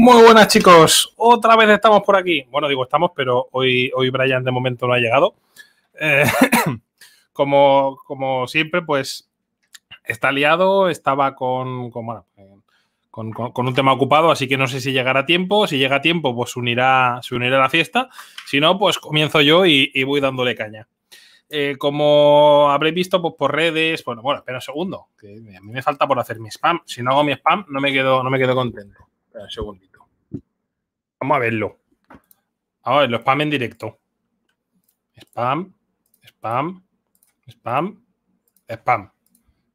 Muy buenas chicos, otra vez estamos por aquí. Bueno, digo estamos, pero hoy, hoy Brian de momento no ha llegado. Eh, como, como siempre, pues está liado, estaba con, con, con, un tema ocupado, así que no sé si llegará a tiempo. Si llega a tiempo, pues unirá, se unirá a la fiesta. Si no, pues comienzo yo y, voy dándole caña. Eh, como habréis visto pues, por redes, bueno, bueno, espera un segundo, que a mí me falta por hacer mi spam. Si no hago mi spam, no me quedo, no me quedo contento un segundito. Vamos a verlo. Vamos a verlo, spam en directo. Spam, spam, spam, spam.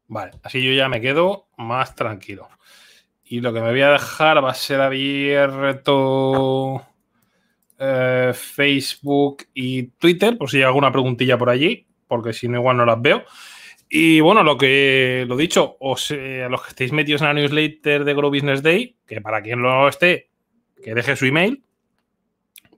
Vale, así yo ya me quedo más tranquilo. Y lo que me voy a dejar va a ser abierto eh, Facebook y Twitter, por si hay alguna preguntilla por allí, porque si no, igual no las veo. Y bueno, lo que lo dicho, os, eh, a los que estéis metidos en la newsletter de Grow Business Day, que para quien lo esté, que deje su email,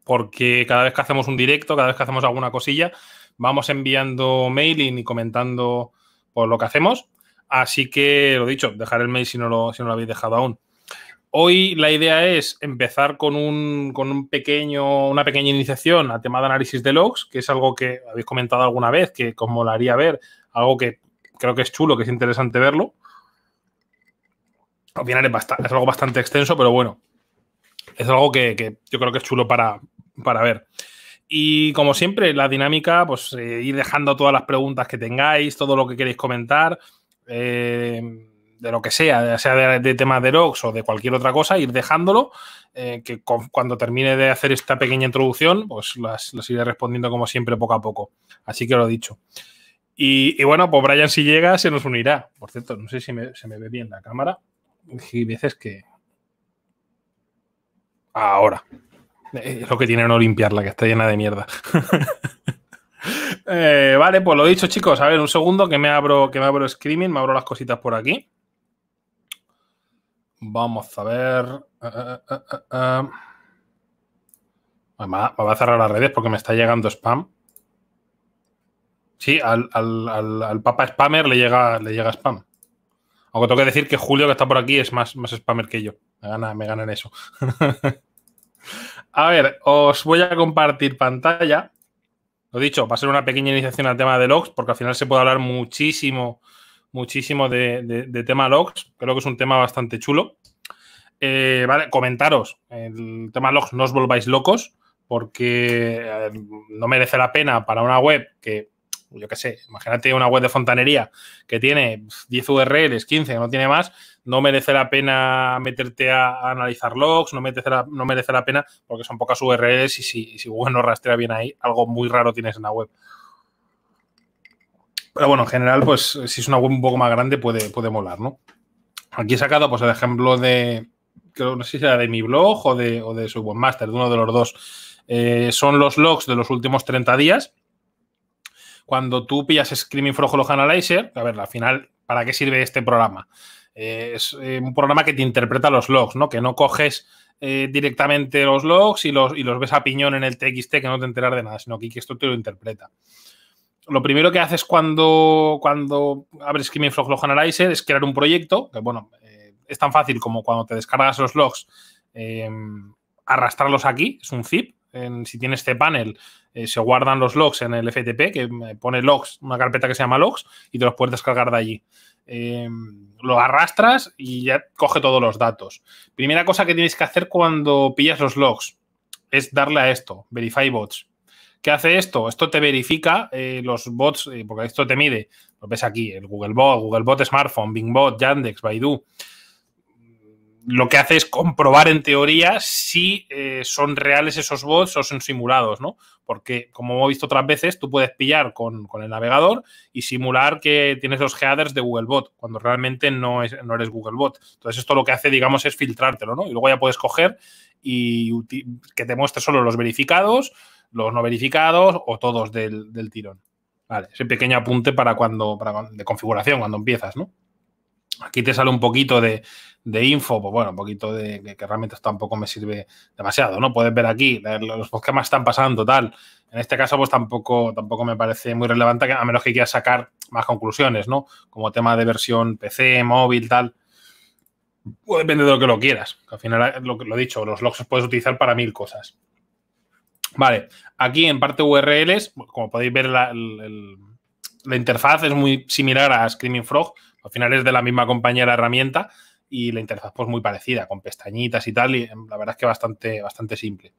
porque cada vez que hacemos un directo, cada vez que hacemos alguna cosilla, vamos enviando mailing y comentando por lo que hacemos. Así que lo dicho, dejar el mail si no lo, si lo habéis dejado aún. Hoy la idea es empezar con, un, pequeño, una pequeña iniciación a tema de análisis de logs, que es algo que habéis comentado alguna vez, que como lo haría ver, algo que creo que es chulo, que es interesante verlo. Al final es, bastante, algo bastante extenso, pero bueno, es algo que, yo creo que es chulo para, para ver. Y como siempre, la dinámica, pues eh, ir dejando todas las preguntas que tengáis, todo lo que queréis comentar, eh, de lo que sea, sea de, temas de logs o de cualquier otra cosa, ir dejándolo, eh, que cuando termine de hacer esta pequeña introducción, pues las, las iré respondiendo como siempre poco a poco. Así que lo he dicho. Y, bueno, pues Brian, si llega, se nos unirá. Por cierto, no sé si se me ve bien la cámara. Y veces que. Ahora. Eh, es lo que tiene no limpiarla, que está llena de mierda. Eh, vale, pues lo dicho, chicos. A ver, un segundo que me abro, que me abro Screaming, me abro las cositas por aquí. Vamos a ver. Eh, pues me va a cerrar las redes porque me está llegando spam. Sí, al, al, Papa Spammer le llega, le llega spam. Aunque tengo que decir que Julio, que está por aquí, es más, más spammer que yo. Me gana, me gana en eso. a ver, os voy a compartir pantalla. Lo dicho, va a ser una pequeña iniciación al tema de logs, porque al final se puede hablar muchísimo, muchísimo de, tema logs. Creo que es un tema bastante chulo. Eh, vale, comentaros, el tema logs no os volváis locos, porque eh, no merece la pena para una web que yo qué sé, imagínate una web de fontanería que tiene 10 URLs, 15, no tiene más, no merece la pena meterte a, analizar logs, no merece, la, no merece la pena porque son pocas URLs y si, si Google no rastrea bien ahí, algo muy raro tienes en la web. Pero bueno, en general, pues si es una web un poco más grande puede, puede molar, ¿no? Aquí he sacado pues el ejemplo de, creo, no sé si era de mi blog o de, o de su webmaster, de uno de los dos. Eh, son los logs de los últimos 30 días cuando tú pillas Screaming Frog Hollow Analyzer, a ver, al final, ¿para qué sirve este programa? Eh, es eh, un programa que te interpreta los logs, ¿no? Que no coges eh, directamente los logs y los, los ves a piñón en el TXT que no te enteras de nada, sino que, esto te lo interpreta. Lo primero que haces cuando, cuando abres Screaming Frog Log Analyzer es crear un proyecto, que bueno, es tan fácil como cuando te descargas los logs, arrastrarlos aquí, es un zip, si tienes este panel, eh, se guardan los logs en el FTP, que pone logs, una carpeta que se llama logs, y te los puedes descargar de allí. Em, lo arrastras y ya coge todos los datos. Primera cosa que tienes que hacer cuando pillas los logs es darle a esto, Verify Bots. ¿Qué hace esto? Esto te verifica eh, los bots, eh, porque esto te mide. Lo ves aquí, el Google Google Bot Smartphone, Bot, Yandex, Baidu lo que hace es comprobar en teoría si eh, son reales esos bots o son simulados, ¿no? Porque, como hemos visto otras veces, tú puedes pillar con, el navegador y simular que tienes los headers de Googlebot, cuando realmente no, es, no eres Googlebot. Entonces, esto lo que hace, digamos, es filtrártelo, ¿no? Y luego ya puedes coger y que te muestre solo los verificados, los no verificados o todos del, tirón. Vale, ese pequeño apunte para cuando, para, de configuración, cuando empiezas, ¿no? Aquí te sale un poquito de, info, pues bueno, un poquito de que, realmente tampoco me sirve demasiado, ¿no? Puedes ver aquí los más están pasando, tal. En este caso, pues tampoco, tampoco me parece muy relevante, a menos que quieras sacar más conclusiones, ¿no? Como tema de versión PC, móvil, tal. depende de lo que lo quieras. Al final, lo, lo dicho, los logs los puedes utilizar para mil cosas. Vale, aquí en parte URLs, como podéis ver, la, la interfaz es muy similar a Screaming Frog, al final es de la misma compañera herramienta y la interfaz pues muy parecida, con pestañitas y tal, y em, la verdad es que bastante, bastante simple.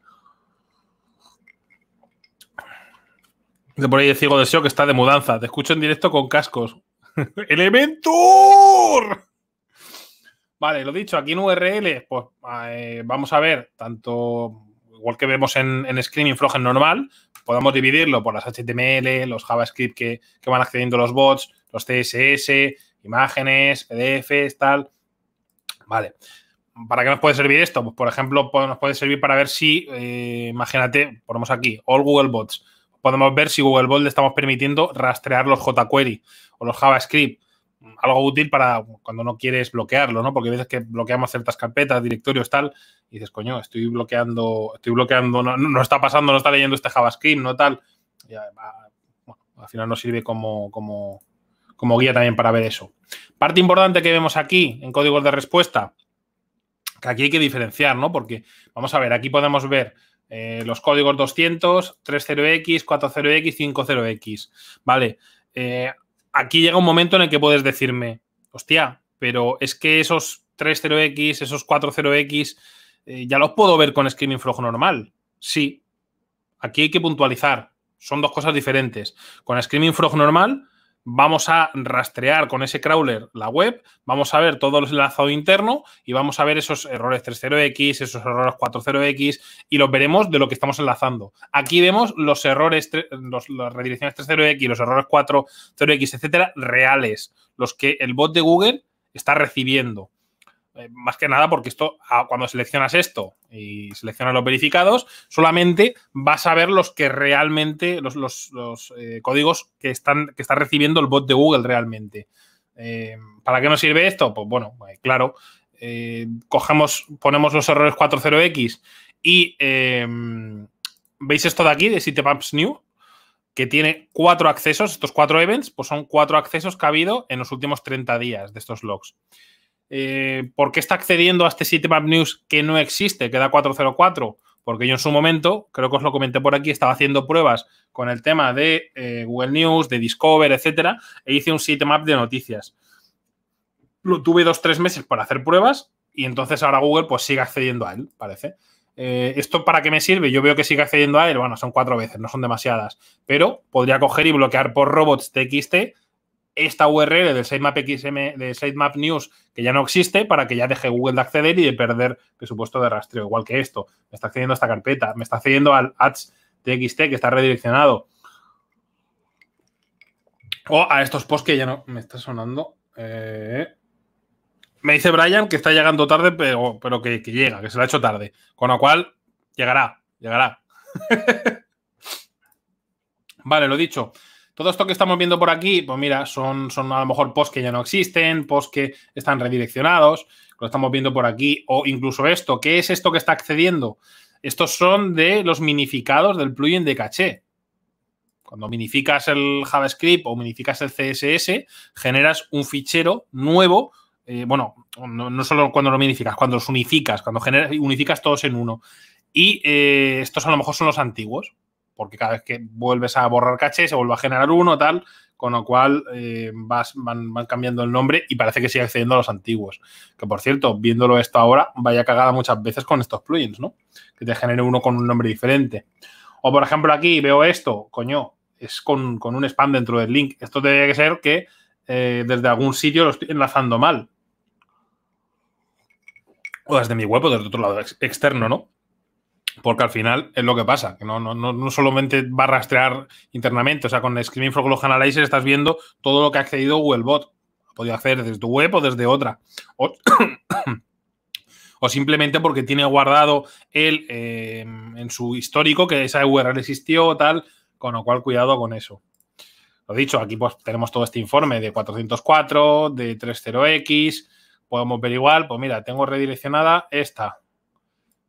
De por ahí el ciego deseo que está de mudanza. Te escucho en directo con cascos. ¡Elementor! Vale, lo dicho, aquí en URL, pues eh, vamos a ver, tanto igual que vemos en, Screaming Frog en normal, podamos dividirlo por las HTML, los JavaScript que, que van accediendo los bots, los CSS, imágenes, PDFs, tal. Vale. ¿Para qué nos puede servir esto? Pues, por ejemplo, nos puede servir para ver si, eh, imagínate, ponemos aquí, all Google Bots. Podemos ver si Google Bot le estamos permitiendo rastrear los jQuery o los JavaScript. Algo útil para cuando no quieres bloquearlo, ¿no? Porque a veces que bloqueamos ciertas carpetas, directorios, tal, y dices, coño, estoy bloqueando, estoy bloqueando, no, está pasando, no está leyendo este JavaScript, no tal. bueno, al final no sirve como, como, como guía también para ver eso. Parte importante que vemos aquí en códigos de respuesta, que aquí hay que diferenciar, ¿no? Porque vamos a ver, aquí podemos ver eh, los códigos 200, 30X, 40X, 50X, ¿vale? Eh, aquí llega un momento en el que puedes decirme, hostia, pero es que esos 30X, esos 40X, eh, ya los puedo ver con Screaming Frog normal. Sí, aquí hay que puntualizar, son dos cosas diferentes. Con Screaming Frog normal vamos a rastrear con ese crawler la web, vamos a ver todo el enlazado interno y vamos a ver esos errores 30X, esos errores 40X y los veremos de lo que estamos enlazando. Aquí vemos los errores, las redirecciones 30X, los errores 40X, etcétera, reales, los que el bot de Google está recibiendo. Eh, más que nada porque esto, ah, cuando seleccionas esto y seleccionas los verificados, solamente vas a ver los que realmente, los, eh, códigos que están que está recibiendo el bot de Google realmente. Eh, ¿Para qué nos sirve esto? Pues bueno, claro, cogemos, ponemos los errores 40X y veis esto de aquí, de Sitemaps New, que tiene cuatro accesos, estos cuatro events, pues son cuatro accesos que ha habido en los últimos 30 días de estos logs. Eh, ¿por qué está accediendo a este sitemap news que no existe, que da 404? Porque yo en su momento, creo que os lo comenté por aquí, estaba haciendo pruebas con el tema de eh, Google News, de Discover, etcétera, e hice un sitemap de noticias. Lo tuve dos, tres meses para hacer pruebas y entonces ahora Google pues sigue accediendo a él, parece. Eh, ¿Esto para qué me sirve? Yo veo que sigue accediendo a él. Bueno, son cuatro veces, no son demasiadas. Pero podría coger y bloquear por robots TXT esta URL del sitemap XM, de sitemap news que ya no existe para que ya deje Google de acceder y de perder presupuesto de rastreo, igual que esto. Me está accediendo a esta carpeta, me está accediendo al ads TXT que está redireccionado. O a estos posts que ya no me está sonando. Eh, me dice Brian que está llegando tarde, pero, pero que, que llega, que se lo ha hecho tarde. Con lo cual, llegará, llegará. vale, lo dicho. Todo esto que estamos viendo por aquí, pues mira, son, a lo mejor posts que ya no existen, posts que están redireccionados, lo estamos viendo por aquí, o incluso esto, ¿qué es esto que está accediendo? Estos son de los minificados del plugin de caché. Cuando minificas el JavaScript o minificas el CSS, generas un fichero nuevo. Eh, bueno, no, solo cuando lo minificas, cuando los unificas, cuando generas, unificas todos en uno. Y eh, estos a lo mejor son los antiguos porque cada vez que vuelves a borrar caché se vuelve a generar uno, tal, con lo cual eh, vas, van, cambiando el nombre y parece que sigue accediendo a los antiguos. Que por cierto, viéndolo esto ahora, vaya cagada muchas veces con estos plugins, ¿no? Que te genere uno con un nombre diferente. O por ejemplo aquí veo esto, coño, es con, un spam dentro del link. Esto tendría que ser que eh, desde algún sitio lo estoy enlazando mal. O desde mi web o desde otro lado externo, ¿no? Porque al final es lo que pasa, que no, no, solamente va a rastrear internamente, o sea, con Screaming for Log Analyzer estás viendo todo lo que ha accedido Googlebot. Ha podido hacer desde tu web o desde otra. O, simplemente porque tiene guardado él eh, en su histórico que esa URL existió o tal, con lo cual cuidado con eso. Lo dicho, aquí pues tenemos todo este informe de 404, de 30X, podemos ver igual, pues mira, tengo redireccionada esta,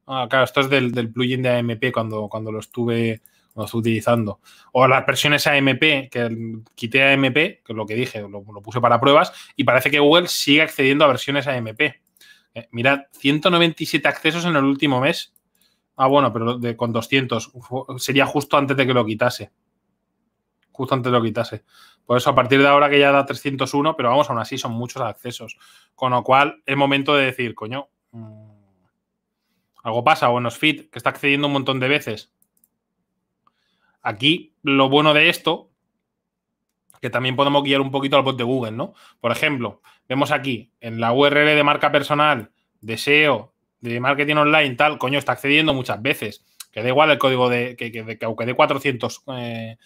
Ah, claro, esto es del, plugin de AMP cuando, cuando lo estuve utilizando. O las versiones AMP, que quité AMP, que es lo que dije, lo, puse para pruebas, y parece que Google sigue accediendo a versiones AMP. Eh, mirad, 197 accesos en el último mes. Ah, bueno, pero de, con 200. Sería justo antes de que lo quitase. Justo antes de que lo quitase. Por eso, a partir de ahora que ya da 301, pero vamos, aún así son muchos accesos. Con lo cual, es momento de decir, coño. Mm, algo pasa, o en que está accediendo un montón de veces. Aquí, lo bueno de esto, que también podemos guiar un poquito al bot de Google, ¿no? Por ejemplo, vemos aquí en la URL de marca personal, deseo de marketing online, tal, coño, está accediendo muchas veces. Que da igual el código de, que, aunque dé 400, eh,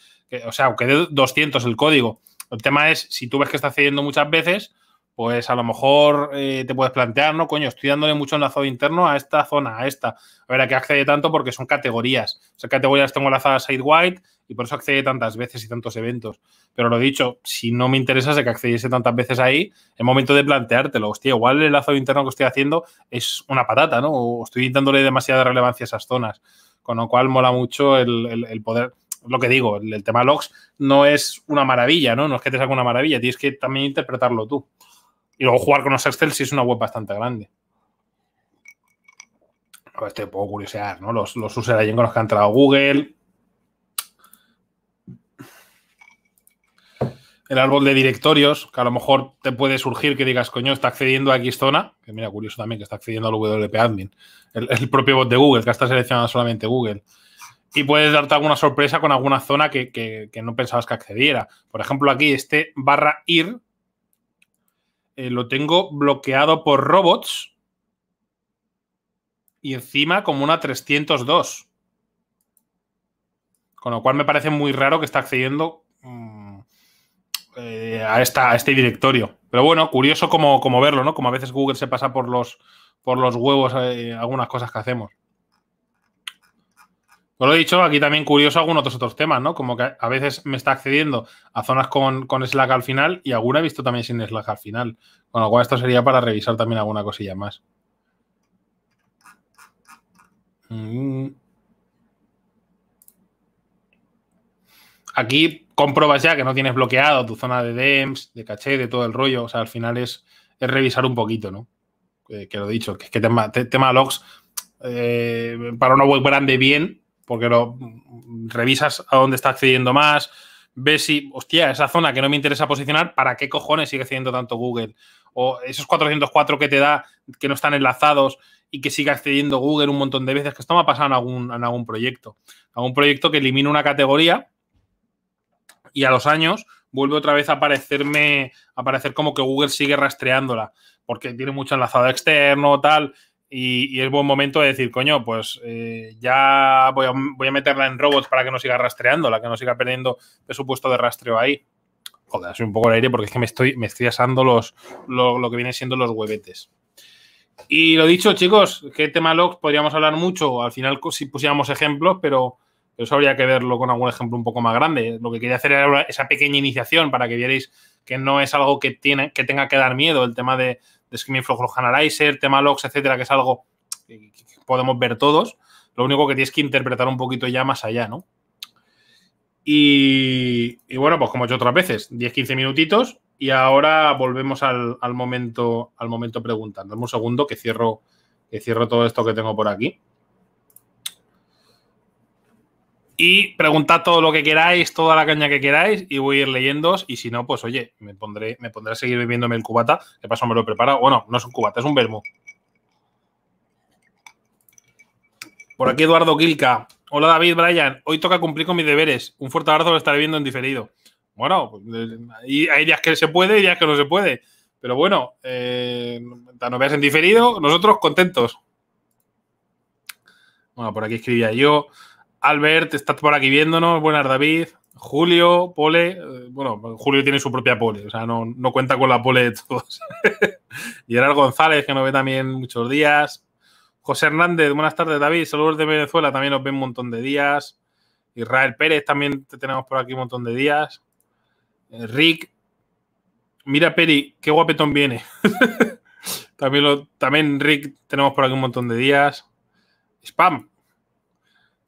o sea, aunque dé 200 el código. El tema es, si tú ves que está accediendo muchas veces, pues a lo mejor eh, te puedes plantear, ¿no? Coño, estoy dándole mucho enlazado interno a esta zona, a esta. A ver, ¿a qué accede tanto? Porque son categorías. O sea, categorías tengo enlazadas a White y por eso accede tantas veces y tantos eventos. Pero lo dicho, si no me interesa que accediese tantas veces ahí, es momento de planteártelo. Hostia, igual el enlazado interno que estoy haciendo es una patata, ¿no? O estoy dándole demasiada relevancia a esas zonas. Con lo cual mola mucho el, poder lo que digo, el, tema logs no es una maravilla, ¿no? No es que te saque una maravilla, tienes que también interpretarlo tú. Y luego jugar con los Excel si es una web bastante grande. Este te puedo curiosear, ¿no? Los, los user con los que ha entrado Google. El árbol de directorios, que a lo mejor te puede surgir que digas, coño, está accediendo a X zona. Que mira, curioso también que está accediendo al WP Admin. El, el propio bot de Google, que está seleccionado solamente Google y puedes darte alguna sorpresa con alguna zona que, que, no pensabas que accediera. Por ejemplo, aquí este barra ir eh, lo tengo bloqueado por robots y encima como una 302. Con lo cual me parece muy raro que está accediendo mm, eh, a, esta, este directorio. Pero bueno, curioso como, como, verlo, ¿no? Como a veces Google se pasa por los, por los huevos eh, algunas cosas que hacemos. Por pues lo he dicho, aquí también curioso algunos otros otros temas, ¿no? Como que a veces me está accediendo a zonas con, con Slack al final y alguna he visto también sin Slack al final. Con lo cual esto sería para revisar también alguna cosilla más. Mm. Aquí comprobas ya que no tienes bloqueado tu zona de DEMS, de caché, de todo el rollo. O sea, al final es, es revisar un poquito, ¿no? Eh, que lo dicho, que es que tema, tema logs eh, para una web grande bien, porque lo revisas a dónde está accediendo más, ves si, hostia, esa zona que no me interesa posicionar, ¿para qué cojones sigue accediendo tanto Google? O esos 404 que te da, que no están enlazados y que sigue accediendo Google un montón de veces, que esto me ha pasado en algún, en algún proyecto. Algún proyecto que elimina una categoría y a los años vuelve otra vez a aparecerme, a aparecer como que Google sigue rastreándola, porque tiene mucho enlazado externo, tal. Y, es buen momento de decir, coño, pues eh, ya voy a, meterla en robots para que no siga rastreando, la que no siga perdiendo presupuesto de rastreo ahí. Joder, soy un poco el aire porque es que me estoy, me asando los, lo, que viene siendo los huevetes. Y lo dicho, chicos, qué tema logs podríamos hablar mucho. Al final, si pusiéramos ejemplos, pero eso habría que verlo con algún ejemplo un poco más grande. Lo que quería hacer era esa pequeña iniciación para que vierais que no es algo que, tiene, que tenga que dar miedo el tema de, Screaming Frog Analyzer, tema logs, etcétera, que es algo que podemos ver todos. Lo único que tienes que interpretar un poquito ya más allá, ¿no? Y, bueno, pues como he hecho otras veces, 10-15 minutitos y ahora volvemos al, momento, al momento preguntando. Dame un segundo que cierro, que cierro todo esto que tengo por aquí. Y preguntad todo lo que queráis, toda la caña que queráis, y voy a ir leyendo. Y si no, pues oye, me pondré, me pondré a seguir bebiéndome el cubata. que paso me lo he preparado. Bueno, no es un cubata, es un vermo. Por aquí Eduardo Gilca. Hola David, Brian. Hoy toca cumplir con mis deberes. Un fuerte abrazo, lo estaré viendo en diferido. Bueno, y hay días que se puede y días que no se puede. Pero bueno, eh, veas en diferido, nosotros contentos. Bueno, por aquí escribía yo. Albert estás por aquí viéndonos, buenas David, Julio, Pole, eh, bueno, Julio tiene su propia Pole, o sea, no, cuenta con la Pole de todos. Gerard González, que nos ve también muchos días. José Hernández, buenas tardes David, saludos de Venezuela, también nos ven un montón de días. Israel Pérez, también te tenemos por aquí un montón de días. Rick, mira Peri, qué guapetón viene. también, lo, también Rick, tenemos por aquí un montón de días. Spam,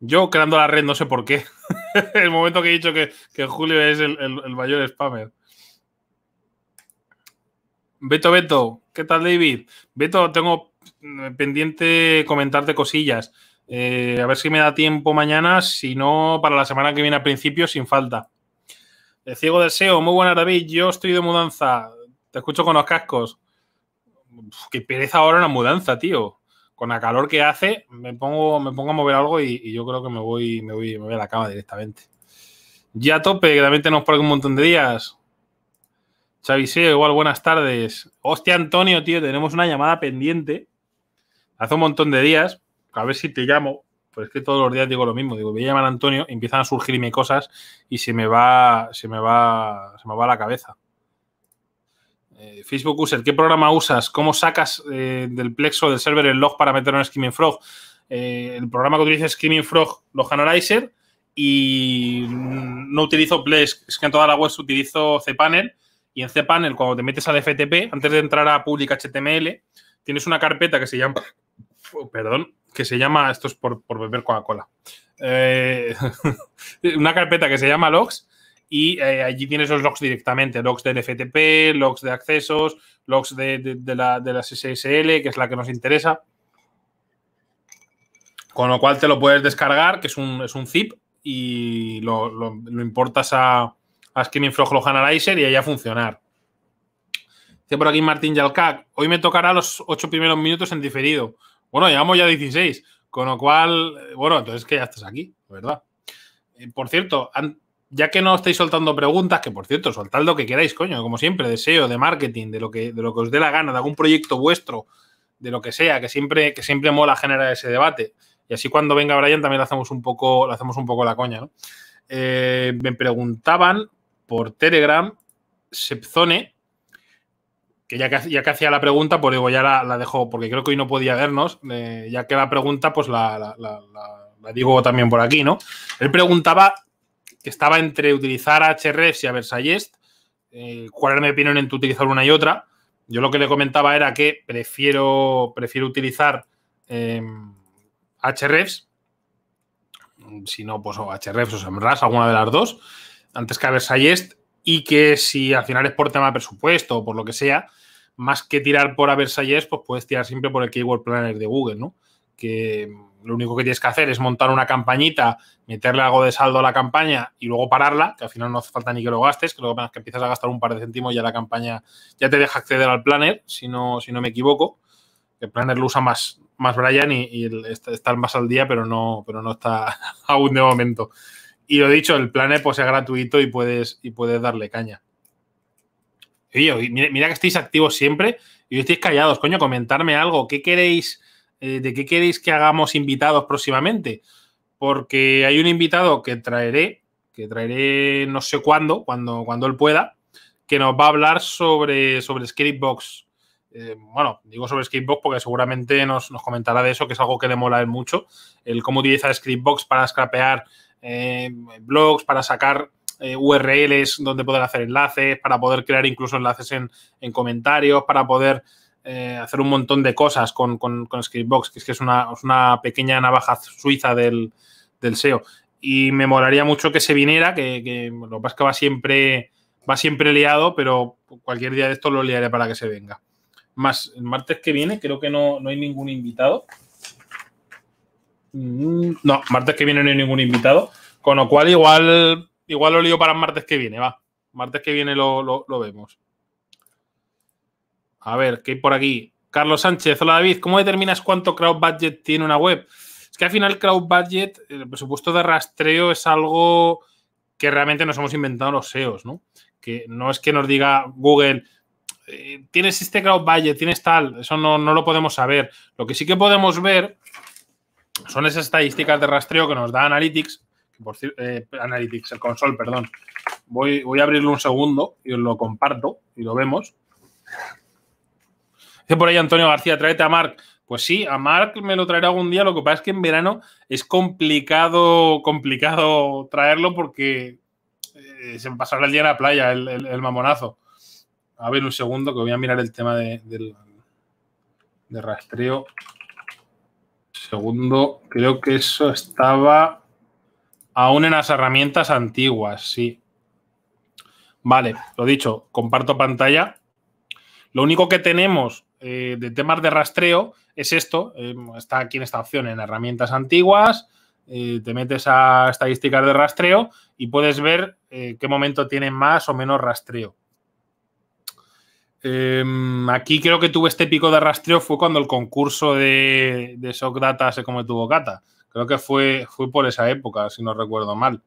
yo creando la red, no sé por qué. el momento que he dicho que, Julio es el, mayor spammer. Beto, Beto, ¿qué tal, David? Beto, tengo eh, pendiente comentarte cosillas. Eh, a ver si me da tiempo mañana, si no, para la semana que viene a principio, sin falta. El eh, ciego deseo, muy buena David, yo estoy de mudanza, te escucho con los cascos. Que qué pereza ahora una mudanza, tío con la calor que hace, me pongo, me pongo a mover algo y, yo creo que me voy, me voy, me voy a la cama directamente. Ya a tope, que también tenemos por aquí un montón de días. Chaviseo, igual, buenas tardes. Hostia, Antonio, tío, tenemos una llamada pendiente. Hace un montón de días. A ver si te llamo. Pues es que todos los días digo lo mismo. Digo, voy a llamar a Antonio, empiezan a surgirme cosas y se me va, se me va, se me va la cabeza. Eh, Facebook User, ¿qué programa usas? ¿Cómo sacas eh, del plexo del server el log para meterlo en Screaming Frog? Eh, el programa que utiliza Screaming Frog Log Analyzer y no utilizo Plesk, es que en toda la web utilizo cPanel y en cPanel cuando te metes al FTP, antes de entrar a Public HTML, tienes una carpeta que se llama, oh, perdón, que se llama, esto es por, por beber Coca-Cola, una carpeta que se llama logs y eh, allí tienes los logs directamente, logs del FTP, logs de accesos, logs de, la, de las SSL, que es la que nos interesa. Con lo cual te lo puedes descargar, que es un, zip, y lo, importas a, a Screaming Analyzer y allá funcionar. Dice por aquí Martín Yalcac, hoy me tocará los ocho primeros minutos en diferido. Bueno, llevamos ya 16, con lo cual, eh, bueno, entonces que ya estás aquí, ¿verdad? Eh, por cierto, antes ya que no estáis soltando preguntas, que por cierto, soltad lo que queráis, coño, como siempre, deseo, de marketing, de lo que, de lo que os dé la gana, de algún proyecto vuestro, de lo que sea, que siempre, que siempre mola generar ese debate. Y así cuando venga Brian también le hacemos un poco, hacemos un poco la coña, eh, me preguntaban por Telegram, Sepzone, que ya que, hacía la pregunta, pues digo, ya la, dejó, porque creo que hoy no podía vernos, eh, ya que la pregunta, pues la, la digo también por aquí, ¿no? Él preguntaba que estaba entre utilizar a y a eh, ¿Cuál era mi opinión entre utilizar una y otra? Yo lo que le comentaba era que prefiero, prefiero utilizar eh, em, Hrefs, si no, pues o Hrefs o SEMRAS, alguna de las dos, antes que a y que si al final es por tema de presupuesto o por lo que sea, más que tirar por a pues puedes tirar siempre por el Keyword Planner de Google, ¿no? que lo único que tienes que hacer es montar una campañita, meterle algo de saldo a la campaña y luego pararla, que al final no hace falta ni que lo gastes, que luego que empiezas a gastar un par de céntimos ya la campaña ya te deja acceder al planner, si no, si no me equivoco. El planner lo usa más, más Brian y, está más al día, pero no, pero no está aún de momento. Y lo dicho, el planner pues es gratuito y puedes, y puedes darle caña. y mira, mira que estáis activos siempre y estáis callados, coño, comentarme algo. ¿Qué queréis? Eh, de qué queréis que hagamos invitados próximamente, porque hay un invitado que traeré, que traeré no sé cuándo, cuando, cuando él pueda, que nos va a hablar sobre, sobre eh, bueno, digo sobre Scriptbox porque seguramente nos, comentará de eso, que es algo que le mola él mucho, el cómo utiliza Scriptbox para scrapear eh, blogs, para sacar URLs donde poder hacer enlaces, para poder crear incluso enlaces en comentarios, para poder eh, hacer un montón de cosas con, con, con que es que es una, pequeña navaja suiza del, SEO. Y me molaría mucho que se viniera, que, lo que pasa es que va siempre, va siempre liado, pero cualquier día de esto lo liaré para que se venga. Más, el martes que viene creo que no, hay ningún invitado. Mm, no, martes que viene no hay ningún invitado. Con lo cual, igual, igual lo lío para el martes que viene, va. Martes que viene lo, lo vemos. A ver, ¿qué hay por aquí? Carlos Sánchez, hola David, ¿cómo determinas cuánto crowd budget tiene una web? Es que al final crowd budget, el presupuesto de rastreo es algo que realmente nos hemos inventado los SEOs, ¿no? Que no es que nos diga Google, eh, tienes este crowd budget, tienes tal, eso no, lo podemos saber. Lo que sí que podemos ver son esas estadísticas de rastreo que nos da Analytics, por, eh, Analytics, el console, perdón. Voy, voy a abrirlo un segundo y os lo comparto y lo vemos. Dice por ahí Antonio García, tráete a Marc. Pues sí, a Mark me lo traerá algún día. Lo que pasa es que en verano es complicado, complicado traerlo porque eh, se me pasará el día en la playa, el, mamonazo. A ver, un segundo que voy a mirar el tema de rastreo. Segundo, creo que eso estaba aún en las herramientas antiguas, sí. Vale, lo dicho, comparto pantalla. Lo único que tenemos eh, de temas de rastreo es esto. Eh, está aquí en esta opción en herramientas antiguas. Eh, te metes a estadísticas de rastreo y puedes ver qué momento tiene más o menos rastreo. Em, aquí creo que tuve este pico de rastreo fue cuando el concurso de, de Shock Data se come tuvo Creo que fue, fue por esa época, si no recuerdo mal.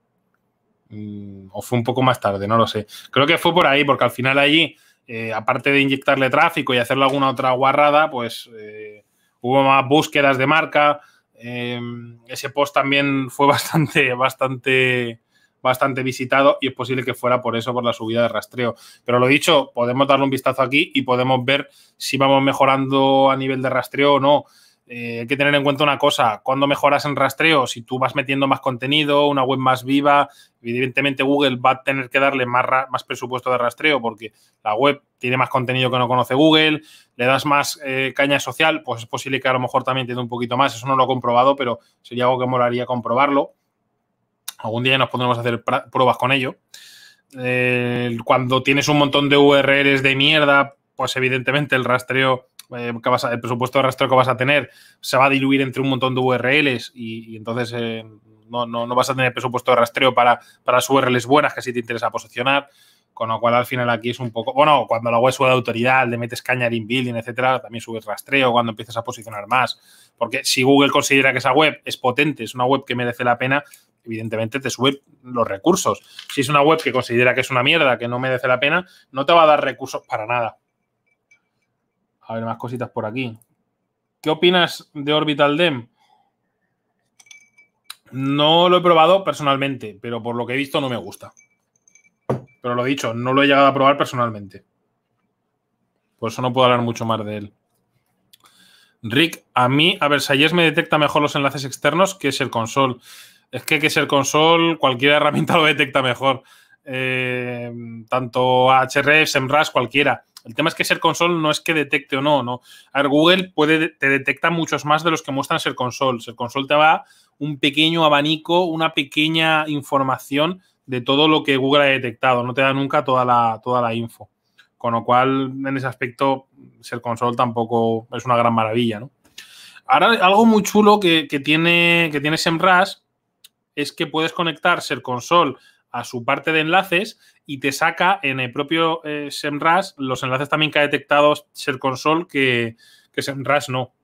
Mm, o fue un poco más tarde, no lo sé. Creo que fue por ahí, porque al final allí eh, aparte de inyectarle tráfico y hacerle alguna otra guarrada, pues eh, hubo más búsquedas de marca. Eh, ese post también fue bastante, bastante, bastante visitado y es posible que fuera por eso, por la subida de rastreo. Pero lo dicho, podemos darle un vistazo aquí y podemos ver si vamos mejorando a nivel de rastreo o no. Eh, hay que tener en cuenta una cosa, cuando mejoras en rastreo, si tú vas metiendo más contenido, una web más viva, evidentemente Google va a tener que darle más, presupuesto de rastreo porque la web tiene más contenido que no conoce Google, le das más eh, caña social, pues es posible que a lo mejor también tiene un poquito más, eso no lo he comprobado, pero sería algo que molaría comprobarlo. Algún día nos pondremos hacer pruebas con ello. Eh, cuando tienes un montón de URLs de mierda, pues evidentemente el rastreo eh, el presupuesto de rastreo que vas a tener se va a diluir entre un montón de URLs y, entonces eh, no, vas a tener presupuesto de rastreo para, para URLs buenas que sí te interesa posicionar. Con lo cual, al final, aquí es un poco. Bueno, cuando la web sube de autoridad, le metes caña in building, etcétera, también subes rastreo cuando empiezas a posicionar más. Porque si Google considera que esa web es potente, es una web que merece la pena, evidentemente te sube los recursos. Si es una web que considera que es una mierda, que no merece la pena, no te va a dar recursos para nada. A ver, más cositas por aquí. ¿Qué opinas de Orbital Dem? No lo he probado personalmente, pero por lo que he visto no me gusta. Pero lo he dicho, no lo he llegado a probar personalmente. Por eso no puedo hablar mucho más de él. Rick, a mí, a Versalles me detecta mejor los enlaces externos que es el Console. Es que es el Console, cualquier herramienta lo detecta mejor. Eh, tanto tanto HR, SEMRAS, cualquiera. El tema es que ser console no es que detecte o no, no. A Google puede, te detecta muchos más de los que muestran ser console. Ser console te va un pequeño abanico, una pequeña información de todo lo que Google ha detectado. No te da nunca toda la, toda la info. Con lo cual, en ese aspecto, ser console tampoco es una gran maravilla, ¿no? Ahora, algo muy chulo que, que tiene, que tiene es que puedes conectar ser console a su parte de enlaces y te saca en el propio eh, SEMRAS los enlaces también que ha detectado SerConsol Console que, SEMRAS no.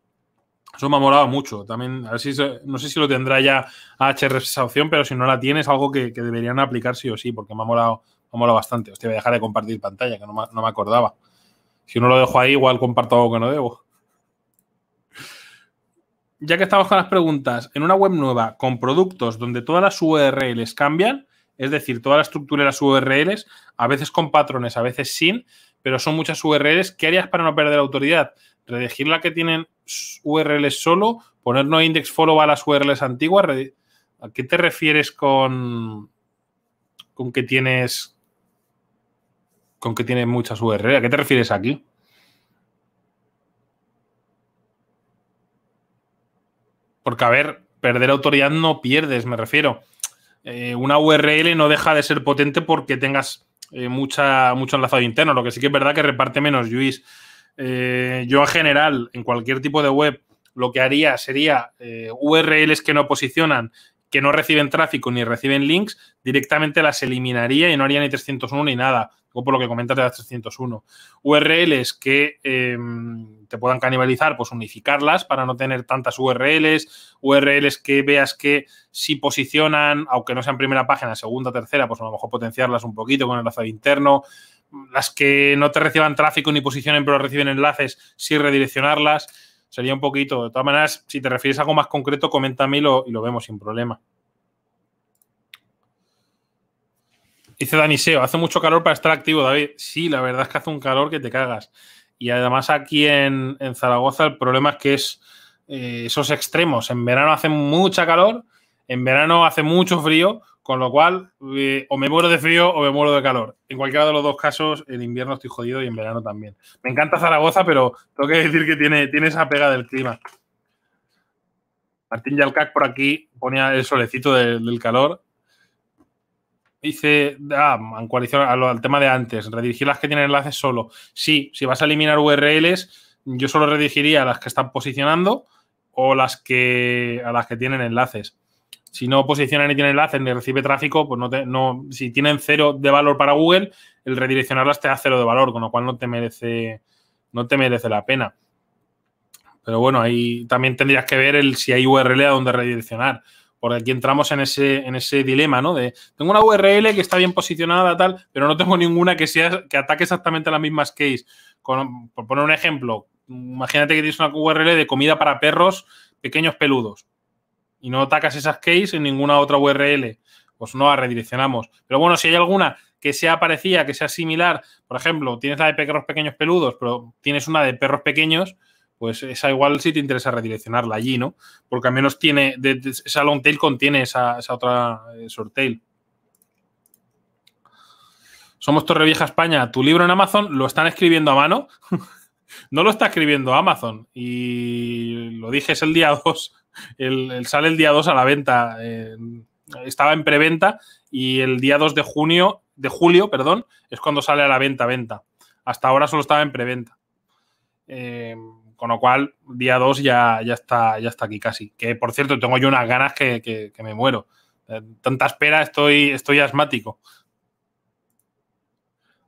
Eso me ha molado mucho. También, a no sé si lo tendrá ya HR esa opción, pero si no la tienes, algo que, deberían aplicar sí o sí, porque me ha molado, me ha bastante. Hostia, voy a dejar de compartir pantalla, que no me, no me acordaba. Si no lo dejo ahí, igual comparto algo que no debo. Ya que estamos con las preguntas, en una web nueva con productos donde todas las URLs cambian, es decir, toda la estructura de las URLs, a veces con patrones, a veces sin, pero son muchas URLs. ¿Qué harías para no perder autoridad? Redigir la que tienen URLs solo, poner no index follow a las URLs antiguas. ¿A qué te refieres con, con que tienes con que tiene muchas URLs? ¿A qué te refieres aquí? Porque, a ver, perder autoridad no pierdes, me refiero. Eh, una URL no deja de ser potente porque tengas eh, mucha, mucho enlazado interno, lo que sí que es verdad que reparte menos, Luis. Eh, yo en general, en cualquier tipo de web, lo que haría sería URLs que no posicionan, que no reciben tráfico ni reciben links, directamente las eliminaría y no haría ni 301 ni nada por lo que comentas de las 301. URLs que em, te puedan canibalizar, pues unificarlas para no tener tantas URLs. URLs que veas que si posicionan, aunque no sean primera página, segunda, tercera, pues a lo mejor potenciarlas un poquito con el enlace interno. Las que no te reciban tráfico ni posicionen, pero reciben enlaces, sí redireccionarlas. Sería un poquito. De todas maneras, si te refieres a algo más concreto, coméntame y lo vemos sin problema. Dice Daniseo, hace mucho calor para estar activo, David. Sí, la verdad es que hace un calor que te cagas. Y además aquí en, Zaragoza el problema es que es eh, esos extremos. En verano hace mucha calor, en verano hace mucho frío, con lo cual eh, o me muero de frío o me muero de calor. En cualquiera de los dos casos, en invierno estoy jodido y en verano también. Me encanta Zaragoza, pero tengo que decir que tiene, tiene esa pega del clima. Martín Yalcac por aquí ponía el solecito del calor dice, ah, en coalición al, tema de antes, redirigir las que tienen enlaces solo. Sí, si vas a eliminar URLs, yo solo redirigiría a las que están posicionando o las que a las que tienen enlaces. Si no posicionan ni tienen enlaces ni recibe tráfico, pues no no, si tienen cero de valor para Google, el redireccionarlas te da cero de valor, con lo cual no te merece, no te merece la pena. Pero bueno, ahí también tendrías que ver el si hay URL a donde redireccionar. Por aquí entramos en ese, en ese dilema, ¿no? De tengo una URL que está bien posicionada, tal, pero no tengo ninguna que sea que ataque exactamente las mismas case. por poner un ejemplo, imagínate que tienes una URL de comida para perros pequeños peludos y no atacas esas case en ninguna otra URL. Pues no la redireccionamos. Pero bueno, si hay alguna que sea parecida, que sea similar, por ejemplo, tienes la de perros pequeños peludos, pero tienes una de perros pequeños, pues esa igual si te interesa redireccionarla allí, ¿no? Porque al menos tiene, esa long tail contiene esa, otra eh, short tail. Somos España. Tu libro en Amazon lo están escribiendo a mano. no lo está escribiendo Amazon. Y lo dije, es el día 2. El, sale el día 2 a la venta. Eh, estaba en preventa y el día 2 de junio, de julio, perdón, es cuando sale a la venta, venta. Hasta ahora solo estaba en preventa. Eh, con lo cual, día 2 ya, está, ya está aquí casi. Que por cierto, tengo yo unas ganas que, me muero. Eh, tanta espera, estoy, estoy asmático.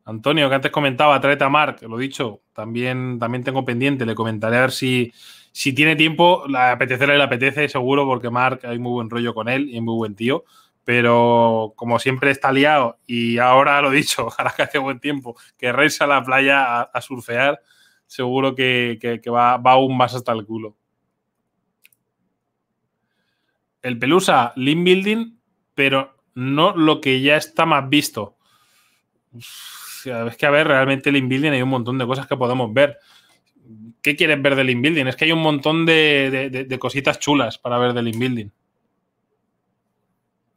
Antonio, que antes comentaba, tráete a Mark, lo dicho, también, también tengo pendiente, le comentaré a ver si, si tiene tiempo, le apetece le apetece, seguro, porque Mark hay muy buen rollo con él y es muy buen tío, pero como siempre está liado y ahora lo dicho, ojalá que hace buen tiempo, que reza a la playa a surfear, seguro que, va, aún más hasta el culo. El Pelusa, Lean Building, pero no lo que ya está más visto. es que, a ver, realmente Lean Building hay un montón de cosas que podemos ver. ¿Qué quieres ver del Building? Es que hay un montón de, cositas chulas para ver del Building.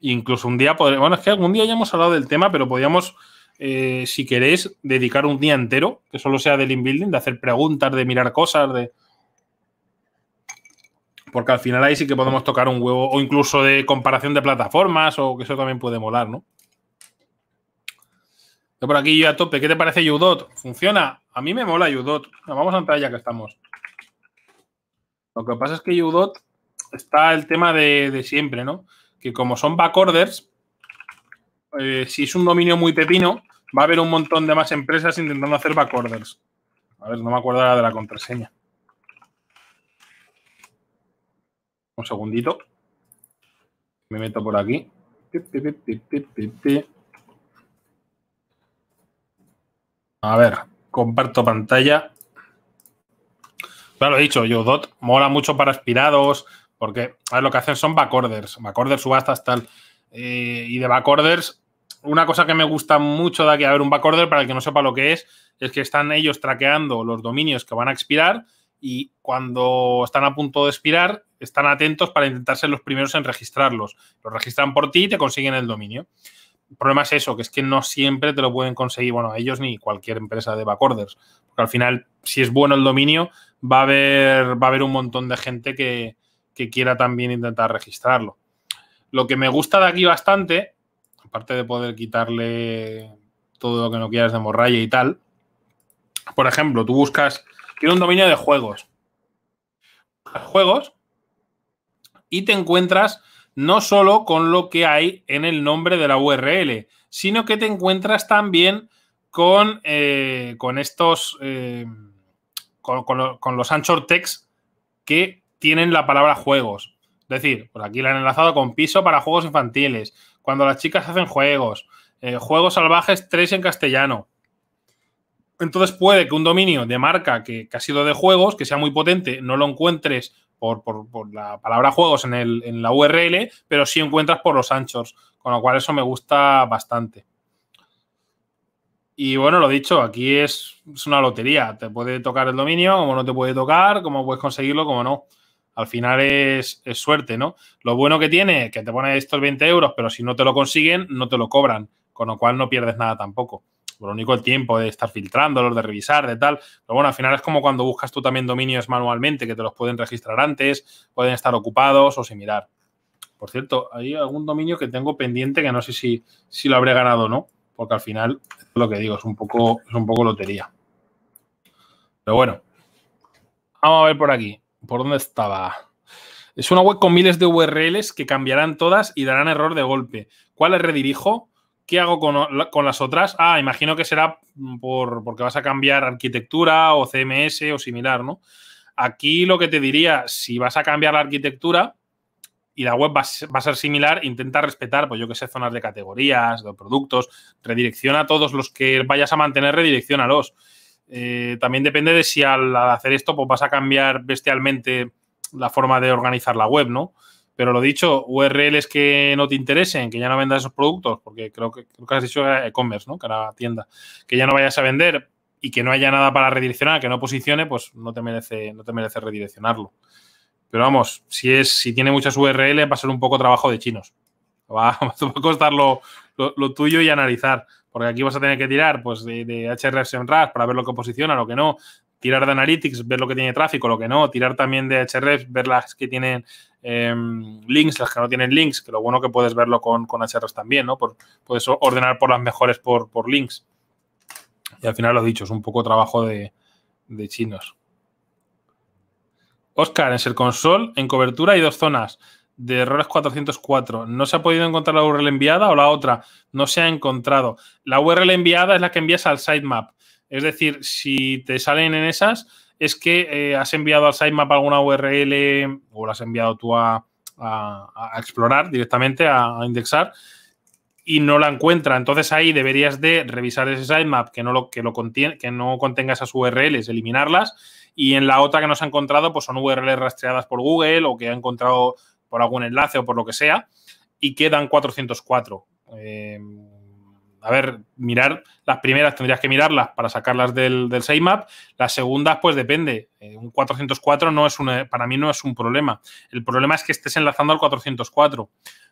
Incluso un día podríamos... Bueno, es que algún día ya hemos hablado del tema, pero podríamos eh, si queréis dedicar un día entero, que solo sea del building, de hacer preguntas, de mirar cosas, de... Porque al final ahí sí que podemos tocar un huevo, o incluso de comparación de plataformas, o que eso también puede molar, ¿no? Yo por aquí yo a tope, ¿qué te parece Udot? ¿Funciona? A mí me mola Udot. vamos a entrar ya que estamos. Lo que pasa es que Udot está el tema de, de siempre, ¿no? Que como son backorders, eh, si es un dominio muy pepino, va a haber un montón de más empresas intentando hacer backorders. A ver, no me acuerdo de la contraseña. Un segundito. Me meto por aquí. A ver, comparto pantalla. Claro, lo he dicho, yo, Dot, mola mucho para aspirados, porque a ver, lo que hacen son backorders, backorders, subastas, tal. Eh, y de backorders una cosa que me gusta mucho de aquí, a ver, un backorder, para el que no sepa lo que es, es que están ellos traqueando los dominios que van a expirar y cuando están a punto de expirar, están atentos para intentar ser los primeros en registrarlos. Los registran por ti y te consiguen el dominio. El problema es eso, que es que no siempre te lo pueden conseguir, bueno, ellos ni cualquier empresa de backorders. Porque al final, si es bueno el dominio, va a haber, va a haber un montón de gente que, que quiera también intentar registrarlo. Lo que me gusta de aquí bastante aparte de poder quitarle todo lo que no quieras de morraya y tal, por ejemplo, tú buscas, quiero un dominio de juegos. Juegos y te encuentras no solo con lo que hay en el nombre de la URL, sino que te encuentras también con, eh, con estos, eh, con, los anchor text que tienen la palabra juegos. Es decir, por pues aquí la han enlazado con piso para juegos infantiles, cuando las chicas hacen juegos, eh, juegos salvajes 3 en castellano. Entonces puede que un dominio de marca que, ha sido de juegos, que sea muy potente, no lo encuentres por, la palabra juegos en, la URL, pero sí encuentras por los anchos, con lo cual eso me gusta bastante. Y bueno, lo dicho, aquí es, es una lotería. Te puede tocar el dominio, como no te puede tocar, como puedes conseguirlo, como no al final es, suerte, ¿no? Lo bueno que tiene, que te pone estos 20 euros, pero si no te lo consiguen, no te lo cobran, con lo cual no pierdes nada tampoco. Por lo único el tiempo de estar los de revisar, de tal. Pero bueno, al final es como cuando buscas tú también dominios manualmente, que te los pueden registrar antes, pueden estar ocupados o similar. Por cierto, hay algún dominio que tengo pendiente que no sé si, si lo habré ganado o no, porque al final, es lo que digo, es un poco, es un poco lotería. Pero bueno, vamos a ver por aquí. ¿Por dónde estaba? Es una web con miles de URLs que cambiarán todas y darán error de golpe. ¿Cuál es redirijo? ¿Qué hago con, las otras? Ah, imagino que será por, porque vas a cambiar arquitectura o CMS o similar, ¿no? Aquí lo que te diría, si vas a cambiar la arquitectura y la web va, a ser similar, intenta respetar, pues yo que sé, zonas de categorías, de productos, redirecciona a todos los que vayas a mantener, a los eh, también depende de si al, hacer esto pues, vas a cambiar bestialmente la forma de organizar la web, ¿no? Pero lo dicho, URLs que no te interesen, que ya no vendas esos productos, porque creo que, creo que has dicho e-commerce, ¿no? Que tienda. Que ya no vayas a vender y que no haya nada para redireccionar, que no posicione, pues no te merece, no te merece redireccionarlo. Pero vamos, si es, si tiene muchas URLs va a ser un poco trabajo de chinos. Va, a costar lo, tuyo y analizar porque aquí vas a tener que tirar pues, de, de HRS en RAS para ver lo que posiciona, lo que no, tirar de Analytics, ver lo que tiene tráfico, lo que no, tirar también de HRF, ver las que tienen em, links, las que no tienen links, que lo bueno que puedes verlo con, con también, ¿no? puedes ordenar por las mejores por, links. Y al final lo dicho, es un poco trabajo de, de chinos. Oscar, en Ser Console, en cobertura hay dos zonas de errores 404. No se ha podido encontrar la URL enviada o la otra. No se ha encontrado. La URL enviada es la que envías al sitemap. Es decir, si te salen en esas, es que eh, has enviado al sitemap alguna URL o la has enviado tú a, explorar directamente, a, indexar, y no la encuentra. Entonces ahí deberías de revisar ese sitemap que no, que lo que no contenga esas URLs, eliminarlas. Y en la otra que no se ha encontrado, pues son URLs rastreadas por Google o que ha encontrado por algún enlace o por lo que sea, y quedan 404. Eh, a ver, mirar las primeras tendrías que mirarlas para sacarlas del, del map. Las segundas, pues depende. Eh, un 404 no es para mí no es un problema. El problema es que estés enlazando al 404,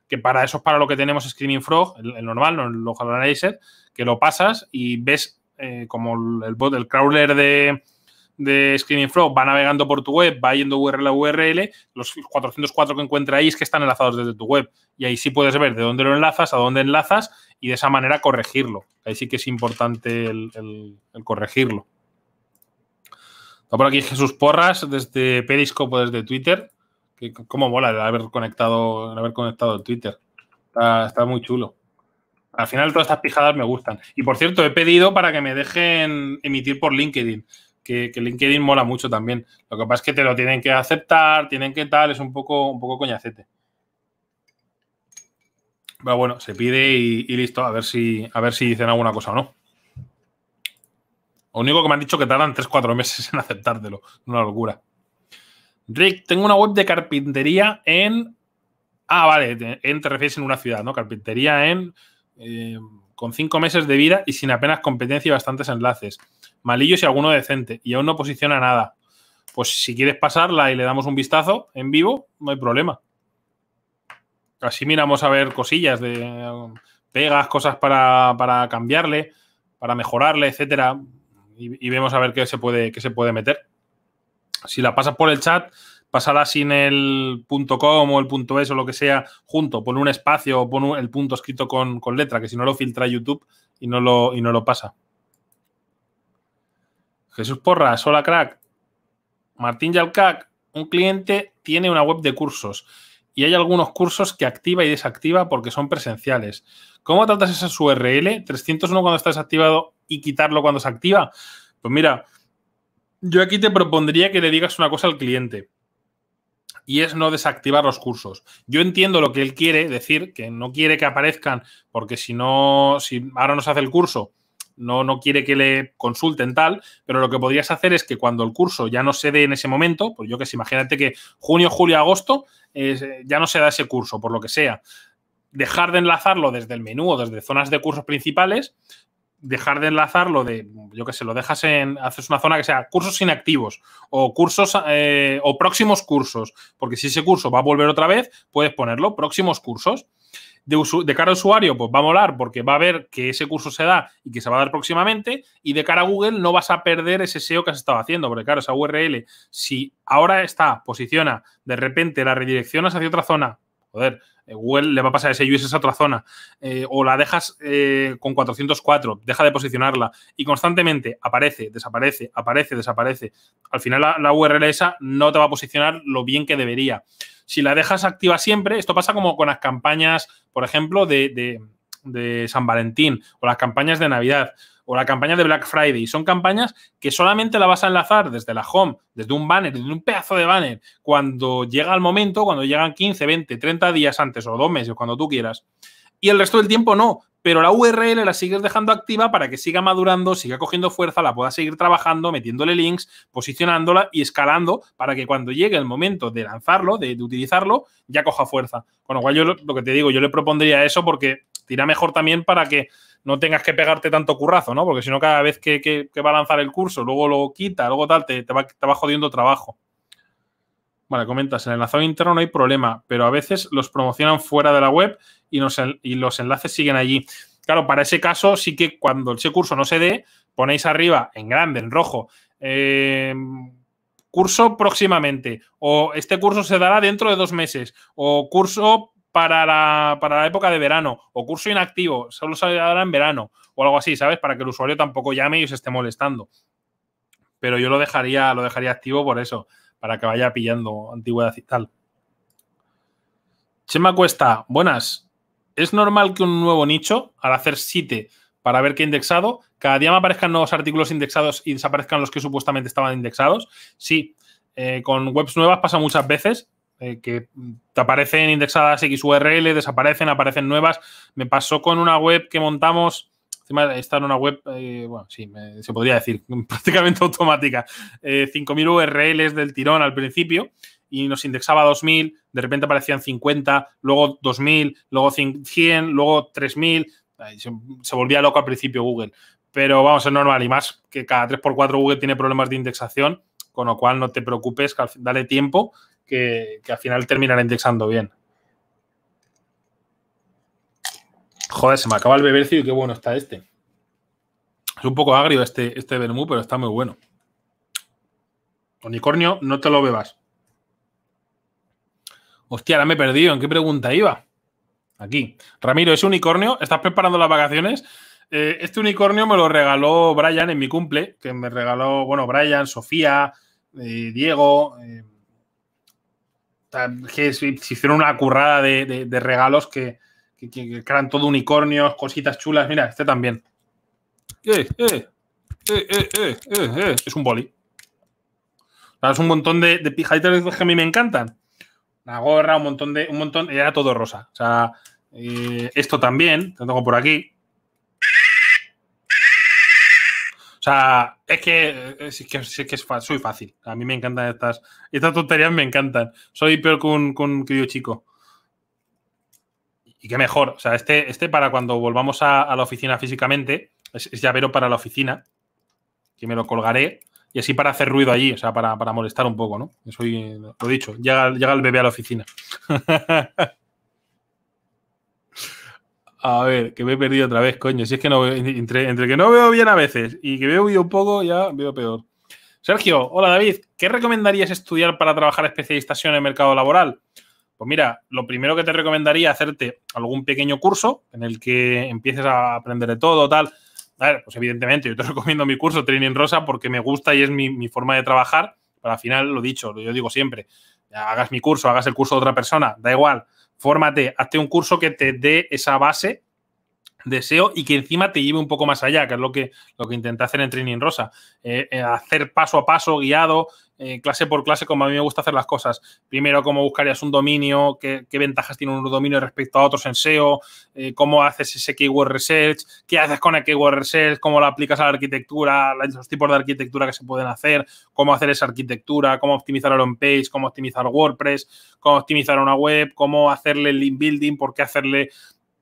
que para eso es para lo que tenemos Screaming Frog, el, normal, el Local Analyzer, que lo pasas y ves eh, como el, el crawler de, de Screaming Flow va navegando por tu web, va yendo URL a URL, los 404 que encuentra ahí es que están enlazados desde tu web. Y ahí sí puedes ver de dónde lo enlazas, a dónde enlazas y de esa manera corregirlo. Ahí sí que es importante el, corregirlo. Está por aquí Jesús Porras desde Periscope, desde Twitter. Que, cómo mola el haber conectado, el haber conectado Twitter. está muy chulo. Al final todas estas pijadas me gustan. Y por cierto, he pedido para que me dejen emitir por LinkedIn que, LinkedIn mola mucho también. Lo que pasa es que te lo tienen que aceptar, tienen que tal, es un poco, un poco coñacete. Pero bueno, se pide y, listo, a ver, si, a ver si dicen alguna cosa o no. Lo único que me han dicho que tardan 3-4 meses en aceptártelo. Una locura. Rick, tengo una web de carpintería en. Ah, vale, en, te refieres en una ciudad, ¿no? Carpintería en. Eh, con 5 meses de vida y sin apenas competencia y bastantes enlaces. Malillo y alguno decente. Y aún no posiciona nada. Pues si quieres pasarla y le damos un vistazo en vivo, no hay problema. Así miramos a ver cosillas de pegas, cosas para, cambiarle, para mejorarle, etcétera. Y, vemos a ver qué se, puede, qué se puede meter. Si la pasas por el chat, pásala sin el .com o el .es o lo que sea junto. Pon un espacio o pon el punto escrito con, con, letra, que si no lo filtra YouTube y no lo, y no lo pasa. Jesús Porras, hola crack. Martín Yalcac, un cliente tiene una web de cursos y hay algunos cursos que activa y desactiva porque son presenciales. ¿Cómo tratas esa URL? 301 cuando está desactivado y quitarlo cuando se activa. Pues mira, yo aquí te propondría que le digas una cosa al cliente y es no desactivar los cursos. Yo entiendo lo que él quiere decir, que no quiere que aparezcan porque si no, si ahora no se hace el curso, no, no quiere que le consulten tal, pero lo que podrías hacer es que cuando el curso ya no se dé en ese momento, pues yo que sé, imagínate que junio, julio, agosto eh, ya no se da ese curso, por lo que sea, dejar de enlazarlo desde el menú o desde zonas de cursos principales, dejar de enlazarlo de, yo que sé, lo dejas en, haces una zona que sea cursos inactivos o cursos eh, o próximos cursos, porque si ese curso va a volver otra vez, puedes ponerlo próximos cursos de, cara al usuario, pues va a molar porque va a ver que ese curso se da y que se va a dar próximamente. Y de cara a Google, no vas a perder ese SEO que has estado haciendo, porque claro, esa URL, si ahora está, posiciona, de repente la redireccionas hacia otra zona, joder, eh, Google le va a pasar ese US a otra zona, eh, o la dejas eh, con 404, deja de posicionarla y constantemente aparece, desaparece, aparece, desaparece. Al final la, la, URL esa no te va a posicionar lo bien que debería si la dejas activa siempre, esto pasa como con las campañas, por ejemplo, de, San Valentín o las campañas de Navidad o la campaña de Black Friday. Son campañas que solamente la vas a enlazar desde la home, desde un banner, desde un pedazo de banner, cuando llega el momento, cuando llegan 15, 20, 30 días antes o dos meses, cuando tú quieras. Y el resto del tiempo no, pero la URL la sigues dejando activa para que siga madurando, siga cogiendo fuerza, la pueda seguir trabajando, metiéndole links, posicionándola y escalando para que cuando llegue el momento de lanzarlo, de, utilizarlo, ya coja fuerza. Con lo cual, yo lo, que te digo, yo le propondría eso porque tira mejor también para que no tengas que pegarte tanto currazo, ¿no? Porque si no, cada vez que, va a lanzar el curso, luego lo quita, luego tal, te, va, te va jodiendo trabajo. Vale, comentas, en el enlazado interno no hay problema, pero a veces los promocionan fuera de la web y, los enlaces siguen allí. Claro, para ese caso sí que cuando ese curso no se dé, ponéis arriba en grande, en rojo, em, curso próximamente, o este curso se dará dentro de dos meses, o curso para la, para la época de verano, o curso inactivo, solo se dará en verano, o algo así, ¿sabes? Para que el usuario tampoco llame y os esté molestando. Pero yo lo dejaría, lo dejaría activo por eso para que vaya pillando antigüedad y tal. Chema Cuesta, buenas. ¿Es normal que un nuevo nicho, al hacer SITE para ver qué indexado, cada día me aparezcan nuevos artículos indexados y desaparezcan los que supuestamente estaban indexados? Sí, eh, con webs nuevas pasa muchas veces eh, que te aparecen indexadas XURL, desaparecen, aparecen nuevas. Me pasó con una web que montamos Encima está en una web, eh, bueno, sí, se podría decir, prácticamente automática. Eh, 5.000 URLs del tirón al principio y nos indexaba 2.000, de repente aparecían 50, luego 2.000, luego 100, luego 3.000. Se, volvía loco al principio Google. Pero vamos, es normal y más que cada 3x4 Google tiene problemas de indexación, con lo cual no te preocupes, dale tiempo que, que al final terminará indexando bien. Joder, se me acaba el bebercio y qué bueno está este. Es un poco agrio este, este vermú, pero está muy bueno. Unicornio, no te lo bebas. Hostia, ahora me he perdido. ¿En qué pregunta iba? Aquí. Ramiro, ¿es unicornio? ¿Estás preparando las vacaciones? Eh, este unicornio me lo regaló Brian en mi cumple, que me regaló, bueno, Brian, Sofía, eh, Diego. Eh, se hicieron una currada de regalos que, que, crean todo unicornios, cositas chulas. Mira, este también. Eh, eh, eh, es un boli. Es un montón de, de pijaditas que a mí me encantan. La gorra, un montón de. Un montón. Era todo rosa. O sea, esto también, lo tengo por aquí. O sea, es que, es que, es soy fácil. A mí me encantan estas. Estas tonterías me encantan. Soy peor que un, que chico. Y qué mejor. O sea, este, este para cuando volvamos a, la oficina físicamente, es, es, llavero para la oficina, que me lo colgaré. Y así para hacer ruido allí, o sea, para, molestar un poco, ¿no? Soy, lo dicho, llega, llega el bebé a la oficina. A ver, que me he perdido otra vez, coño. Si es que no entre, entre, que no veo bien a veces y que veo un poco, ya veo peor. Sergio, hola David, ¿qué recomendarías estudiar para trabajar especialización en el mercado laboral? Pues mira, lo primero que te recomendaría hacerte algún pequeño curso en el que empieces a aprender de todo, tal. A ver, pues evidentemente yo te recomiendo mi curso Training Rosa porque me gusta y es mi, forma de trabajar. Pero al final, lo dicho, yo digo siempre, hagas mi curso, hagas el curso de otra persona, da igual, fórmate, hazte un curso que te dé esa base deseo y que encima te lleve un poco más allá, que es lo que, lo que intenté hacer en Training Rosa. Eh, eh, hacer paso a paso, guiado, eh, clase por clase, como a mí me gusta hacer las cosas. Primero, cómo buscarías un dominio, qué, ventajas tiene un dominio respecto a otros en SEO, cómo haces ese keyword research, qué haces con el keyword research, cómo lo aplicas a la arquitectura, los tipos de arquitectura que se pueden hacer, cómo hacer esa arquitectura, cómo optimizar el homepage, page cómo optimizar WordPress, cómo optimizar una web, cómo hacerle el link building, por qué hacerle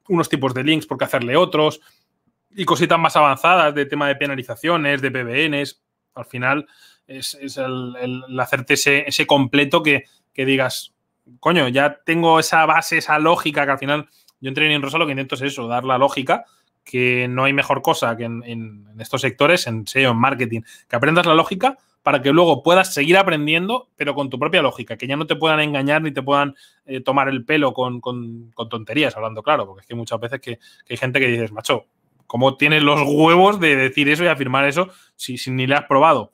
unos tipos de links, porque hacerle otros, y cositas más avanzadas de tema de penalizaciones, de PBNs. Al final es, el, hacerte ese, completo que, digas, coño, ya tengo esa base, esa lógica que al final yo en Training Rosa lo que intento es eso, dar la lógica, que no hay mejor cosa que en, en estos sectores, en SEO, en marketing, que aprendas la lógica para que luego puedas seguir aprendiendo, pero con tu propia lógica, que ya no te puedan engañar ni te puedan eh, tomar el pelo con, tonterías, hablando claro, porque es que muchas veces que, hay gente que dices, macho, ¿cómo tienes los huevos de decir eso y afirmar eso si, ni le has probado?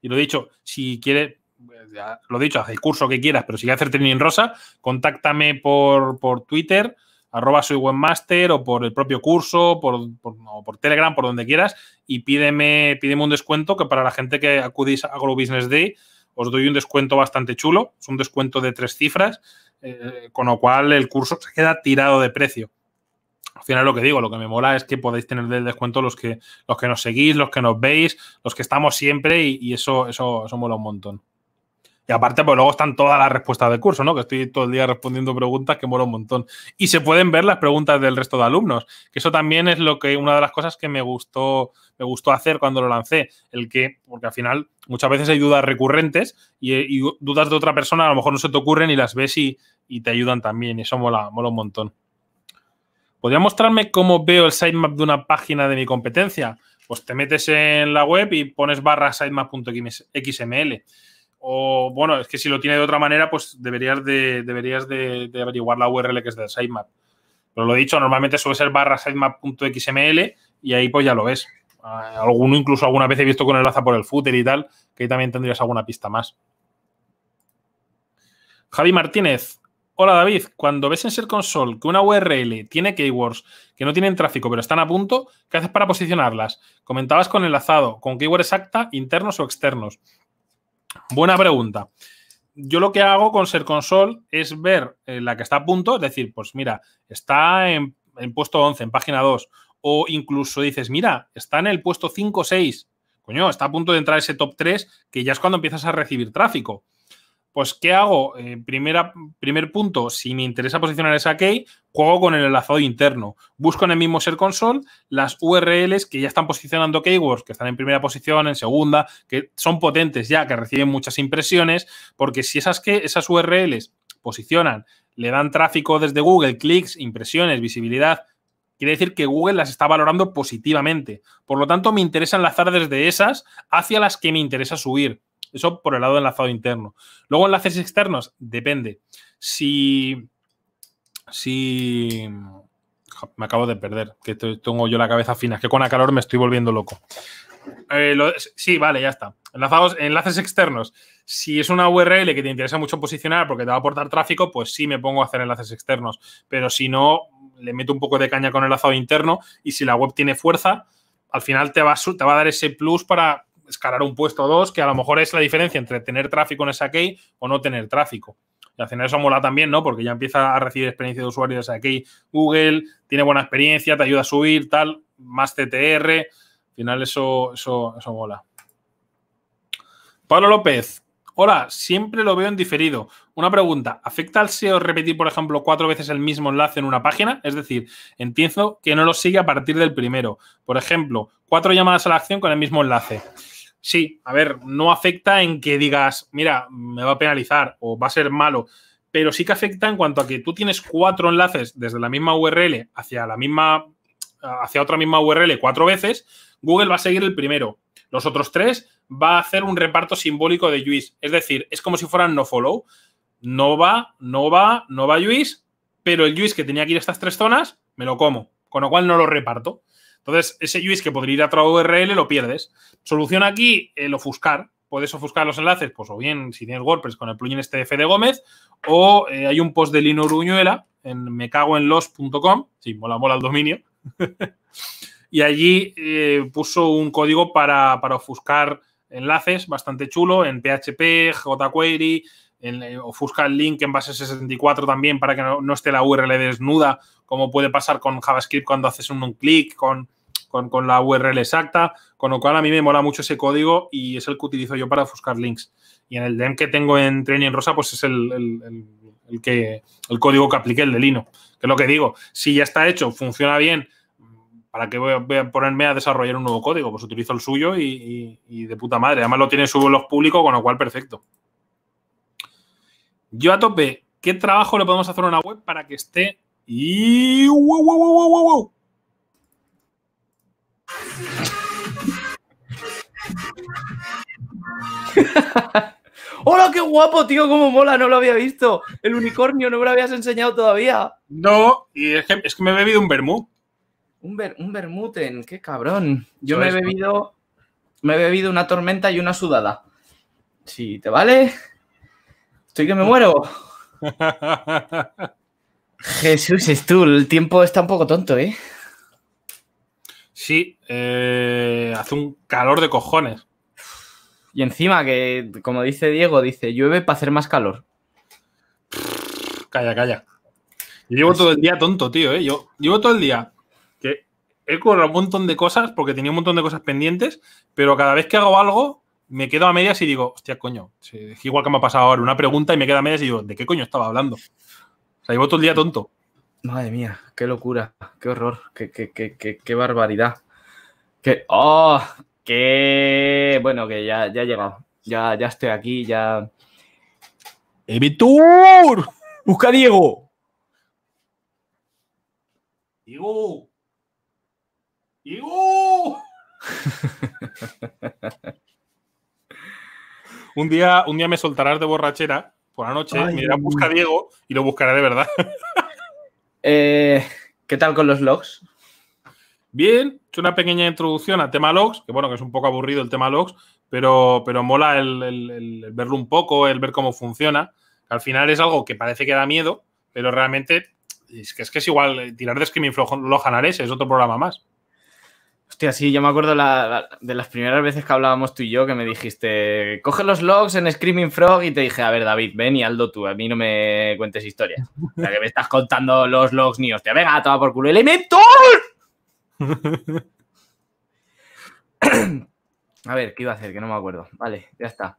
Y lo dicho, si quieres, eh, lo dicho, haz el curso que quieras, pero si quieres hacer training rosa, contáctame por, por Twitter arroba soy webmaster o por el propio curso, por, por, o por Telegram, por donde quieras, y pídeme, un descuento que para la gente que acudís a Grow Business Day os doy un descuento bastante chulo, es un descuento de tres cifras, eh, con lo cual el curso se queda tirado de precio. Al final lo que digo, lo que me mola es que podéis tener del descuento los que, los que nos seguís, los que nos veis, los que estamos siempre y, y eso, eso, eso mola un montón. Y aparte, pues luego están todas las respuestas del curso, ¿no? Que estoy todo el día respondiendo preguntas que mola un montón. Y se pueden ver las preguntas del resto de alumnos, que eso también es lo que una de las cosas que me gustó, me gustó hacer cuando lo lancé, el que, porque al final muchas veces hay dudas recurrentes y, dudas de otra persona a lo mejor no se te ocurren y las ves y, y te ayudan también, y eso mola, mola un montón. ¿Podría mostrarme cómo veo el sitemap de una página de mi competencia? Pues te metes en la web y pones barra sitemap.xml o bueno, es que si lo tiene de otra manera, pues deberías de, deberías de, averiguar la URL que es del sitemap. Pero lo he dicho, normalmente suele ser barra sitemap.xml y ahí pues ya lo ves. Ah, alguno incluso alguna vez he visto con enlaza por el footer y tal, que ahí también tendrías alguna pista más. Javi Martínez. Hola David, cuando ves en Ser Console que una URL tiene keywords que no tienen tráfico pero están a punto, ¿qué haces para posicionarlas? Comentabas con enlazado, con keyword exacta, internos o externos. Buena pregunta. Yo lo que hago con Ser Console es ver eh, la que está a punto, es decir, pues mira, está en, puesto 11, en página 2, o incluso dices, mira, está en el puesto 5 6, coño, está a punto de entrar ese top 3, que ya es cuando empiezas a recibir tráfico pues ¿qué hago? Eh, primer punto, si me interesa posicionar esa key, juego con el enlazado interno. Busco en el mismo ser console las URLs que ya están posicionando keywords, que están en primera posición, en segunda, que son potentes ya, que reciben muchas impresiones, porque si esas, esas URLs posicionan, le dan tráfico desde Google, clics, impresiones, visibilidad, quiere decir que Google las está valorando positivamente. Por lo tanto, me interesa enlazar desde esas hacia las que me interesa subir. Eso por el lado del enlazado interno. Luego, enlaces externos, depende. Si. Si. Me acabo de perder, que tengo yo la cabeza fina, es que con la calor me estoy volviendo loco. Eh, sí, vale, ya está. Enlazados, enlaces externos. Si es una URL que te interesa mucho posicionar porque te va a aportar tráfico, pues sí me pongo a hacer enlaces externos. Pero si no, le meto un poco de caña con el enlazado interno y si la web tiene fuerza, al final te va, te va a dar ese plus para escalar un puesto o dos, que a lo mejor es la diferencia entre tener tráfico en esa key o no tener tráfico. Y al final eso mola también, ¿no? Porque ya empieza a recibir experiencia de usuario de esa key. Google tiene buena experiencia, te ayuda a subir, tal, más CTR. Al final eso, eso mola. Pablo López, Hola, siempre lo veo en diferido. Una pregunta, ¿afecta al SEO repetir, por ejemplo, cuatro veces el mismo enlace en una página? Es decir, entiendo que no lo sigue a partir del primero. Por ejemplo, cuatro llamadas a la acción con el mismo enlace sí, a ver, no afecta en que digas, mira, me va a penalizar o va a ser malo, pero sí que afecta en cuanto a que tú tienes cuatro enlaces desde la misma URL hacia la misma, hacia otra misma URL cuatro veces, Google va a seguir el primero. Los otros tres va a hacer un reparto simbólico de Juice. Es decir, es como si fueran no follow. No va, no va, no va Juice, pero el Juice que tenía que ir a estas tres zonas, me lo como. Con lo cual no lo reparto. Entonces, ese UIS que podría ir a otra URL lo pierdes. Solución aquí, el eh, ofuscar. Puedes ofuscar los enlaces, pues o bien si tienes WordPress con el plugin STF este de Gómez, o eh, hay un post de Lino Uruñuela en mecagoenlos.com, sí, mola, mola el dominio, y allí eh, puso un código para, para ofuscar enlaces bastante chulo en PHP, jQuery, eh, o el link en base 64 también para que no, esté la URL desnuda, como puede pasar con JavaScript cuando haces un, un clic, con, con, la URL exacta, con lo cual a mí me mola mucho ese código y es el que utilizo yo para ofuscar links. Y en el DEM que tengo en Training Rosa, pues es el, el, que, el código que apliqué, el de Lino. Que es lo que digo, si ya está hecho, funciona bien, ¿para qué voy a, ponerme a desarrollar un nuevo código? Pues utilizo el suyo y, y, de puta madre. Además lo tiene su blog público, con lo cual perfecto. Yo a tope, ¿qué trabajo le podemos hacer a una web para que esté... wow, wow, hola qué guapo, tío! ¡Cómo mola! No lo había visto. El unicornio, no me lo habías enseñado todavía. No, y es que, me he bebido un vermut. Un, un vermuten, qué cabrón. Yo me he bebido. Me he bebido una tormenta y una sudada. Si te vale. Estoy que me muero. Jesús, es tú, el tiempo está un poco tonto, ¿eh? Sí, eh, hace un calor de cojones. Y encima que, como dice Diego, dice, llueve para hacer más calor. Calla, calla. Yo llevo pues todo el día tonto, tío, ¿eh? Yo llevo todo el día que he currado un montón de cosas porque tenía un montón de cosas pendientes, pero cada vez que hago algo me quedo a medias y digo, hostia, coño, igual que me ha pasado ahora una pregunta y me quedo a medias y digo, ¿de qué coño estaba hablando? O sea, llevo todo el día tonto. Madre mía, qué locura, qué horror, qué, qué, barbaridad. Que, oh, ¡Qué! bueno, que ya, ya he llegado, ya, ya estoy aquí, ya. ¡Evitur! ¡Eh, ¡Busca a Diego! ¡Diego! ¡Diego! Un día, un día me soltarás de borrachera por la noche, me a buscar a Diego y lo buscaré de verdad. Eh, ¿Qué tal con los logs? Bien, es una pequeña introducción a tema logs, que bueno, que es un poco aburrido el tema logs, pero, pero mola el, verlo un poco, el ver cómo funciona. Al final es algo que parece que da miedo, pero realmente es que es, que es igual eh, tirar de Screaming lo Analysis, es otro programa más. Hostia, sí, yo me acuerdo de las primeras veces que hablábamos tú y yo que me dijiste, coge los logs en Screaming Frog y te dije, a ver, David, ven y Aldo, tú, a mí no me cuentes historias. O sea, que me estás contando los logs ni hostia, venga, toma por culo, ¡Elementor! a ver, ¿qué iba a hacer? Que no me acuerdo. Vale, ya está.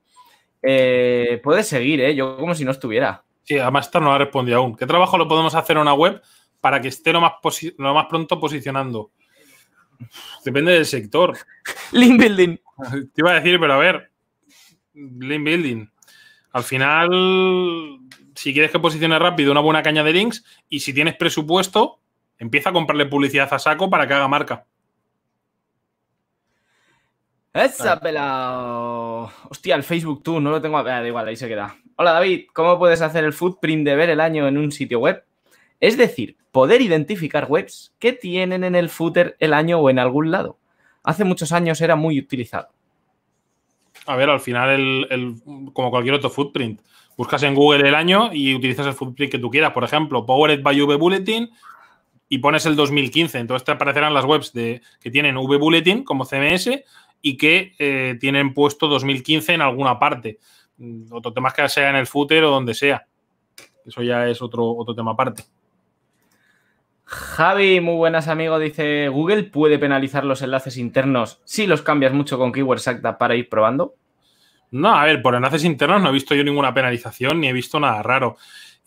Eh, puedes seguir, ¿eh? Yo como si no estuviera. Sí, además esta no ha respondido aún. ¿Qué trabajo lo podemos hacer en una web para que esté lo más, lo más pronto posicionando? Depende del sector. Link building. Te iba a decir, pero a ver, Link building. Al final, si quieres que posicione rápido una buena caña de links y si tienes presupuesto, empieza a comprarle publicidad a saco para que haga marca. Esa pelado. Hostia, el Facebook tú, no lo tengo. Ah, da igual, ahí se queda. Hola David, ¿cómo puedes hacer el footprint de ver el año en un sitio web? Es decir, poder identificar webs que tienen en el footer el año o en algún lado. Hace muchos años era muy utilizado. A ver, al final, el, como cualquier otro footprint, buscas en Google el año y utilizas el footprint que tú quieras. Por ejemplo, Powered by VBulletin y pones el 2015. Entonces te aparecerán las webs de, que tienen VBulletin Bulletin como CMS y que eh, tienen puesto 2015 en alguna parte. Mm, otro tema es que sea en el footer o donde sea. Eso ya es otro, otro tema aparte. Javi, muy buenas amigos, dice, ¿Google puede penalizar los enlaces internos si los cambias mucho con Keyword Exacta para ir probando? No, a ver, por enlaces internos no he visto yo ninguna penalización ni he visto nada raro.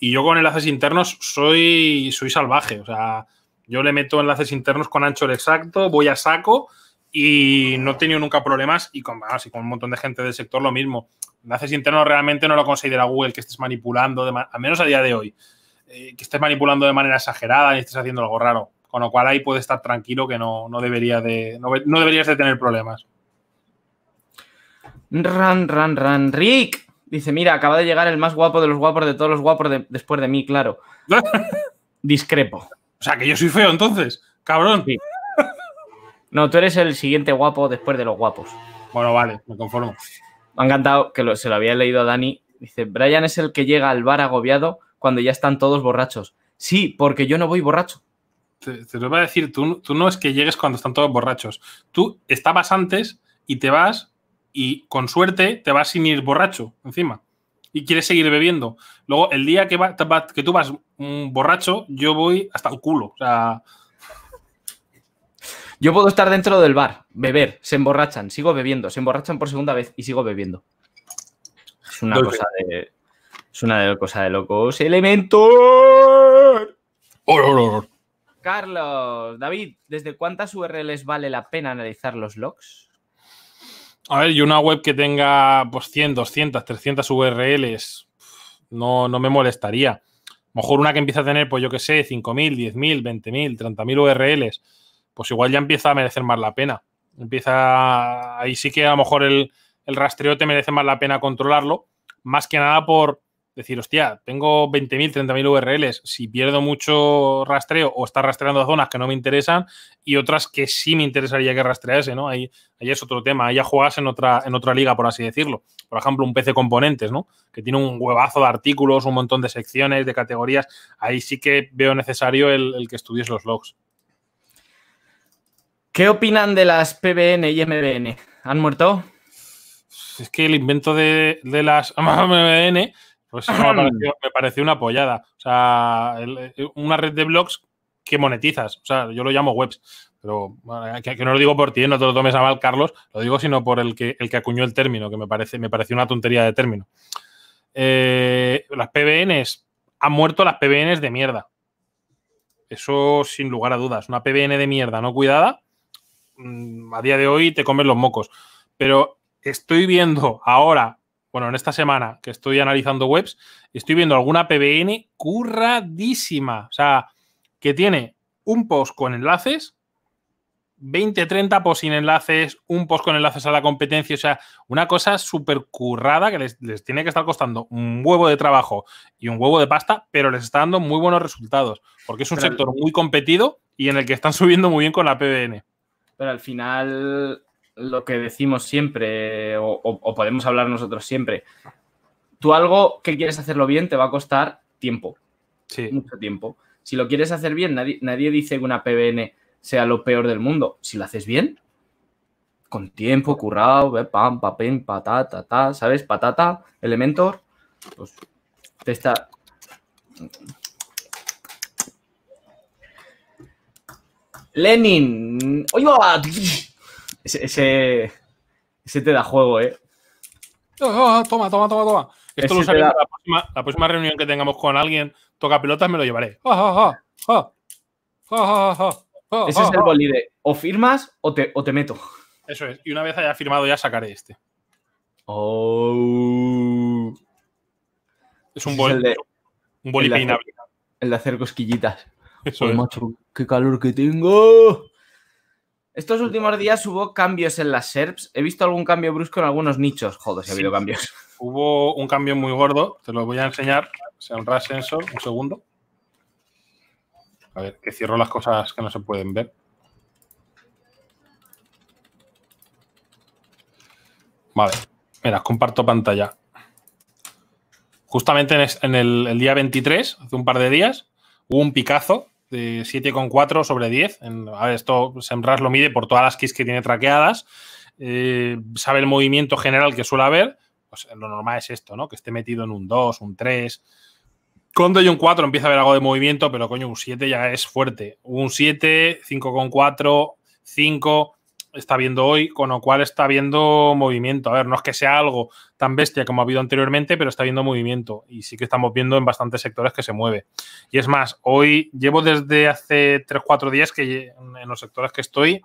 Y yo con enlaces internos soy, salvaje, o sea, yo le meto enlaces internos con ancho el exacto, voy a saco y no he tenido nunca problemas y con, con un montón de gente del sector lo mismo. Enlaces internos realmente no lo considera Google que estés manipulando, al menos a día de hoy. Eh, que estés manipulando de manera exagerada y estés haciendo algo raro. Con lo cual ahí puede estar tranquilo que no, no, debería de, no, deberías de tener problemas. Ran, ran, ran. Rick dice: Mira, acaba de llegar el más guapo de los guapos de todos los guapos después de mí, claro. Discrepo. O sea, que yo soy feo entonces, cabrón. No, tú eres el siguiente guapo después de los guapos. Bueno, vale, me conformo. Me ha encantado que se lo había leído a Dani. Dice: Brian es el que llega al bar agobiado cuando ya están todos borrachos. Sí, porque yo no voy borracho. Te, lo voy a decir, tú, tú no es que llegues cuando están todos borrachos. Tú estabas antes y te vas y con suerte te vas sin ir borracho encima y quieres seguir bebiendo. Luego, el día que, que tú vas borracho, yo voy hasta el culo. O sea... Yo puedo estar dentro del bar, beber, se emborrachan, sigo bebiendo, se emborrachan por segunda vez y sigo bebiendo. Es una cosa de... Es una cosa de locos. ¡Elementor! Carlos, David, ¿desde cuántas URLs vale la pena analizar los logs? A ver, y una web que tenga pues 100, 200, 300 URLs, no, no me molestaría. A lo mejor una que empieza a tener, pues yo que sé, 5.000, 10.000, 20.000, 30.000 URLs, pues igual ya empieza a merecer más la pena. Empieza, ahí sí que a lo mejor el, el rastreo te merece más la pena controlarlo, más que nada por, decir, hostia, tengo 20.000, 30.000 URLs, si pierdo mucho rastreo o está rastreando zonas que no me interesan y otras que sí me interesaría que rastrease, ¿no? Ahí, ahí es otro tema, ahí ya juegas en otra, en otra liga, por así decirlo. Por ejemplo, un PC Componentes, ¿no? Que tiene un huevazo de artículos, un montón de secciones, de categorías, ahí sí que veo necesario el, que estudies los logs. ¿Qué opinan de las PBN y MBN? ¿Han muerto? Es que el invento de, de las MBN pues me, pareció, una pollada. O sea, eh, una red de blogs que monetizas. O sea, yo lo llamo webs. Pero que, no lo digo por ti, no te lo tomes a mal, Carlos, lo digo sino por el que, el que acuñó el término, que me, parece, me pareció una tontería de término. Eh, las PBNs, han muerto las PBNs de mierda. Eso sin lugar a dudas. Una PBN de mierda no cuidada, mm, a día de hoy te comen los mocos. Pero estoy viendo ahora bueno, en esta semana que estoy analizando webs, estoy viendo alguna PBN curradísima. O sea, que tiene un post con enlaces, 20, 30 posts sin enlaces, un post con enlaces a la competencia. O sea, una cosa súper currada que les, tiene que estar costando un huevo de trabajo y un huevo de pasta, pero les está dando muy buenos resultados. Porque es un sector muy competido y en el que están subiendo muy bien con la PBN. Pero al final lo que decimos siempre o, podemos hablar nosotros siempre. Tú algo que quieres hacerlo bien te va a costar tiempo. Sí. Mucho tiempo. Si lo quieres hacer bien, nadie, dice que una PBN sea lo peor del mundo. Si lo haces bien, con tiempo, currado, pam, papen, patata, ta, ¿sabes? Patata, Elementor, pues te está... Lenin. ¡Oye, va! Ese, ese, te da juego, ¿eh? toma, toma, toma, toma. Esto lo usaré La, próxima, reunión que tengamos con alguien, toca pelotas, me lo llevaré. ese es el de O firmas o te, o te meto. Eso es. Y una vez haya firmado, ya sacaré este. Oh. Es un boli un boli el de hacer, el de hacer cosquillitas. Eso macho, qué calor que tengo. Estos últimos días hubo cambios en las SERPs. He visto algún cambio brusco en algunos nichos. Joder, si ha habido cambios. Hubo un cambio muy gordo, te lo voy a enseñar. Se honra sensor, un segundo. A ver, que cierro las cosas que no se pueden ver. Vale, mira, comparto pantalla. Justamente en el, el día 23, hace un par de días, hubo un picazo de 7,4 sobre 10. a ver, esto Semras lo mide por todas las keys que tiene traqueadas. Eh, sabe el movimiento general que suele haber. Pues eh, lo normal es esto, ¿no? Que esté metido en un 2, un 3. Con hay un 4 empieza a haber algo de movimiento, pero coño, un 7 ya es fuerte. Un 7, 5,4, 5 está viendo hoy, con lo cual está viendo movimiento. A ver, no es que sea algo tan bestia como ha habido anteriormente, pero está viendo movimiento y sí que estamos viendo en bastantes sectores que se mueve. Y es más, hoy llevo desde hace 3-4 días que en los sectores que estoy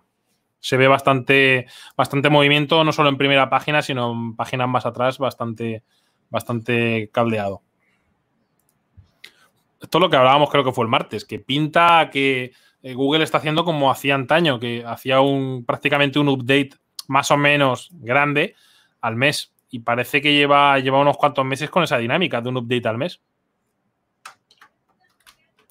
se ve bastante, bastante movimiento, no solo en primera página, sino en páginas más atrás, bastante, bastante caldeado. Esto es lo que hablábamos, creo que fue el martes, que pinta que eh, Google está haciendo como hacía antaño, que hacía un, prácticamente un update más o menos grande al mes. Y parece que lleva, lleva unos cuantos meses con esa dinámica de un update al mes.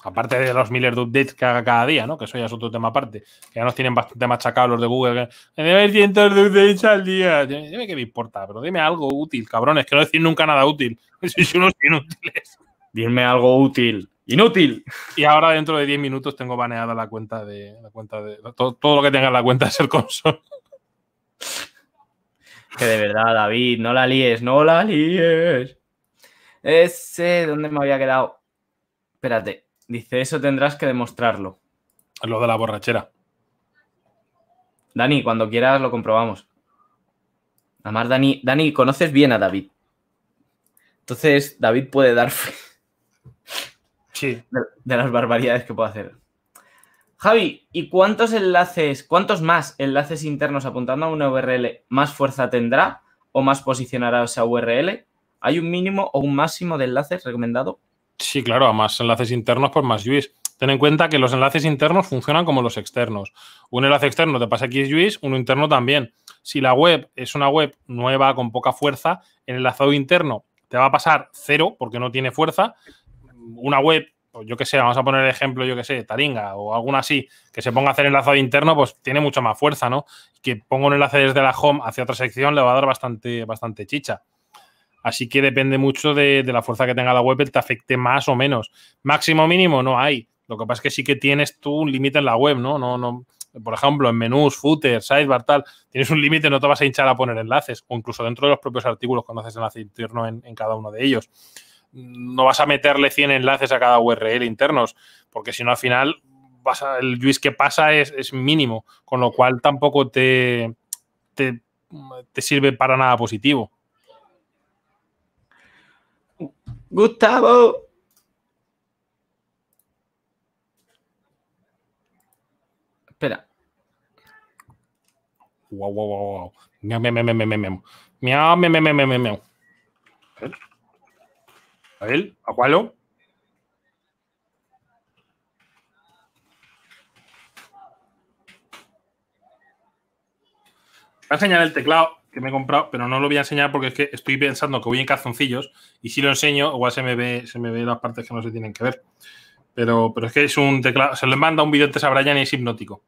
Aparte de los miles de updates que haga cada día, ¿no? Que eso ya es otro tema aparte. Que ya nos tienen bastante machacados los de Google. Debe cientos de updates al día. Dime qué me importa, pero dime algo útil, cabrones. Que no decir nunca nada útil. Sois unos inútiles. Dime algo útil. Inútil. Y ahora dentro de 10 minutos tengo baneada la cuenta de. La cuenta de todo, lo que tenga en la cuenta es el console. Que de verdad, David, no la líes, no la líes. Ese, ¿dónde me había quedado? Espérate, dice, eso tendrás que demostrarlo. Lo de la borrachera. Dani, cuando quieras lo comprobamos. Además, Dani, Dani, conoces bien a David. Entonces, David puede dar fe sí. de, las barbaridades que puedo hacer. Javi, ¿y cuántos enlaces, cuántos más enlaces internos apuntando a una URL más fuerza tendrá o más posicionará esa URL? ¿Hay un mínimo o un máximo de enlaces recomendado? Sí, claro, a más enlaces internos, pues más UIs. Ten en cuenta que los enlaces internos funcionan como los externos. Un enlace externo te pasa UIS, uno interno también. Si la web es una web nueva con poca fuerza, el enlazado interno te va a pasar cero porque no tiene fuerza una web, yo que sé, vamos a poner el ejemplo, yo que sé, Taringa o alguna así, que se ponga a hacer enlazado interno, pues tiene mucha más fuerza, ¿no? Que ponga un enlace desde la home hacia otra sección le va a dar bastante, bastante chicha. Así que depende mucho de, la fuerza que tenga la web, el te afecte más o menos. Máximo mínimo no hay. Lo que pasa es que sí que tienes tú un límite en la web, ¿no? No, no, por ejemplo, en menús, footer, sidebar, tal, tienes un límite, no te vas a hinchar a poner enlaces, o incluso dentro de los propios artículos cuando haces enlace interno en cada uno de ellos no vas a meterle 100 enlaces a cada URL internos, porque si no al final vas el juice que pasa es, mínimo, con lo cual tampoco te, te, sirve para nada positivo. Gustavo. Espera. Wow, wow, wow, Miau, miau, miau, miau. Miau, miau, miau, miau, miau. miau. A cuál Voy a enseñar el teclado que me he comprado, pero no lo voy a enseñar porque es que estoy pensando que voy en calzoncillos y si lo enseño, igual se me ve, se me las partes que no se tienen que ver. Pero, pero es que es un teclado. Se le manda un vídeo antes a Brian y es hipnótico.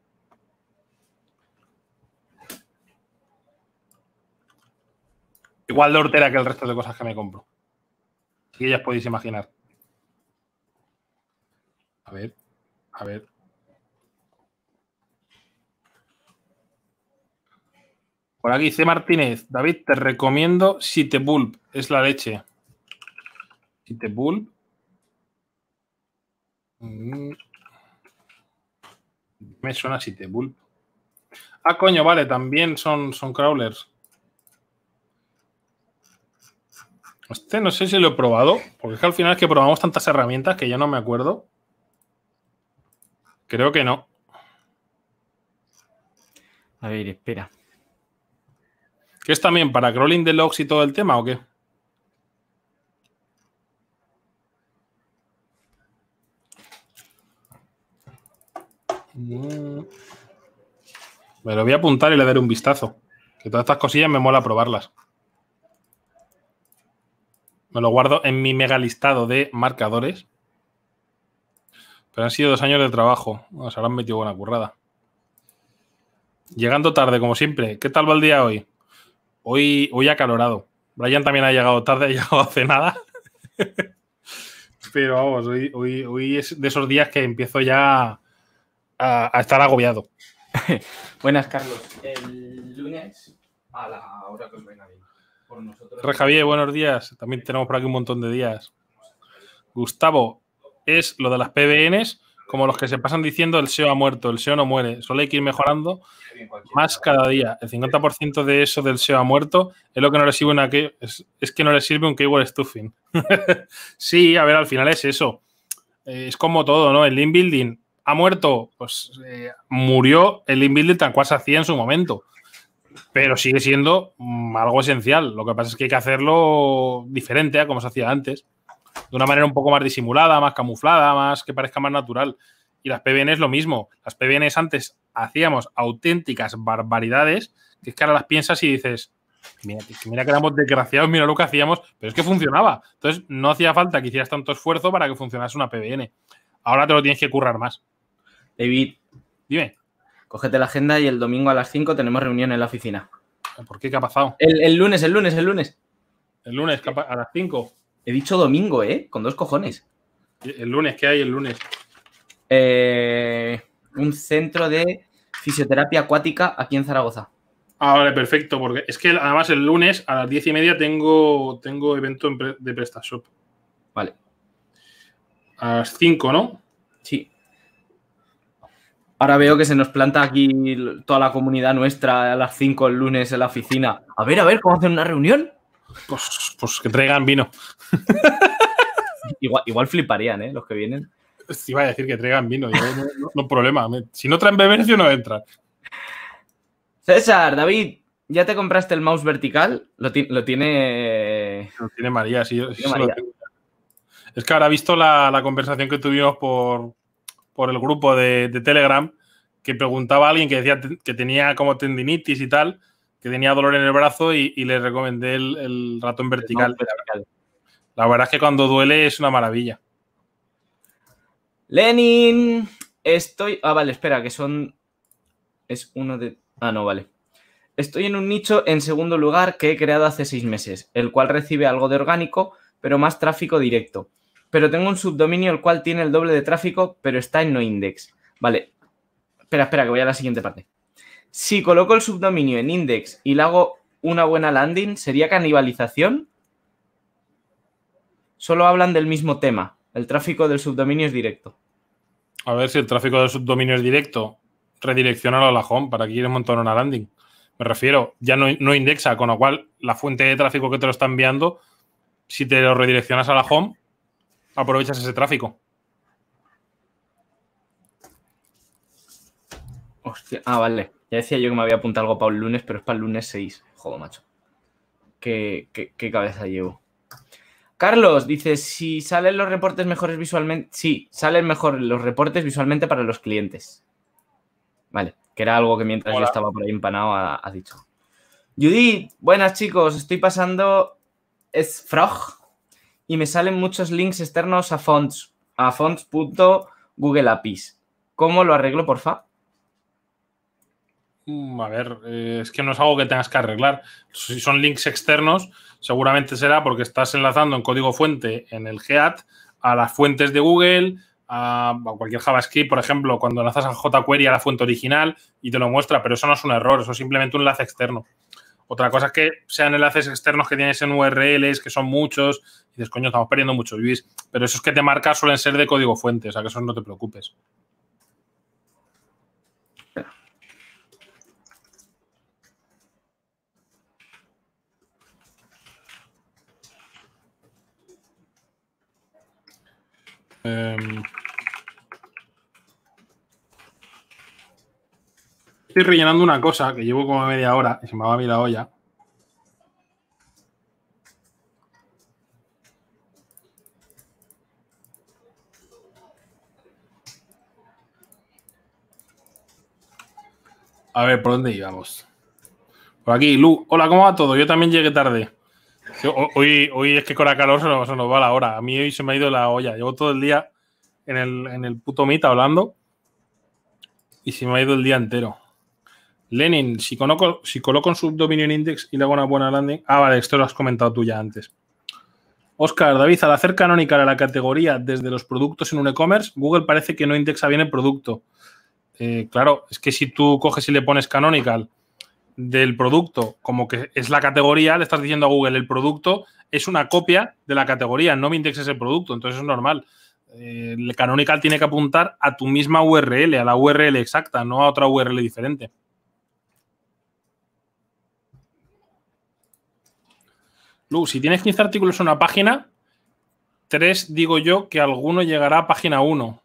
Igual de hortera que el resto de cosas que me compro que ya os podéis imaginar. A ver, a ver. Por aquí dice Martínez, David, te recomiendo bulb, es la leche. Sitebulb. Mm. Me suena bulb. Ah, coño, vale, también son, son crawlers. Este no sé si lo he probado, porque es que al final es que probamos tantas herramientas que ya no me acuerdo. Creo que no. A ver, espera. ¿Qué es también para crawling de logs y todo el tema o qué? Mm. Me lo voy a apuntar y le daré un vistazo. Que todas estas cosillas me mola probarlas. Me lo guardo en mi mega listado de marcadores. Pero han sido dos años de trabajo. Nos habrán metido buena currada. Llegando tarde, como siempre. ¿Qué tal va el día hoy? Hoy, hoy calorado. Brian también ha llegado tarde, ha llegado hace nada. Pero vamos, hoy, es de esos días que empiezo ya a, a estar agobiado. Buenas, Carlos. El lunes, a la hora que os venga bien. Re Javier, buenos días. También tenemos por aquí un montón de días. Gustavo, es lo de las PBNs como los que se pasan diciendo el SEO ha muerto, el SEO no muere, solo hay que ir mejorando más cada día. El 50% de eso del SEO ha muerto es lo que no le sirve es, que no le sirve un keyword stuffing. sí, a ver, al final es eso. Eh, es como todo, ¿no? El link building ha muerto, pues eh, murió el link building tan cual se hacía en su momento pero sigue siendo mm, algo esencial. Lo que pasa es que hay que hacerlo diferente a como se hacía antes, de una manera un poco más disimulada, más camuflada, más que parezca más natural. Y las es lo mismo. Las PBN antes hacíamos auténticas barbaridades, que es que ahora las piensas y dices, mira, mira que éramos desgraciados, mira lo que hacíamos, pero es que funcionaba. Entonces no hacía falta que hicieras tanto esfuerzo para que funcionase una PBN. Ahora te lo tienes que currar más. David, dime cógete la agenda y el domingo a las 5 tenemos reunión en la oficina. ¿Por qué? ¿Qué ha pasado? El, lunes, el lunes, el lunes. El lunes, a las 5. He dicho domingo, ¿eh? Con dos cojones. El lunes, ¿qué hay el lunes? Eh, un centro de fisioterapia acuática aquí en Zaragoza. Ah, vale, perfecto, porque es que además el lunes a las diez y media tengo, tengo evento de PrestaShop. Vale. A las 5, ¿no? Sí. Ahora veo que se nos planta aquí toda la comunidad nuestra a las 5 el lunes en la oficina. A ver, a ver, ¿cómo hacen una reunión? Pues, pues que traigan vino. igual, igual, fliparían, ¿eh? Los que vienen. iba a decir que traigan vino. no, hay problema. Si no traen beber, yo no entran. César, David, ¿ya te compraste el mouse vertical? Lo, tiene. Lo tiene María, sí. es que ahora he visto la conversación que tuvimos por, por el grupo de, Telegram que preguntaba a alguien que decía que tenía como tendinitis y tal, que tenía dolor en el brazo y, le recomendé el, ratón vertical. vertical. La verdad es que cuando duele es una maravilla. Lenin, estoy... Ah, vale, espera, que son... Es uno de... Ah, no, vale. Estoy en un nicho en segundo lugar que he creado hace seis meses, el cual recibe algo de orgánico, pero más tráfico directo pero tengo un subdominio el cual tiene el doble de tráfico, pero está en no index. Vale. Espera, espera, que voy a la siguiente parte. Si coloco el subdominio en index y le hago una buena landing, ¿sería canibalización? Solo hablan del mismo tema. El tráfico del subdominio es directo. A ver si el tráfico del subdominio es directo. Redireccionalo a la home para que quieres montar una landing. Me refiero, ya no, no indexa, con lo cual la fuente de tráfico que te lo está enviando, si te lo redireccionas a la home, aprovechas ese tráfico. Hostia, ah, vale. Ya decía yo que me había apuntado algo para el lunes, pero es para el lunes 6. Joder, macho. qué, qué, cabeza llevo? Carlos dice, si salen los reportes mejores visualmente, sí, salen mejor los reportes visualmente para los clientes. Vale, que era algo que mientras yo estaba por ahí empanado ha, ha, dicho. Judith, buenas chicos, estoy pasando es Frog y me salen muchos links externos a fonts, a fonts.googleapis. ¿Cómo lo arreglo, porfa? Mm, a ver, eh, es que no es algo que tengas que arreglar. Si son links externos, seguramente será porque estás enlazando en código fuente en el GEAT a las fuentes de Google, a, cualquier JavaScript, por ejemplo, cuando enlazas a jQuery a la fuente original y te lo muestra, pero eso no es un error, eso es simplemente un enlace externo. Otra cosa es que sean enlaces externos que tienes en URLs, que son muchos, y dices, coño, estamos perdiendo mucho, views. Pero esos que te marcas suelen ser de código fuente, o sea que eso no te preocupes. Em, estoy rellenando una cosa que llevo como media hora y se me va a mí la olla. A ver, ¿por dónde íbamos? Por aquí, Lu. Hola, ¿cómo va todo? Yo también llegué tarde. Hoy, hoy es que con la calor se nos, va la hora. A mí hoy se me ha ido la olla. Llevo todo el día en el, en el puto mito hablando y se me ha ido el día entero. Lenin, si coloco, si coloco un subdominion index y le hago una buena landing. Ah, vale, esto lo has comentado tú ya antes. Oscar, David, al hacer canonical a la categoría desde los productos en un e-commerce, Google parece que no indexa bien el producto. Eh, claro, es que si tú coges y le pones canonical del producto como que es la categoría, le estás diciendo a Google el producto es una copia de la categoría, no me indexes el producto, entonces es normal. Eh, el canonical tiene que apuntar a tu misma URL, a la URL exacta, no a otra URL diferente. Lu, si tienes 15 artículos en una página, 3 digo yo que alguno llegará a página 1.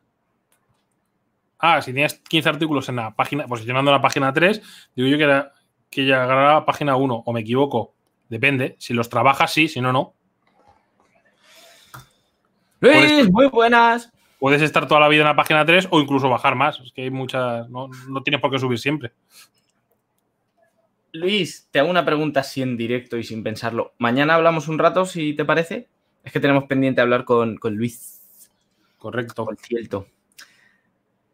Ah, si tienes 15 artículos en la página, posicionando la página 3, digo yo que, que llegará a página 1, o me equivoco. Depende. Si los trabajas, sí, si no, no. Luis, muy buenas. Puedes estar toda la vida en la página 3 o incluso bajar más. Es que hay muchas. No, no tienes por qué subir siempre. Luis, te hago una pregunta así en directo y sin pensarlo. Mañana hablamos un rato, si te parece. Es que tenemos pendiente hablar con, Luis. Correcto. con cierto.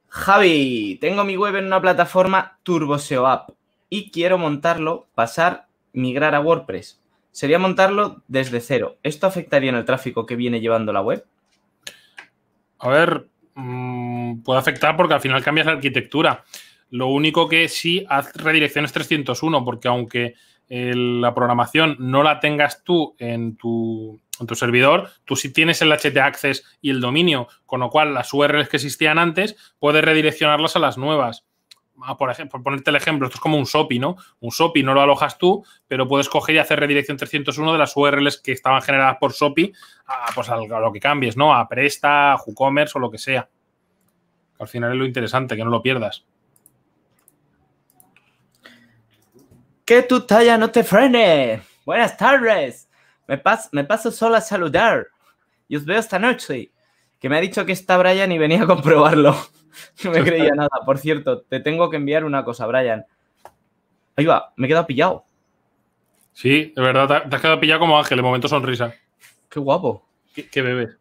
Javi, tengo mi web en una plataforma TurboSEO App y quiero montarlo, pasar, migrar a WordPress. Sería montarlo desde cero. ¿Esto afectaría en el tráfico que viene llevando la web? A ver, mm, puede afectar porque al final cambias la arquitectura. Lo único que sí, haz redirecciones 301, porque aunque eh, la programación no la tengas tú en tu, servidor, tú sí tienes el HT Access y el dominio, con lo cual las URLs que existían antes puedes redireccionarlas a las nuevas. Ah, por ponerte el ejemplo, esto es como un SOPI, ¿no? Un SOPI no lo alojas tú, pero puedes coger y hacer redirección 301 de las URLs que estaban generadas por SOPI a, pues a lo que cambies, ¿no? A Presta, a WooCommerce o lo que sea. Al final es lo interesante, que no lo pierdas. Que tu talla no te frene. Buenas tardes. Me, paso solo a saludar. Y os veo esta noche. Que me ha dicho que está Brian y venía a comprobarlo. no me creía nada. Por cierto, te tengo que enviar una cosa, Brian. Ahí va, me he quedado pillado. Sí, de verdad, te has quedado pillado como Ángel, de momento sonrisa. Qué guapo. ¿Qué, bebes?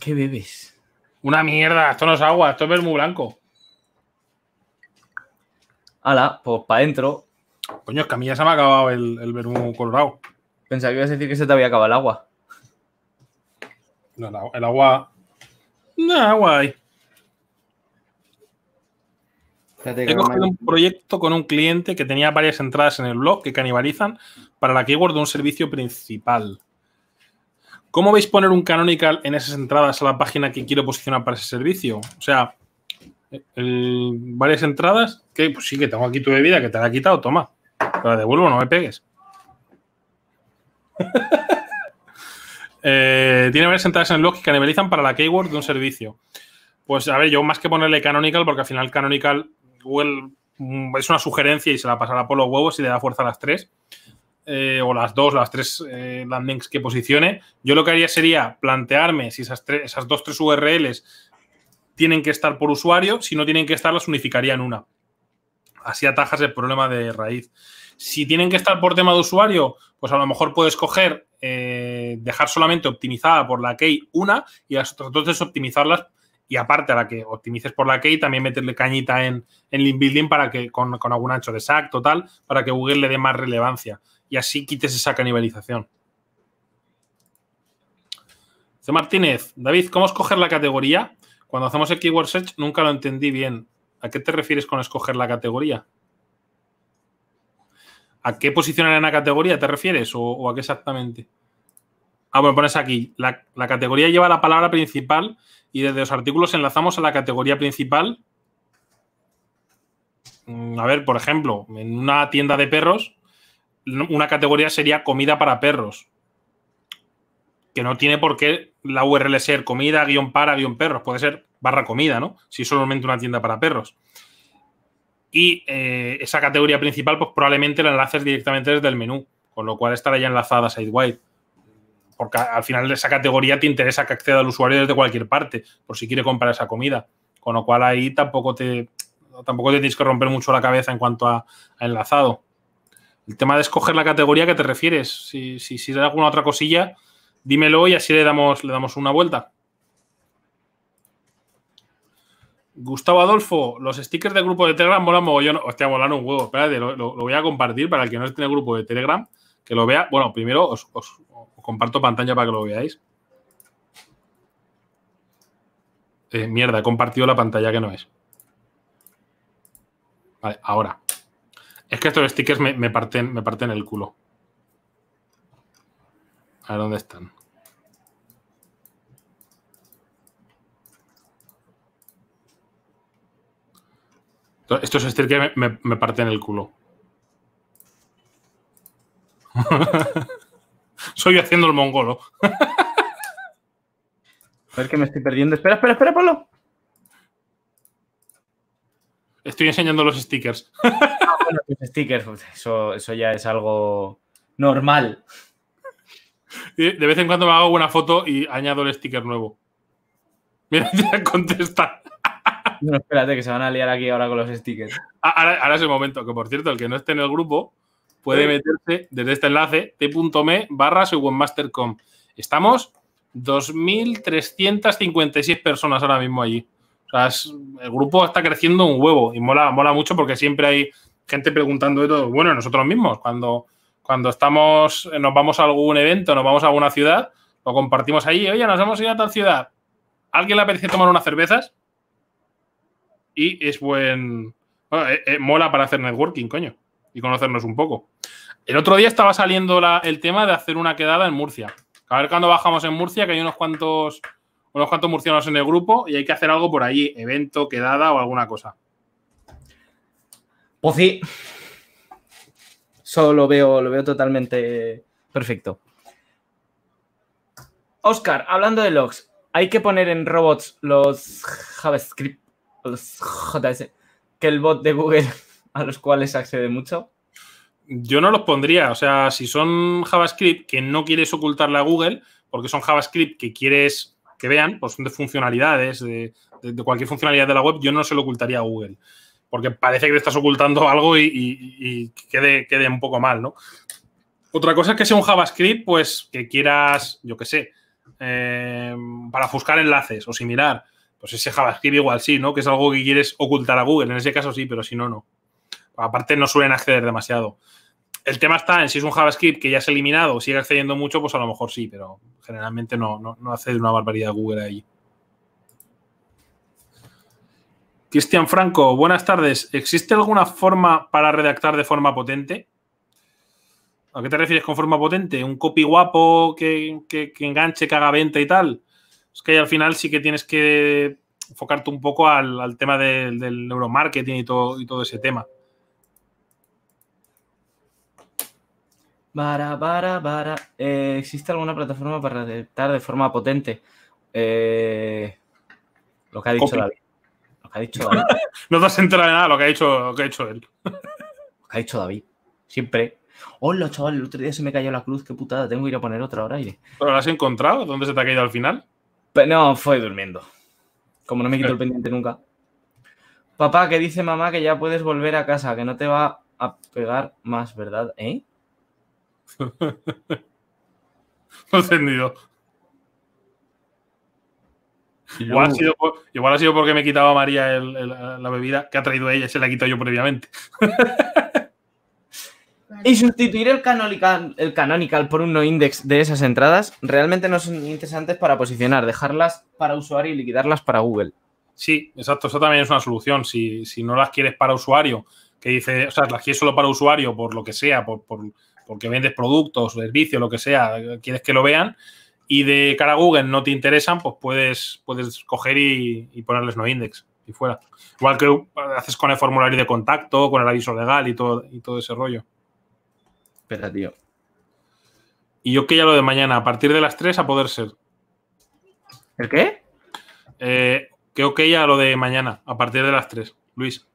¿Qué bebes? Una mierda, esto no es agua, esto es muy blanco ala, pues para adentro. Coño, es que a mí ya se me ha acabado el, el colorado. Pensaba que ibas a decir que se te había acabado el agua. No, el agua. No, agua hay. He cogido un proyecto con un cliente que tenía varias entradas en el blog que canibalizan para la keyword de un servicio principal. ¿Cómo veis poner un canonical en esas entradas a la página que quiero posicionar para ese servicio? O sea, varias entradas, que pues sí que tengo aquí tu bebida, que te la he quitado, toma, te la devuelvo, no me pegues. Eh, tiene varias entradas en log que nivelizan para la keyword de un servicio. Pues a ver, yo más que ponerle canonical, porque al final canonical Google mm, es una sugerencia y se la pasará por los huevos y le da fuerza a las tres. Eh, o las dos, las tres eh, landings que posicione. Yo lo que haría sería plantearme si esas, tres, esas dos, tres URLs tienen que estar por usuario, si no tienen que estar las unificaría en una. Así atajas el problema de raíz. Si tienen que estar por tema de usuario, pues a lo mejor puedes coger, eh, dejar solamente optimizada por la key una y las otras entonces optimizarlas y aparte a la que optimices por la key también meterle cañita en, en link building para que con, algún ancho de SAC total para que Google le dé más relevancia y así quites esa canibalización. C. Martínez, David, ¿cómo escoger la categoría? Cuando hacemos el keyword search nunca lo entendí bien. ¿A qué te refieres con escoger la categoría? ¿A qué posicionar en la categoría te refieres o, a qué exactamente? Ah, bueno, pones aquí. la, categoría lleva la palabra principal y desde los artículos enlazamos a la categoría principal. Mm, a ver, por ejemplo, en una tienda de perros, una categoría sería comida para perros, que no tiene por qué la URL ser comida, guión para, guión perros. Puede ser barra comida, ¿no? Si es solamente una tienda para perros. Y eh, esa categoría principal, pues probablemente la enlaces directamente desde el menú, con lo cual estará ya enlazada white Porque al final de esa categoría te interesa que acceda al usuario desde cualquier parte, por si quiere comprar esa comida. Con lo cual ahí tampoco te, tampoco tienes que romper mucho la cabeza en cuanto a, enlazado. El tema de escoger la categoría que te refieres. Si, si, si alguna otra cosilla, Dímelo y así le damos, le damos una vuelta. Gustavo Adolfo, los stickers del grupo de Telegram molan mogollón. Hostia, molan un huevo. Espérate, lo, voy a compartir para el que no esté en el grupo de Telegram, que lo vea. Bueno, primero os, comparto pantalla para que lo veáis. Eh, mierda, he compartido la pantalla que no es. Vale, ahora. Es que estos stickers me parten, me parten el culo. A dónde están. Esto es este que me, parte en el culo. Soy haciendo el mongolo. A ver que me estoy perdiendo. Espera, espera, espera, Pablo. Estoy enseñando los stickers. Ah, bueno, los stickers, pues, eso, eso ya es algo normal. De vez en cuando me hago una foto y añado el sticker nuevo. Mira, ya contesta. No, espérate, que se van a liar aquí ahora con los stickers. Ah, ahora, es el momento, que por cierto, el que no esté en el grupo puede meterse desde este enlace t.me barra webmaster.com. Estamos 2.356 personas ahora mismo allí. O sea, el grupo está creciendo un huevo y mola, mola mucho porque siempre hay gente preguntando de todo. Bueno, nosotros mismos, cuando cuando estamos, eh, nos vamos a algún evento, nos vamos a alguna ciudad, lo compartimos ahí. oye, nos hemos ido a tal ciudad, ¿alguien le apetece tomar unas cervezas? Y es buen... Eh, eh, mola para hacer networking, coño, y conocernos un poco. El otro día estaba saliendo la, el tema de hacer una quedada en Murcia. A ver cuando bajamos en Murcia, que hay unos cuantos, unos cuantos murcianos en el grupo y hay que hacer algo por allí, evento, quedada o alguna cosa. Pues sí. Eso lo veo, lo veo totalmente perfecto. Oscar, hablando de logs, hay que poner en robots los JavaScript, los JS, que el bot de Google a los cuales accede mucho. Yo no los pondría, o sea, si son JavaScript que no quieres ocultarle a Google, porque son JavaScript que quieres que vean, pues son de funcionalidades, de cualquier funcionalidad de la web, yo no se lo ocultaría a Google porque parece que te estás ocultando algo y, quede, un poco mal, ¿no? Otra cosa es que sea un JavaScript, pues que quieras, yo qué sé, eh, para buscar enlaces o similar. Pues ese JavaScript igual sí, ¿no? Que es algo que quieres ocultar a Google. En ese caso sí, pero si no, no. Aparte no suelen acceder demasiado. El tema está en si es un JavaScript que ya se eliminado o sigue accediendo mucho, pues a lo mejor sí, pero generalmente no, no, no accede una barbaridad Google ahí. Cristian Franco, buenas tardes. ¿Existe alguna forma para redactar de forma potente? ¿A qué te refieres con forma potente? ¿Un copy guapo que, enganche, que haga venta y tal? Es que al final sí que tienes que enfocarte un poco al, tema del, neuromarketing y todo, ese tema. Para, para, para. Eh, ¿Existe alguna plataforma para redactar de forma potente? Eh, lo que ha dicho David dicho no te has enterado de nada lo que ha dicho, que ha hecho él. lo que ha dicho David. Siempre. Hola, chaval, el otro día se me cayó la cruz, qué putada, tengo que ir a poner otra ahora. ¿Pero la has encontrado? ¿Dónde se te ha caído al final? no, fue durmiendo. Como no me quito el eh. pendiente nunca. Papá, que dice mamá que ya puedes volver a casa, que no te va a pegar más, ¿verdad? ¿Eh? no entendido. Igual, ha sido porque me quitaba María la bebida que ha traído ella, se la he quitado yo previamente. Y sustituir el canonical, el por un no index de esas entradas realmente no son interesantes para posicionar, dejarlas para usuario y liquidarlas para Google. Sí, exacto, eso también es una solución. Si, no las quieres para usuario, que dice, o sea, las quieres solo para usuario por lo que sea, por, porque vendes productos, servicios, lo que sea, quieres que lo vean, y de cara a Google no te interesan, pues puedes, puedes coger y, ponerles no index y fuera. Igual que haces con el formulario de contacto, con el aviso legal y todo, y todo ese rollo. Espera, tío. Y yo que ya lo de mañana, a partir de las 3 a poder ser. ¿El qué? Eh, creo que ya lo de mañana, a partir de las 3. Luis.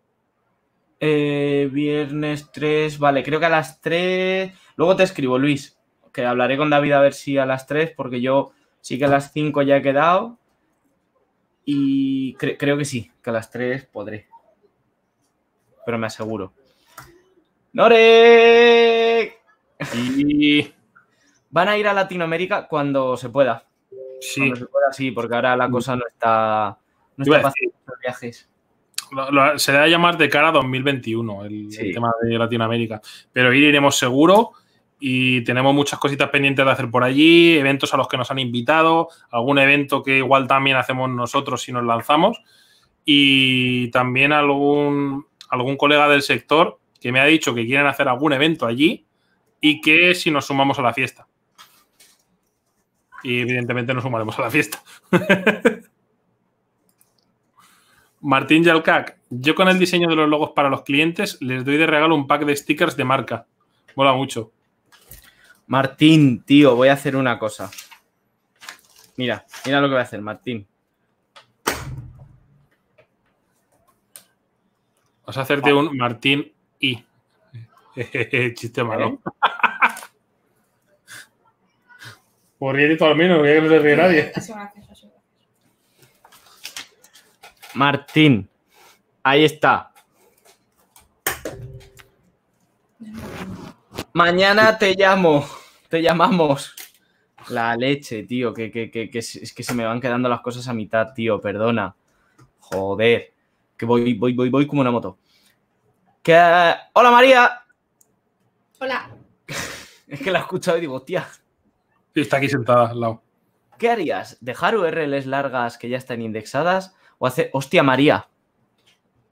Eh, viernes 3, vale, creo que a las 3. Luego te escribo, Luis que hablaré con David a ver si a las 3, porque yo sí que a las 5 ya he quedado. Y creo que sí, que a las 3 podré. Pero me aseguro. ¡Nore! Y... Van a ir a Latinoamérica cuando se pueda. Sí. sí, porque ahora la cosa no está. No está fácil los viajes. Se le se a llamar de cara 2021 el, tema de Latinoamérica. Pero iremos seguro y tenemos muchas cositas pendientes de hacer por allí, eventos a los que nos han invitado, algún evento que igual también hacemos nosotros si nos lanzamos y también algún, algún colega del sector que me ha dicho que quieren hacer algún evento allí y que si nos sumamos a la fiesta. Y evidentemente nos sumaremos a la fiesta. Martín Yalcac, yo con el diseño de los logos para los clientes les doy de regalo un pack de stickers de marca. Mola mucho. Martín, tío, voy a hacer una cosa. Mira, mira lo que voy a hacer, Martín. Vas a hacerte un Martín y. Chiste malo. ¿Eh? Por todo al menos, que no te ríe nadie. Martín, ahí está. Mañana te llamo, te llamamos. La leche, tío, que, es, que se me van quedando las cosas a mitad, tío, perdona. Joder, que voy, voy, voy, voy como una moto. Que... Hola, María. Hola. es que la he escuchado y digo, tía. Sí, está aquí sentada al lado. ¿Qué harías? ¿Dejar URLs largas que ya están indexadas? ¿O hacer, Hostia, María.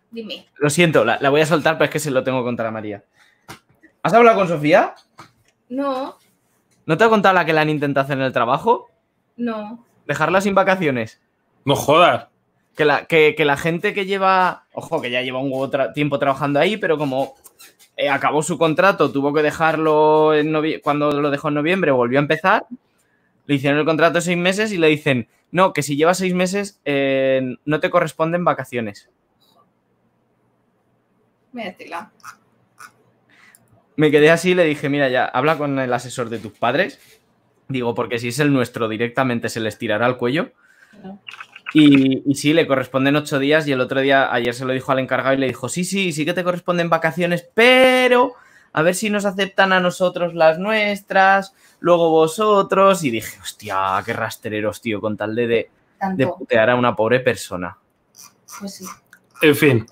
Dime. Lo siento, la, la voy a soltar, pero es que se lo tengo contra María. ¿Has hablado con Sofía? No. ¿No te ha contado la que la han intentado hacer en el trabajo? No. Dejarla sin vacaciones. No jodas. Que la, que, la gente que lleva. Ojo, que ya lleva un tiempo trabajando ahí, pero como eh, acabó su contrato, tuvo que dejarlo cuando lo dejó en noviembre, volvió a empezar. Le hicieron el contrato seis meses y le dicen: No, que si lleva seis meses, eh, no te corresponden vacaciones. Métela me quedé así y le dije, mira, ya, habla con el asesor de tus padres. Digo, porque si es el nuestro, directamente se les tirará al cuello. Y, sí, le corresponden ocho días y el otro día, ayer se lo dijo al encargado y le dijo, sí, sí, sí que te corresponden vacaciones, pero a ver si nos aceptan a nosotros las nuestras, luego vosotros. Y dije, hostia, qué rastreros, tío, con tal de, de, putear a una pobre persona. Pues sí. En fin.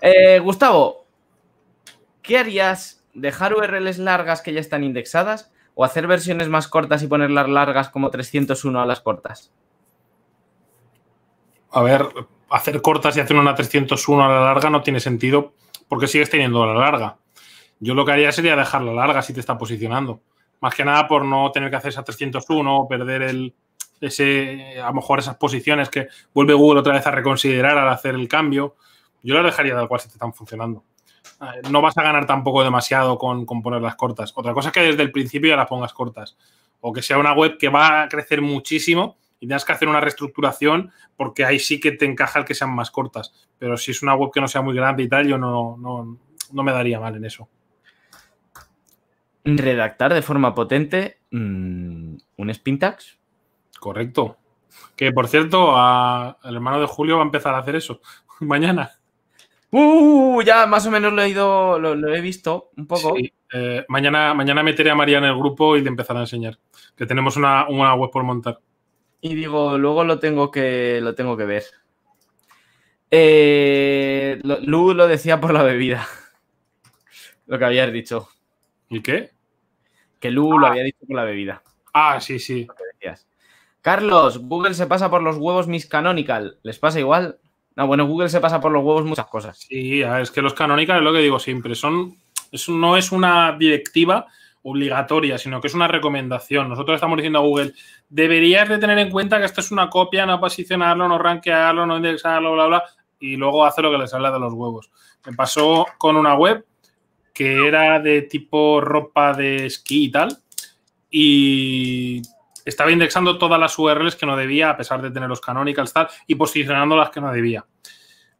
Eh, Gustavo, ¿Qué harías? ¿Dejar URLs largas que ya están indexadas? ¿O hacer versiones más cortas y ponerlas largas como 301 a las cortas? A ver, hacer cortas y hacer una 301 a la larga no tiene sentido porque sigues teniendo la larga. Yo lo que haría sería dejarla larga si te está posicionando. Más que nada por no tener que hacer esa 301, perder el, ese, a lo mejor esas posiciones que vuelve Google otra vez a reconsiderar al hacer el cambio. Yo la dejaría tal cual si te están funcionando no vas a ganar tampoco demasiado con, con ponerlas cortas. Otra cosa es que desde el principio ya las pongas cortas. O que sea una web que va a crecer muchísimo y tengas que hacer una reestructuración porque ahí sí que te encaja el que sean más cortas. Pero si es una web que no sea muy grande y tal, yo no, no, me daría mal en eso. Redactar de forma potente mm, un Spintax. Correcto. Que por cierto, el hermano de Julio va a empezar a hacer eso mañana. Uh, ya más o menos lo he ido, lo, he visto un poco. Eh, mañana, mañana meteré a María en el grupo y le empezaré a enseñar. Que tenemos una, web por montar. Y digo, luego lo tengo que, lo tengo que ver. Eh, lo, Lu lo decía por la bebida. lo que habías dicho. ¿Y qué? Que Lu lo ah. había dicho por la bebida. Ah, sí, sí. Carlos, Google se pasa por los huevos Miss Canonical. ¿Les pasa igual? No, bueno, Google se pasa por los huevos muchas cosas. Sí, es que los canónicas es lo que digo siempre, son, no es una directiva obligatoria, sino que es una recomendación. Nosotros estamos diciendo a Google, deberías de tener en cuenta que esto es una copia, no posicionarlo, no rankearlo, no indexarlo, bla, bla, y luego hace lo que les habla de los huevos. Me pasó con una web que era de tipo ropa de esquí y tal, y estaba indexando todas las URLs que no debía, a pesar de tener los canonicals tal, y posicionando las que no debía.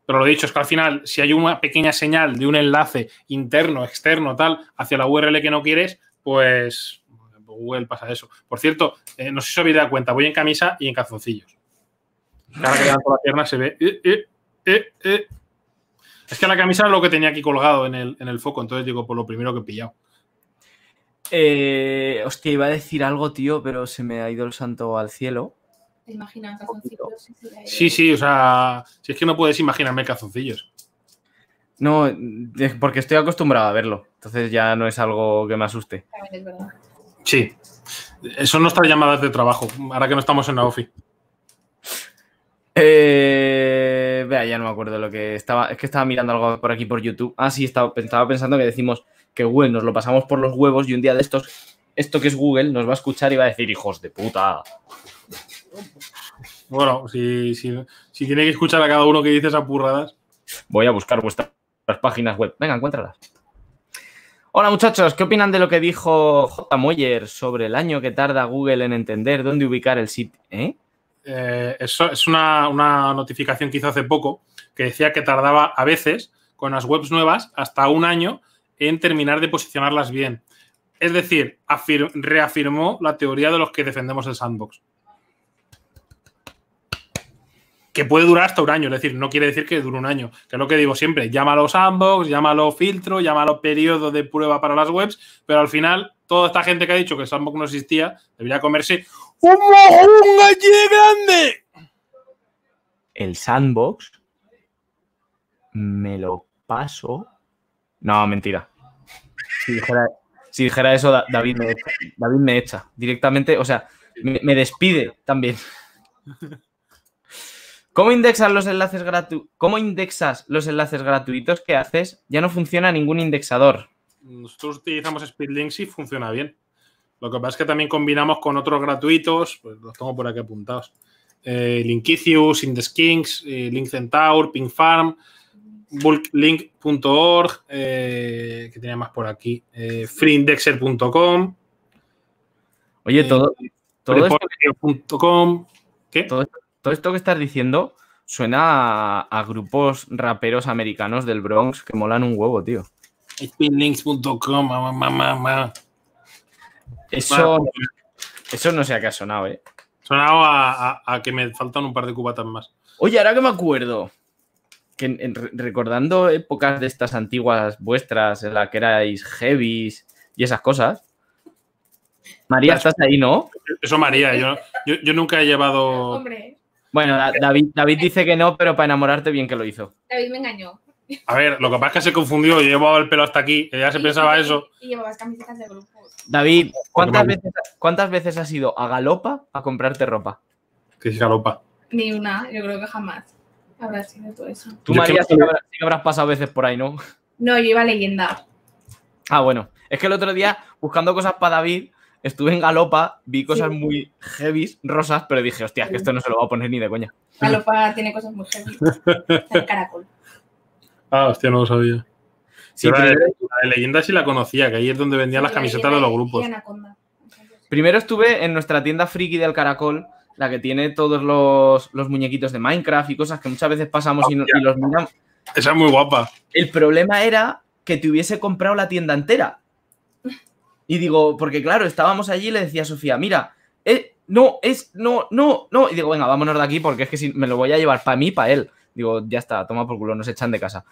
Pero lo dicho es que al final, si hay una pequeña señal de un enlace interno, externo, tal, hacia la URL que no quieres, pues Google pasa eso. Por cierto, eh, no sé si os habéis dado cuenta, voy en camisa y en calzoncillos. Ahora que levanto la pierna se ve. Eh, eh, es que la camisa es lo que tenía aquí colgado en el, en el foco, entonces digo, por pues lo primero que he pillado. Eh, hostia, iba a decir algo, tío, pero se me ha ido el santo al cielo. ¿Te imaginas cazoncillos? Sí, sí, o sea, si es que no puedes imaginarme cazoncillos. No, porque estoy acostumbrado a verlo. Entonces ya no es algo que me asuste. Sí. Son nuestras llamadas de trabajo, ahora que no estamos en la OFI. Eh, vea, ya no me acuerdo lo que estaba. Es que estaba mirando algo por aquí por YouTube. Ah, sí, estaba, estaba pensando que decimos que bueno, nos lo pasamos por los huevos y un día de estos, esto que es Google nos va a escuchar y va a decir, hijos de puta. Bueno, si, tiene que escuchar a cada uno que dice esas Voy a buscar vuestras páginas web. Venga, encuéntralas. Hola muchachos, ¿qué opinan de lo que dijo J. Moyer sobre el año que tarda Google en entender dónde ubicar el sitio? ¿eh? ¿Eh? eso es una, una, notificación que hizo hace poco que decía que tardaba a veces con las webs nuevas hasta un año en terminar de posicionarlas bien. Es decir, reafirmó la teoría de los que defendemos el sandbox. Que puede durar hasta un año, es decir, no quiere decir que dure un año, que es lo que digo siempre, llámalo sandbox, llámalo filtro, llámalo periodo de prueba para las webs, pero al final toda esta gente que ha dicho que el sandbox no existía debería comerse un mojón allí grande. El sandbox me lo paso no, mentira. Si dijera, eso, David me echa. Directamente, o sea, me, despide también. ¿Cómo indexas, los enlaces ¿Cómo indexas los enlaces gratuitos que haces? Ya no funciona ningún indexador. Nosotros utilizamos Speedlinks y funciona bien. Lo que pasa es que también combinamos con otros gratuitos, pues los tengo por aquí apuntados. Eh, Indeskings, eh, Linkcentaur, PingFarm bulklink.org, eh, que tenía más por aquí, eh, Oye, eh, todo, todo, esto, Todo, esto, que estás diciendo suena a, grupos raperos americanos del Bronx que molan un huevo, tío. Spinlinks.com, mamá, mamá. Eso, eso no sé a qué ha sonado, ¿eh? Sonado a que me faltan un par de cubatas más. Oye, ahora que me acuerdo, recordando épocas de estas antiguas vuestras, en las que erais heavies y esas cosas. María, estás ahí, ¿no? Eso María, yo, yo, nunca he llevado... Bueno, David, dice que no, pero para enamorarte bien que lo hizo. David me engañó. A ver, lo que pasa es que se confundió, y llevaba el pelo hasta aquí, ya se pensaba eso. Y llevabas camisetas de David, ¿cuántas veces, ¿cuántas veces has ido a Galopa a comprarte ropa? ¿Qué es Galopa? Ni una, yo creo que jamás habrá sido todo eso. Tú, María, sí habrás, pasado veces por ahí, ¿no? No, yo iba a leyenda. Ah, bueno. Es que el otro día, buscando cosas para David, estuve en Galopa, vi cosas muy heavy, rosas, pero dije, hostia, que esto no se lo voy a poner ni de coña. Galopa tiene cosas muy heavy. el caracol. Ah, hostia, no lo sabía. Sí, pero la, de, leyenda sí la conocía, que ahí es donde vendían las camisetas de los grupos. Primero estuve en nuestra tienda friki del caracol, la que tiene todos los, muñequitos de Minecraft y cosas que muchas veces pasamos y, los miramos. Esa es muy guapa. El problema era que te hubiese comprado la tienda entera. Y digo, porque claro, estábamos allí y le decía a Sofía, mira, eh, no, es, no, no, no. Y digo, venga, vámonos de aquí porque es que si me lo voy a llevar para mí, para él. Digo, ya está, toma por culo, nos echan de casa.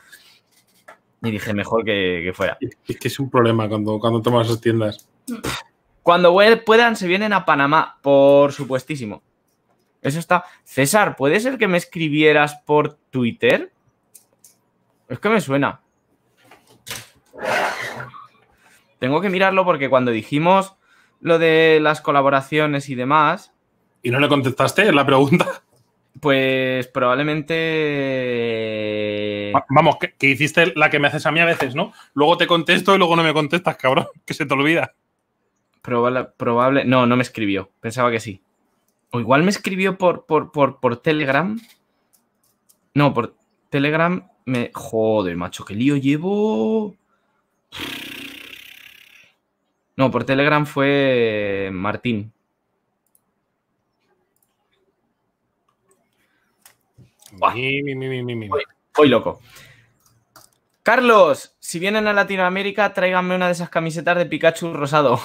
Y dije, mejor que, fuera. Es que es un problema cuando, cuando tomas esas tiendas. Cuando puedan, se vienen a Panamá, por supuestísimo. Eso está. César, ¿puede ser que me escribieras por Twitter? Es que me suena. Tengo que mirarlo porque cuando dijimos lo de las colaboraciones y demás. ¿Y no le contestaste la pregunta? Pues probablemente. Vamos, que, hiciste la que me haces a mí a veces, ¿no? Luego te contesto y luego no me contestas, cabrón, que se te olvida. Probable, probable. No, no me escribió. Pensaba que sí. O igual me escribió por, por, Telegram. No, por Telegram me. Joder, macho, qué lío llevo. No, por Telegram fue Martín. Mi, voy, voy, loco. Carlos, si vienen a Latinoamérica, tráiganme una de esas camisetas de Pikachu rosado.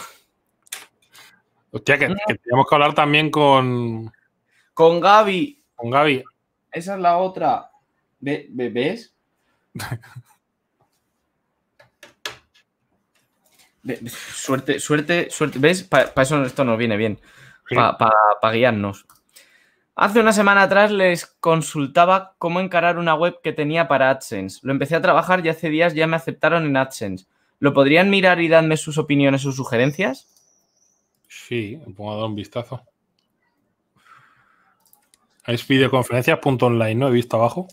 Hostia, que, tenemos que hablar también con. Con Gaby. Con Gaby. Esa es la otra. ¿Ves? suerte, suerte, suerte. ¿Ves? Para eso esto nos viene bien. Para guiarnos. Hace una semana atrás les consultaba cómo encarar una web que tenía para AdSense. Lo empecé a trabajar y hace días ya me aceptaron en AdSense. ¿Lo podrían mirar y darme sus opiniones o sugerencias? Sí, me pongo a dar un vistazo. Es videoconferencias.online, ¿no? He visto abajo.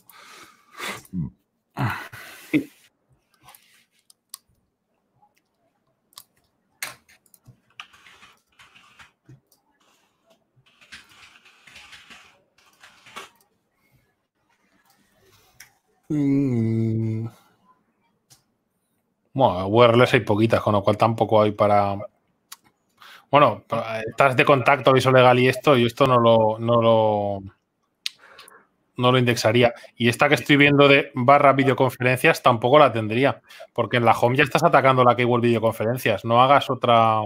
Mm. Bueno, a Bueno, hay poquitas, con lo cual tampoco hay para bueno, ah, estás de contacto aviso legal y esto, y esto no lo, no lo, indexaría. Y esta que estoy viendo de barra videoconferencias tampoco la tendría, porque en la home ya estás atacando la keyword videoconferencias. No hagas otra,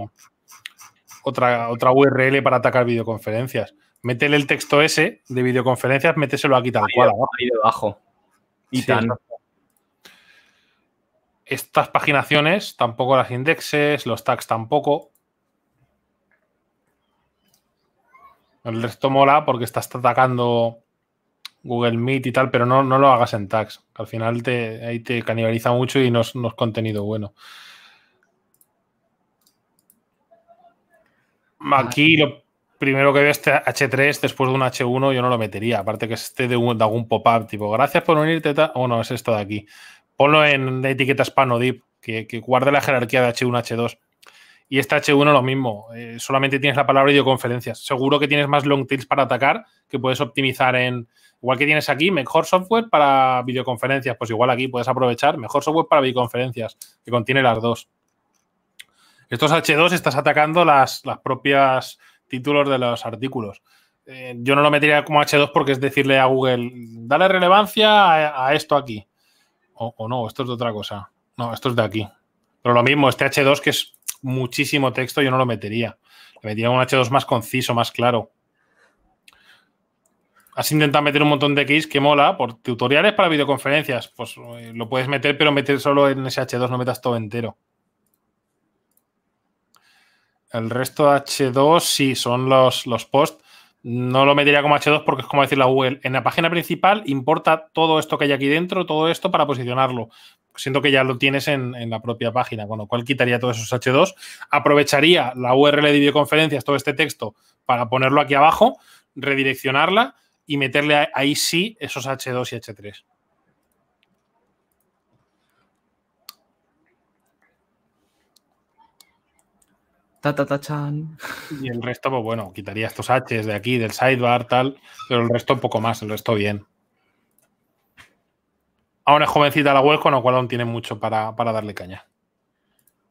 otra, otra URL para atacar videoconferencias. Métele el texto ese de videoconferencias, méteselo aquí tal cual. Ahí debajo. Y Estas paginaciones tampoco las indexes, los tags tampoco. El resto mola porque estás atacando Google Meet y tal, pero no, no lo hagas en tags. Al final te, ahí te canibaliza mucho y no es, contenido bueno. Aquí lo primero que veo este H3 después de un H1 yo no lo metería. Aparte que esté de, algún pop-up tipo, gracias por unirte. O no, es esto de aquí. Ponlo en la etiqueta que, que guarde la jerarquía de H1, H2. Y este H1 lo mismo, eh, solamente tienes la palabra videoconferencias. Seguro que tienes más long tails para atacar que puedes optimizar en. Igual que tienes aquí, mejor software para videoconferencias. Pues igual aquí puedes aprovechar mejor software para videoconferencias, que contiene las dos. Estos H2 estás atacando las, las propias títulos de los artículos. Eh, yo no lo metería como H2 porque es decirle a Google, dale relevancia a, esto aquí. O, o, no, esto es de otra cosa. No, esto es de aquí. Pero lo mismo, este H2 que es muchísimo texto, yo no lo metería. Le metería un H2 más conciso, más claro. Has intentado meter un montón de keys que mola por tutoriales para videoconferencias. Pues eh, lo puedes meter, pero meter solo en ese H2, no metas todo entero. El resto de H2 sí, son los, los posts. No lo metería como H2 porque es como decir la Google. En la página principal importa todo esto que hay aquí dentro, todo esto para posicionarlo siento que ya lo tienes en, la propia página, con lo cual quitaría todos esos H2, aprovecharía la URL de videoconferencias, todo este texto, para ponerlo aquí abajo, redireccionarla y meterle ahí sí esos H2 y H3. Ta, Y el resto, pues bueno, quitaría estos Hs de aquí, del sidebar, tal, pero el resto un poco más, el resto bien aún es jovencita la web, con lo cual aún tiene mucho para, darle caña.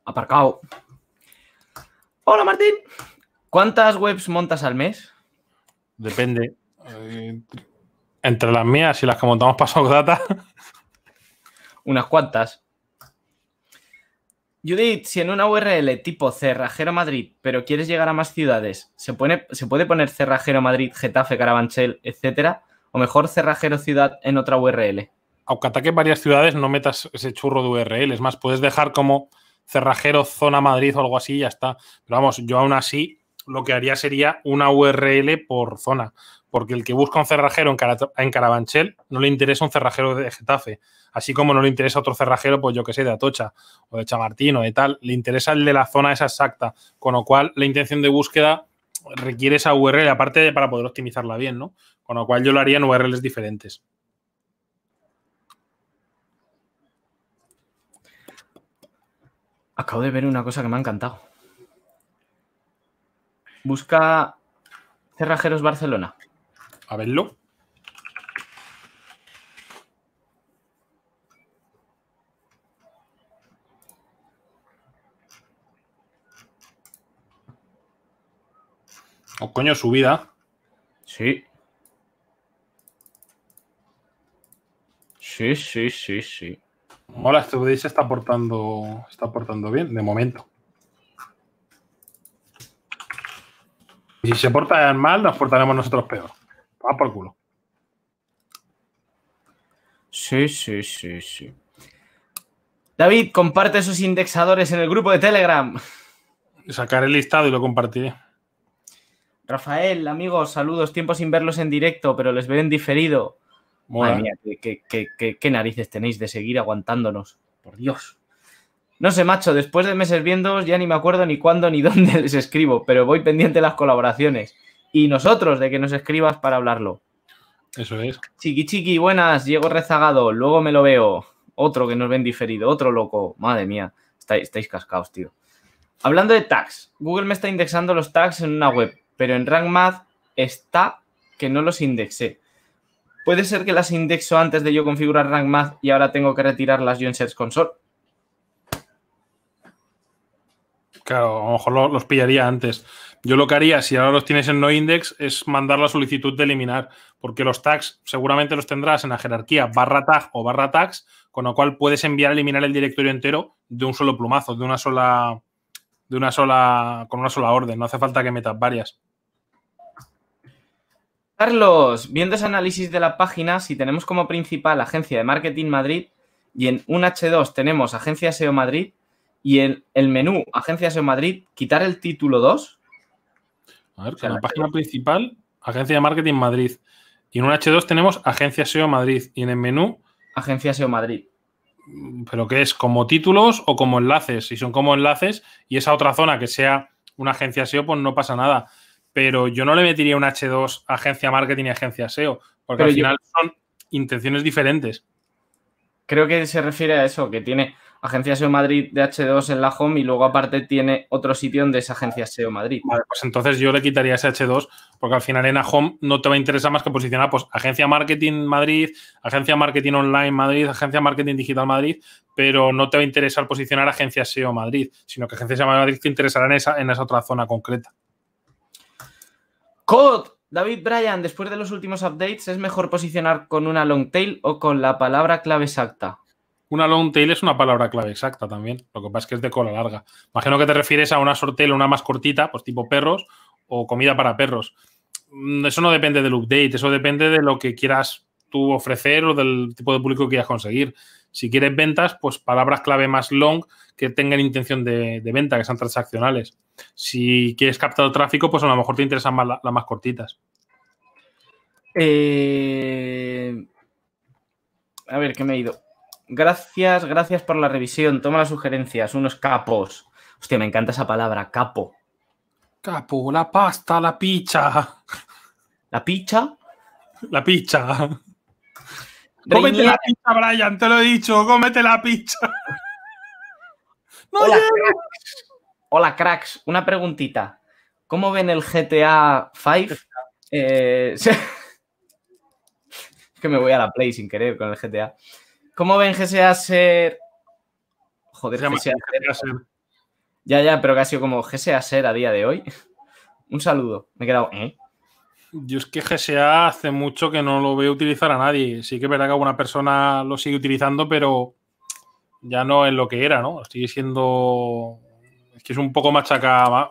Aparcado. Hola, Martín. ¿Cuántas webs montas al mes? Depende. Eh, entre las mías y las que montamos para Data. Unas cuantas. Judith, si en una URL tipo Cerrajero Madrid, pero quieres llegar a más ciudades, ¿se, pone, ¿se puede poner Cerrajero Madrid, Getafe, Carabanchel, etcétera? O mejor Cerrajero Ciudad en otra URL aunque ataques varias ciudades, no metas ese churro de URL. Es más, puedes dejar como cerrajero zona Madrid o algo así y ya está. Pero vamos, yo aún así lo que haría sería una URL por zona. Porque el que busca un cerrajero en, Carabanchel no le interesa un cerrajero de Getafe. Así como no le interesa otro cerrajero, pues yo que sé, de Atocha o de Chamartín o de tal. Le interesa el de la zona esa exacta. Con lo cual, la intención de búsqueda requiere esa URL, aparte de para poder optimizarla bien, ¿no? Con lo cual yo lo haría en URLs diferentes. Acabo de ver una cosa que me ha encantado. Busca Cerrajeros Barcelona. A verlo. Oh, coño, subida. Sí. Sí, sí, sí, sí. Hola, UDI se está portando, está portando bien, de momento. si se portan mal, nos portaremos nosotros peor. Va por culo. Sí, sí, sí, sí. David, comparte esos indexadores en el grupo de Telegram. Sacaré el listado y lo compartiré. Rafael, amigos, saludos. Tiempo sin verlos en directo, pero les veo en diferido. Madre mía, qué, narices tenéis de seguir aguantándonos. Por Dios. No sé, macho, después de meses viendo, ya ni me acuerdo ni cuándo ni dónde les escribo, pero voy pendiente de las colaboraciones. Y nosotros, de que nos escribas para hablarlo. Eso es. Chiqui chiqui, buenas, llego rezagado, luego me lo veo. Otro que nos ven diferido, otro loco. Madre mía, estáis, estáis cascados, tío. Hablando de tags, Google me está indexando los tags en una web, pero en RankMath está que no los indexé. ¿Puede ser que las indexo antes de yo configurar Rank y ahora tengo que retirarlas yo en Search Console? Claro, a lo mejor los pillaría antes. Yo lo que haría, si ahora los tienes en no index, es mandar la solicitud de eliminar, porque los tags seguramente los tendrás en la jerarquía barra tag o barra tags, con lo cual puedes enviar a eliminar el directorio entero de un solo plumazo, de una sola, de una sola, con una sola orden. No hace falta que metas varias. Carlos, viendo ese análisis de la página, si tenemos como principal Agencia de Marketing Madrid y en un H2 tenemos Agencia SEO Madrid y en el menú Agencia SEO Madrid, quitar el título 2. A ver, que en la página principal, Agencia de Marketing Madrid. Y en un H2 tenemos Agencia SEO Madrid y en el menú... Agencia SEO Madrid. Mm, ¿Pero qué es? ¿Como títulos o como enlaces? Si son como enlaces y esa otra zona que sea una agencia SEO, pues no pasa nada pero yo no le metiría un H2 agencia marketing y agencia SEO, porque al final son intenciones diferentes. Creo que se refiere a eso, que tiene agencia SEO Madrid de H2 en la home y luego aparte tiene otro sitio donde es agencia SEO Madrid. Vale, pues entonces yo le quitaría ese H2 porque al final en la home no te va a interesar más que posicionar pues agencia marketing Madrid, agencia marketing online Madrid, agencia marketing digital Madrid, pero no te va a interesar posicionar agencia SEO Madrid, sino que agencia SEO Madrid te interesará esa, en esa otra zona concreta. Cod, David Bryan, después de los últimos updates, ¿es mejor posicionar con una long tail o con la palabra clave exacta? Una long tail es una palabra clave exacta también. Lo que pasa es que es de cola larga. Imagino que te refieres a una short o una más cortita, pues tipo perros o comida para perros. Mm, eso no depende del update, eso depende de lo que quieras tú ofrecer o del tipo de público que quieras conseguir. Si quieres ventas, pues palabras clave más long que tengan intención de venta, que sean transaccionales. Si quieres captar tráfico, pues a lo mejor te interesan las más cortitas. Eh, a ver, ¿qué me he ido? Gracias, gracias por la revisión. Toma las sugerencias, unos capos. Hostia, me encanta esa palabra, capo. Capo, la pasta, la picha. ¿La picha? La picha. Cómete la picha, Brian, te lo he dicho, cómete la picha No Hola, Hola, cracks. Una preguntita. ¿Cómo ven el GTA 5? es que me voy a la Play sin querer con el GTA. ¿Cómo ven GSA ser. Joder, ser. Ya, ya, pero casi ha sido como GSA ser a día de hoy. Un saludo. Me he quedado. ¿eh? Yo es que GSA hace mucho que no lo veo utilizar a nadie. Sí que es verdad que alguna persona lo sigue utilizando, pero ya no es lo que era, ¿no? Sigue siendo es que es un poco machaca,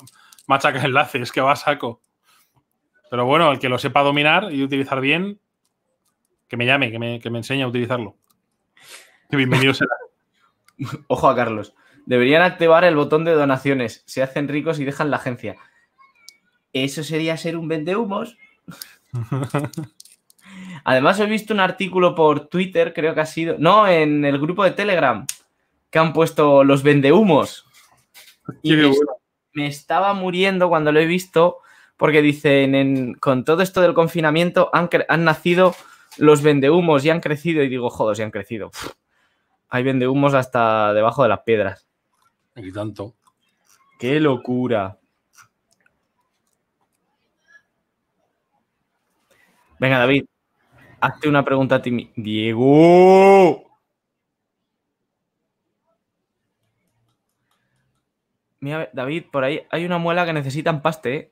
machaca enlace, es que va a saco. Pero bueno, el que lo sepa dominar y utilizar bien, que me llame, que me, que me enseñe a utilizarlo. Bienvenido será. Ojo a Carlos. Deberían activar el botón de donaciones. Se hacen ricos y dejan la agencia. Eso sería ser un vendehumos. Además, he visto un artículo por Twitter, creo que ha sido. No, en el grupo de Telegram, que han puesto los vendehumos me, estaba muriendo cuando lo he visto, porque dicen, con todo esto del confinamiento han, nacido los vendehumos y han crecido. Y digo, jodos, y han crecido. hay vendehumos hasta debajo de las piedras. Y tanto. ¡Qué locura! Venga, David, hazte una pregunta a ti. Diego. Mira, David, por ahí hay una muela que necesita empaste, ¿eh?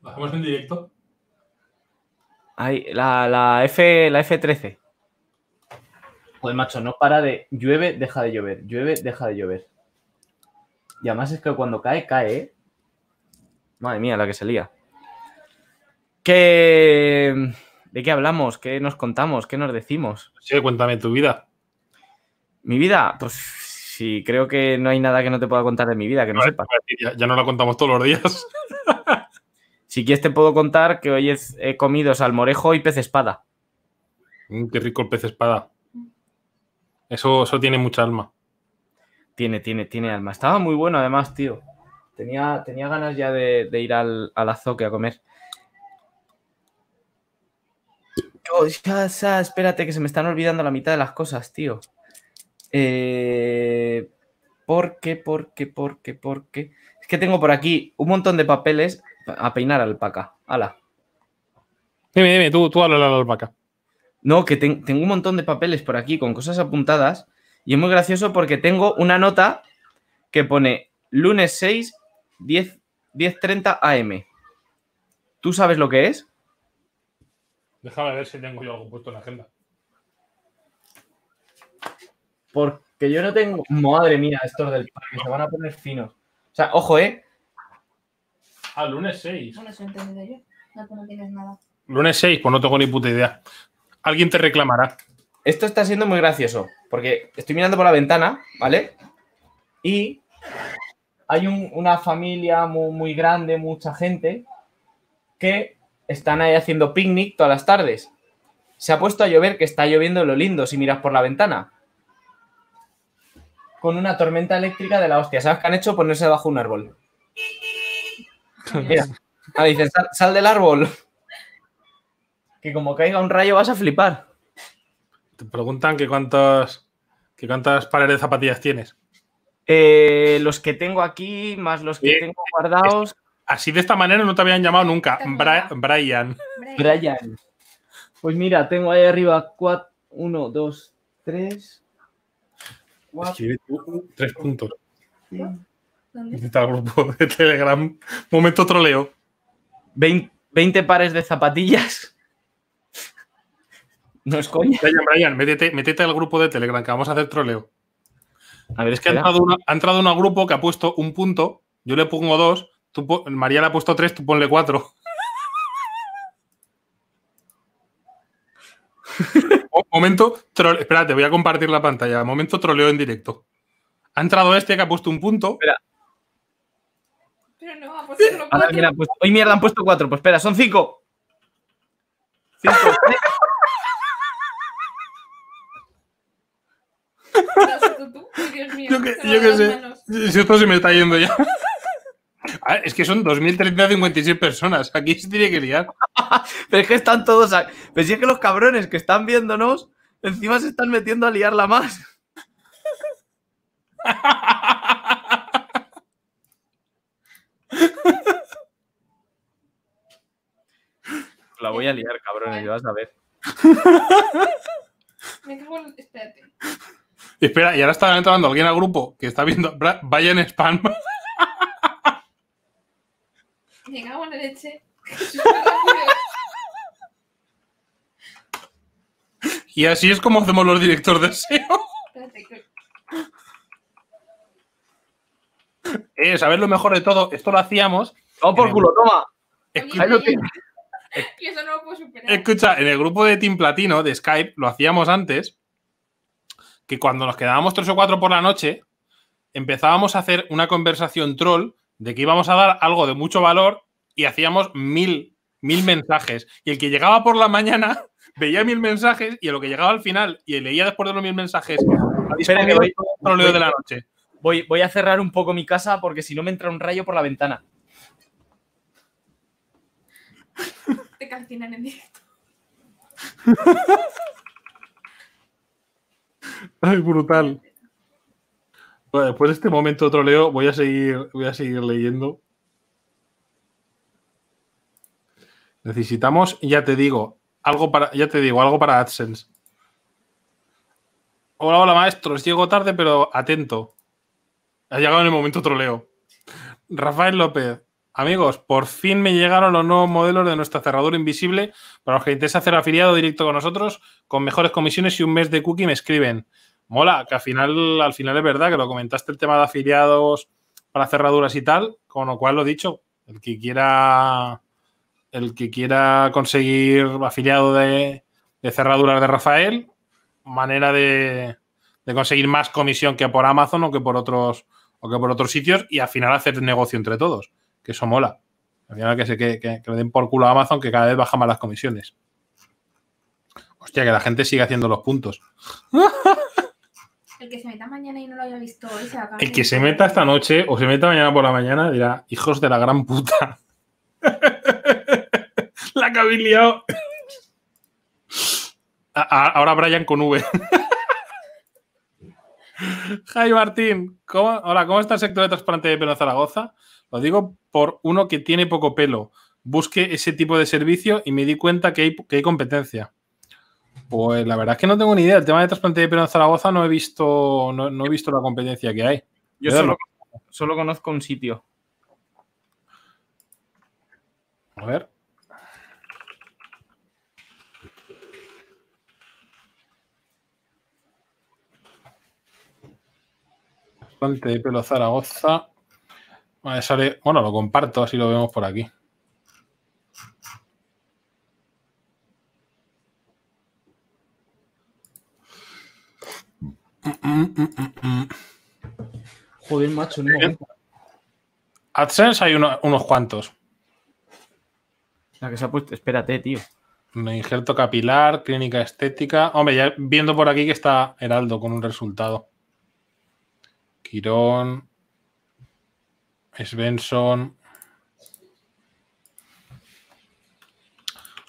¿Bajamos en directo? Ahí, la, F, la F13. Pues, macho, no para de... Llueve, deja de llover. Llueve, deja de llover. Y además es que cuando cae, cae, ¿eh? Madre mía, la que se lía. ¿De qué hablamos? ¿Qué nos contamos? ¿Qué nos decimos? Sí, cuéntame tu vida. Mi vida, pues Sí, creo que no hay nada que no te pueda contar de mi vida, que no, sepas. Ya, no la contamos todos los días. si quieres te puedo contar que hoy he, comido salmorejo y pez espada. Mm, qué rico el pez espada. Eso, eso tiene mucha alma. Tiene, tiene, tiene alma. Estaba muy bueno además, tío. Tenía, tenía ganas ya de, ir al, azoque a comer. espérate, que se me están olvidando la mitad de las cosas, tío qué, por qué, por qué? Es que tengo por aquí un montón de papeles a peinar alpaca. ¡Hala! Dime, dime, tú, tú habla la alpaca. No, que tengo un montón de papeles por aquí con cosas apuntadas. Y es muy gracioso porque tengo una nota que pone lunes 6, 10, 10.30 AM. ¿Tú sabes lo que es? Déjame ver si tengo yo algo puesto en la agenda. Porque yo no tengo. Madre mía, estos del parque se van a poner finos. O sea, ojo, ¿eh? Ah, lunes 6. No lo entendido yo. No, tú no tienes nada. Lunes 6, pues no tengo ni puta idea. Alguien te reclamará. Esto está siendo muy gracioso. Porque estoy mirando por la ventana, ¿vale? Y hay una familia muy, muy grande, mucha gente, que están ahí haciendo picnic todas las tardes. Se ha puesto a llover, que está lloviendo lo lindo si miras por la ventana con una tormenta eléctrica de la hostia. ¿Sabes qué han hecho? Ponerse bajo un árbol. ah, dicen, sal, del árbol. Que como caiga un rayo vas a flipar. Te preguntan que cuántos, cuántas pares de zapatillas tienes. Eh, los que tengo aquí, más los que tengo guardados. Así de esta manera no te habían llamado nunca. Brian. Brian. Pues mira, tengo ahí arriba 4, 1, 2, 3, tres puntos. Métete grupo de Telegram. Momento troleo. 20, pares de zapatillas. No es coña. métete, al grupo de Telegram que vamos a hacer troleo. A ver, es que ha entrado, ha entrado un grupo que ha puesto un punto. Yo le pongo dos. María le ha puesto tres, tú ponle cuatro. Momento, Espera, espérate, voy a compartir la pantalla. Momento troleo en directo. Ha entrado este que ha puesto un punto. Espera. Pero no, ha puesto cuatro. hoy mierda han puesto cuatro. Pues espera, son cinco. Cinco. yo que, sé. Si esto se me está yendo ya. Ah, es que son 2.356 personas. Aquí se tiene que liar. Pero es que están todos. aquí. Pero es que los cabrones que están viéndonos, encima se están metiendo a liarla más. La voy a liar, cabrones, ya vas a ver. Espera, y ahora está entrando alguien al grupo que está viendo. Vaya en spam. y así es como hacemos los directores de SEO. eh, ¿Sabes lo mejor de todo? Esto lo hacíamos. ¡Vamos por culo, toma! Escucha, Escucha, en el grupo de Team Platino de Skype lo hacíamos antes, que cuando nos quedábamos tres o cuatro por la noche, empezábamos a hacer una conversación troll de que íbamos a dar algo de mucho valor y hacíamos mil, mil mensajes. Y el que llegaba por la mañana veía mil mensajes y el que llegaba al final y leía después de los mil mensajes, voy, de la noche. Voy, voy a cerrar un poco mi casa porque si no me entra un rayo por la ventana. Te calcinan en directo. Ay, brutal después pues de este momento troleo, voy a seguir, voy a seguir leyendo. Necesitamos, ya te digo, algo para, ya te digo, algo para AdSense. Hola, hola maestros, llego tarde pero atento. Ha llegado en el momento troleo. Rafael López, amigos, por fin me llegaron los nuevos modelos de nuestra cerradura invisible. Para los que interesa hacer afiliado directo con nosotros, con mejores comisiones y un mes de cookie me escriben mola, que al final, al final es verdad que lo comentaste el tema de afiliados para cerraduras y tal, con lo cual lo dicho, el que quiera el que quiera conseguir afiliado de, cerraduras de Rafael, manera de, conseguir más comisión que por Amazon o que por otros o que por otros sitios y al final hacer negocio entre todos, que eso mola. Al final que se que, le den por culo a Amazon que cada vez baja más las comisiones. Hostia, que la gente sigue haciendo los puntos. El que se meta mañana y no lo haya visto hoy se va a El que se meta esta noche o se meta mañana por la mañana dirá, hijos de la gran puta. la que Ahora Brian con V. Jai Martín, ¿Cómo, hola, ¿cómo está el sector de trasplante de pelo Zaragoza? Lo digo por uno que tiene poco pelo. Busque ese tipo de servicio y me di cuenta que hay competencia. Pues la verdad es que no tengo ni idea. El tema de trasplante de pelo en Zaragoza no he visto, no, he visto la competencia que hay. Yo solo, conozco un sitio. A ver. Trasplante de pelo Zaragoza. sale. Bueno, lo comparto, así lo vemos por aquí. Joder, macho, AdSense hay unos cuantos. La que se ha Espérate, tío. Un injerto capilar, clínica estética. Hombre, ya viendo por aquí que está Heraldo con un resultado. Quirón. Svensson.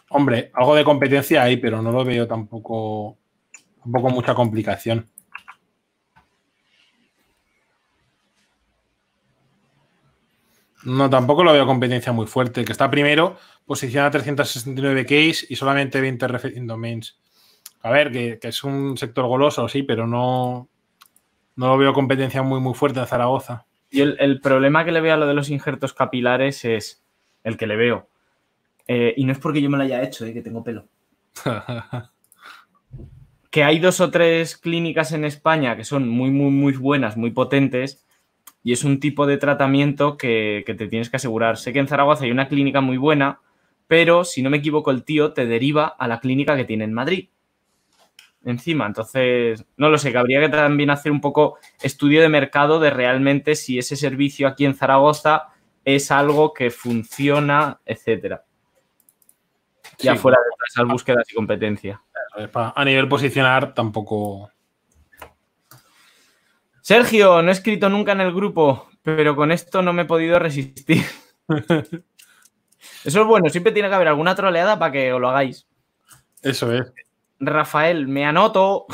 Hombre, algo de competencia hay, pero no lo veo tampoco. Tampoco mucha complicación. No, tampoco lo veo competencia muy fuerte. El que está primero, posiciona 369 case y solamente 20 referencing domains. A ver, que, es un sector goloso, sí, pero no, no lo veo competencia muy, muy fuerte en Zaragoza. Y el, problema que le veo a lo de los injertos capilares es el que le veo. Eh, y no es porque yo me lo haya hecho, eh, que tengo pelo. que hay dos o tres clínicas en España que son muy, muy, muy buenas, muy potentes, y es un tipo de tratamiento que, te tienes que asegurar. Sé que en Zaragoza hay una clínica muy buena, pero si no me equivoco, el tío te deriva a la clínica que tiene en Madrid. Encima, entonces, no lo sé, que habría que también hacer un poco estudio de mercado de realmente si ese servicio aquí en Zaragoza es algo que funciona, etcétera. Ya afuera fuera de esas búsquedas y competencia. A nivel posicionar tampoco Sergio, no he escrito nunca en el grupo, pero con esto no me he podido resistir. Eso es bueno, siempre tiene que haber alguna troleada para que os lo hagáis. Eso es. Rafael, me anoto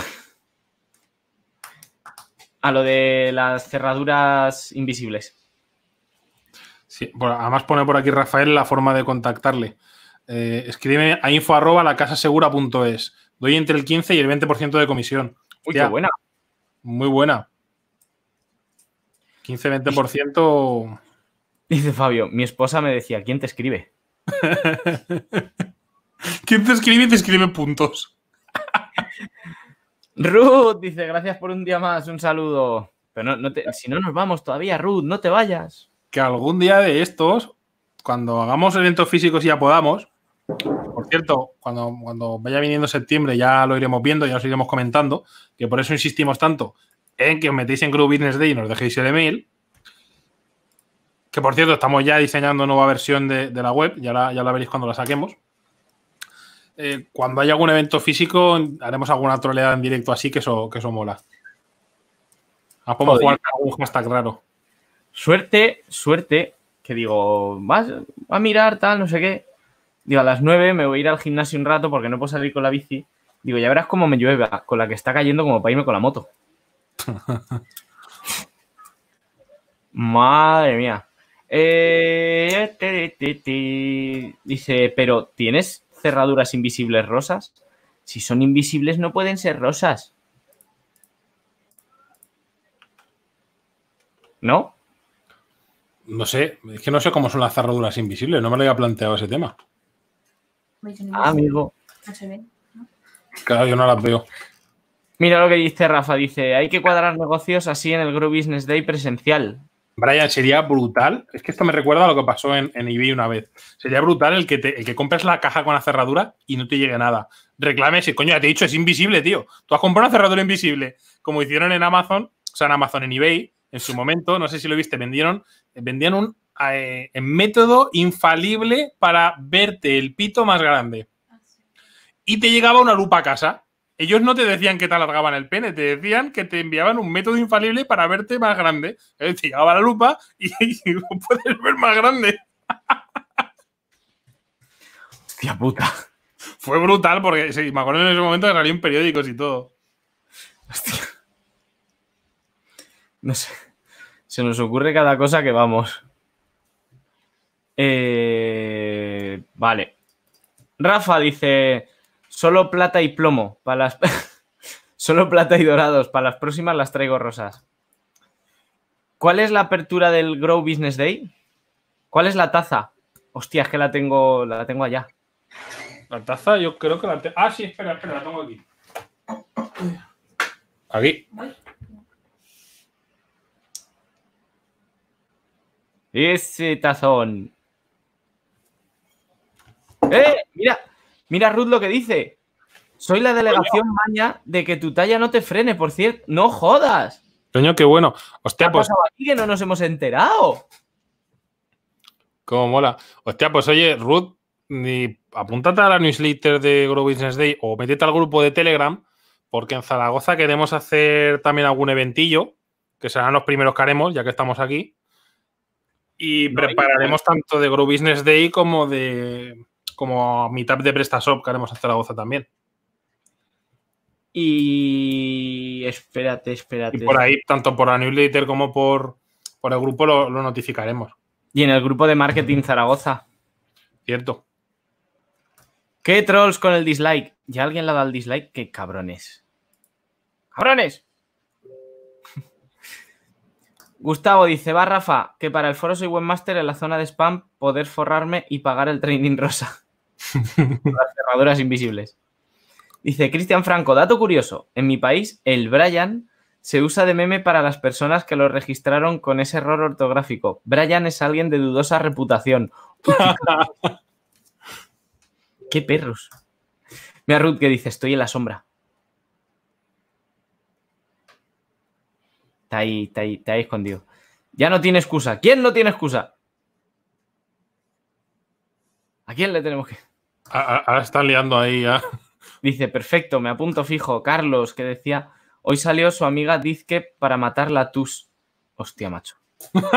a lo de las cerraduras invisibles. Sí, bueno, además pone por aquí Rafael la forma de contactarle. Eh, Escribe a info arroba Doy entre el 15 y el 20% de comisión. Uy, qué buena. Muy buena. 15-20%. Dice Fabio, mi esposa me decía, ¿quién te escribe? ¿Quién te escribe y te escribe puntos? Ruth dice, gracias por un día más, un saludo. Pero no, si no nos vamos todavía, Ruth, no te vayas. Que algún día de estos, cuando hagamos eventos físicos y ya podamos, por cierto, cuando, cuando vaya viniendo septiembre ya lo iremos viendo, ya os iremos comentando, que por eso insistimos tanto en que os metéis en Groove Business Day y nos dejéis el email. Que por cierto, estamos ya diseñando nueva versión de, la web, ya la, veréis cuando la saquemos. Eh, cuando haya algún evento físico, haremos alguna troleada en directo así, que eso, que eso mola. a poco jugar algún hashtag raro. Suerte, suerte, que digo, vas a mirar tal, no sé qué. Digo, a las 9 me voy a ir al gimnasio un rato porque no puedo salir con la bici. Digo, ya verás cómo me llueve con la que está cayendo como para irme con la moto. Madre mía. Eh, dice, pero ¿tienes cerraduras invisibles rosas? Si son invisibles no pueden ser rosas. ¿No? No sé, es que no sé cómo son las cerraduras invisibles, no me lo había planteado ese tema. Pues ah, amigo. Claro, yo no las veo. Mira lo que dice Rafa, dice, hay que cuadrar negocios así en el Grow Business Day presencial. Brian, sería brutal. Es que esto me recuerda a lo que pasó en, eBay una vez. Sería brutal el que, te, compres la caja con la cerradura y no te llegue nada. Reclames y, coño, ya te he dicho, es invisible, tío. Tú has comprado una cerradura invisible, como hicieron en Amazon, o sea, en Amazon, en eBay, en su momento, no sé si lo viste, vendieron, vendían un eh, método infalible para verte el pito más grande. Ah, y te llegaba una lupa a casa ellos no te decían que te alargaban el pene, te decían que te enviaban un método infalible para verte más grande. Te llegaba la lupa y, lo puedes ver más grande. Hostia puta. Fue brutal porque me acuerdo en ese momento que salían periódicos y todo. Hostia. No sé. Se nos ocurre cada cosa que vamos. Eh, vale. Rafa dice. Solo plata y plomo. Para las... Solo plata y dorados. Para las próximas las traigo rosas. ¿Cuál es la apertura del Grow Business Day? ¿Cuál es la taza? Hostia, es que la tengo, la tengo allá. La taza, yo creo que la tengo. Ah, sí, espera, espera, la tengo aquí. Aquí. Ese tazón. ¡Eh! Mira, Mira Ruth lo que dice. Soy la delegación maña de que tu talla no te frene, por cierto. ¡No jodas! Coño, qué bueno. Hostia, ¿Qué Ha pues pasado aquí que no nos hemos enterado? Cómo mola. Hostia, pues oye, Ruth, ni apúntate a la newsletter de Grow Business Day o métete al grupo de Telegram, porque en Zaragoza queremos hacer también algún eventillo, que serán los primeros que haremos, ya que estamos aquí. Y prepararemos tanto de Grow Business Day como de como tab de PrestaShop que haremos en Zaragoza también. Y espérate, espérate. por ahí, tanto por la newsletter como por, por el grupo, lo, notificaremos. Y en el grupo de Marketing Zaragoza. Cierto. ¿Qué trolls con el dislike? Ya alguien le ha dado el dislike. ¡Qué cabrones! ¡Cabrones! Gustavo dice, va Rafa, que para el foro soy webmaster en la zona de spam, poder forrarme y pagar el training rosa. Las cerraduras invisibles. Dice Cristian Franco, dato curioso. En mi país, el Brian se usa de meme para las personas que lo registraron con ese error ortográfico. Brian es alguien de dudosa reputación. ¡Qué perros! Mira Ruth que dice, estoy en la sombra. Está ahí, está ahí, está ahí escondido. Ya no tiene excusa. ¿Quién no tiene excusa? ¿A quién le tenemos que.? Ahora están liando ahí ya. Dice, perfecto, me apunto fijo. Carlos, que decía, hoy salió su amiga Dizque para matar la Tus. Hostia, macho.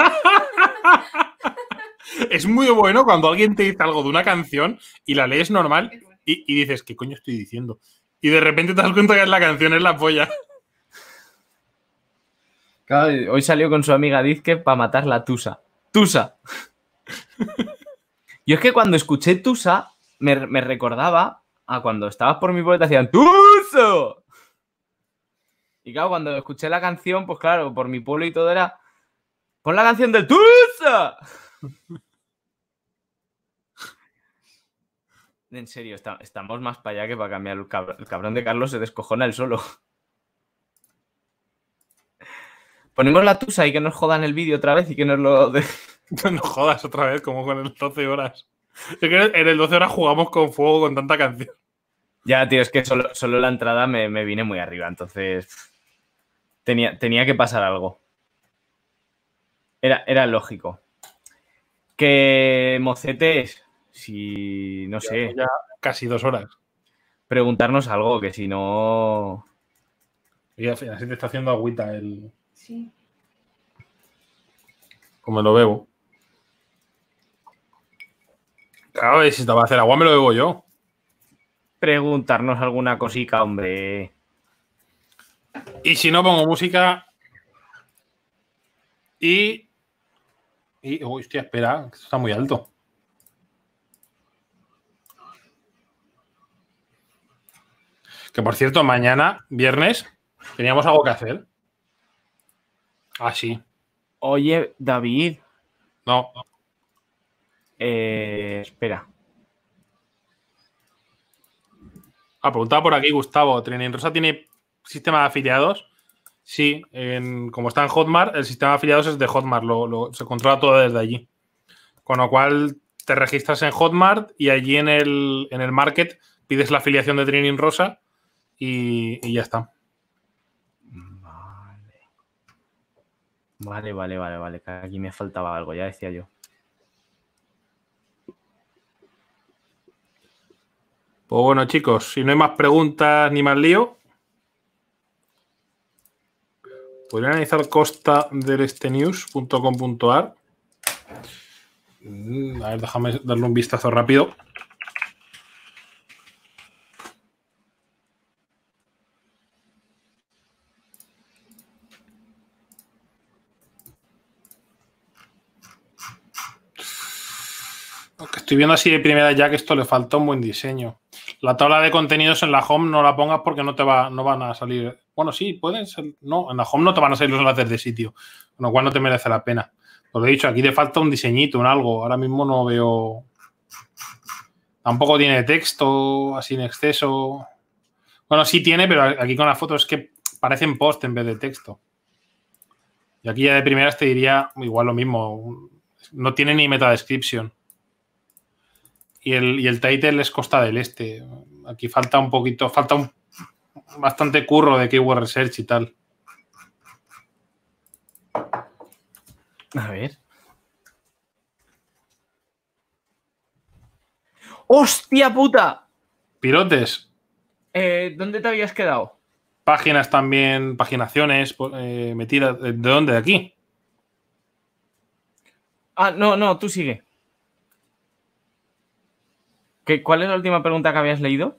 es muy bueno cuando alguien te dice algo de una canción y la lees normal y, dices, ¿qué coño estoy diciendo? Y de repente te das cuenta que es la canción es la polla. hoy salió con su amiga Dizque para matar la Tusa. ¡Tusa! Yo es que cuando escuché Tusa, me, recordaba a cuando estabas por mi pueblo te hacían ¡Tusa! Y claro, cuando escuché la canción, pues claro, por mi pueblo y todo era. ¡Pon la canción de Tusa! en serio, estamos más para allá que para cambiar. El cabrón, de Carlos se descojona el solo. Ponemos la tusa y que nos jodan el vídeo otra vez y que nos lo. De... No jodas otra vez, como con el 12 horas. en el 12 horas jugamos con fuego con tanta canción. Ya, tío, es que solo, la entrada me, me, vine muy arriba, entonces tenía, tenía que pasar algo. Era, era lógico. Que mocetes, si no sé. Pues casi dos horas. Preguntarnos algo, que si no. Y así te está haciendo agüita el. Sí. Como pues lo veo. Claro, ver si te va a hacer agua, me lo debo yo. Preguntarnos alguna cosica, hombre. Y si no pongo música. Y. Y. Uy, hostia, espera, está muy alto. Que por cierto, mañana, viernes, teníamos algo que hacer. Ah, sí. Oye, David. No. Eh, espera. ha ah, preguntado por aquí, Gustavo. ¿Trinin Rosa tiene sistema de afiliados? Sí, como está en Hotmart, el sistema de afiliados es de Hotmart, lo, se controla todo desde allí. Con lo cual te registras en Hotmart y allí en el, market pides la afiliación de Training Rosa y, ya está. Vale, vale, vale, vale. Aquí me faltaba algo, ya decía yo. Pues bueno, chicos, si no hay más preguntas ni más lío, podría analizar costa del estenews.com.ar. Mm, a ver, déjame darle un vistazo rápido. Lo estoy viendo así de primera ya que esto le faltó un buen diseño. La tabla de contenidos en la home no la pongas porque no te va, no van a salir. Bueno, sí, pueden ser. No, en la home no te van a salir los enlaces de sitio, con lo cual no te merece la pena. Por pues lo he dicho, aquí te falta un diseñito, un algo. Ahora mismo no veo. Tampoco tiene texto así en exceso. Bueno, sí tiene, pero aquí con las fotos es que parecen post en vez de texto. Y aquí ya de primeras te diría igual lo mismo. No tiene ni meta description y el, y title es Costa del Este. Aquí falta un poquito, falta un bastante curro de Keyword Research y tal. A ver. ¡Hostia puta! Pirotes. Eh, ¿Dónde te habías quedado? Páginas también, paginaciones eh, metidas. ¿De dónde? ¿De aquí? Ah, no, no, tú sigue. ¿Cuál es la última pregunta que habías leído?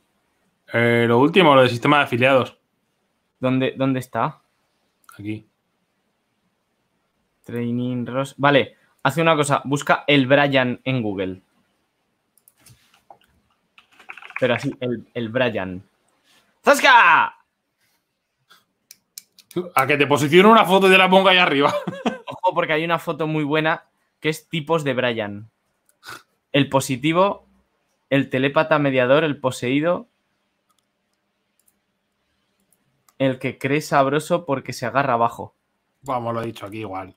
Eh, lo último, lo del sistema de afiliados. ¿Dónde, dónde está? Aquí. Training Ross. Vale, hace una cosa. Busca el Brian en Google. Pero así, el, el Brian. ¡Zasca! A que te posicione una foto de la ponga ahí arriba. Ojo, porque hay una foto muy buena que es tipos de Brian. El positivo el telépata mediador, el poseído, el que cree sabroso porque se agarra abajo. Vamos, pues lo he dicho aquí igual.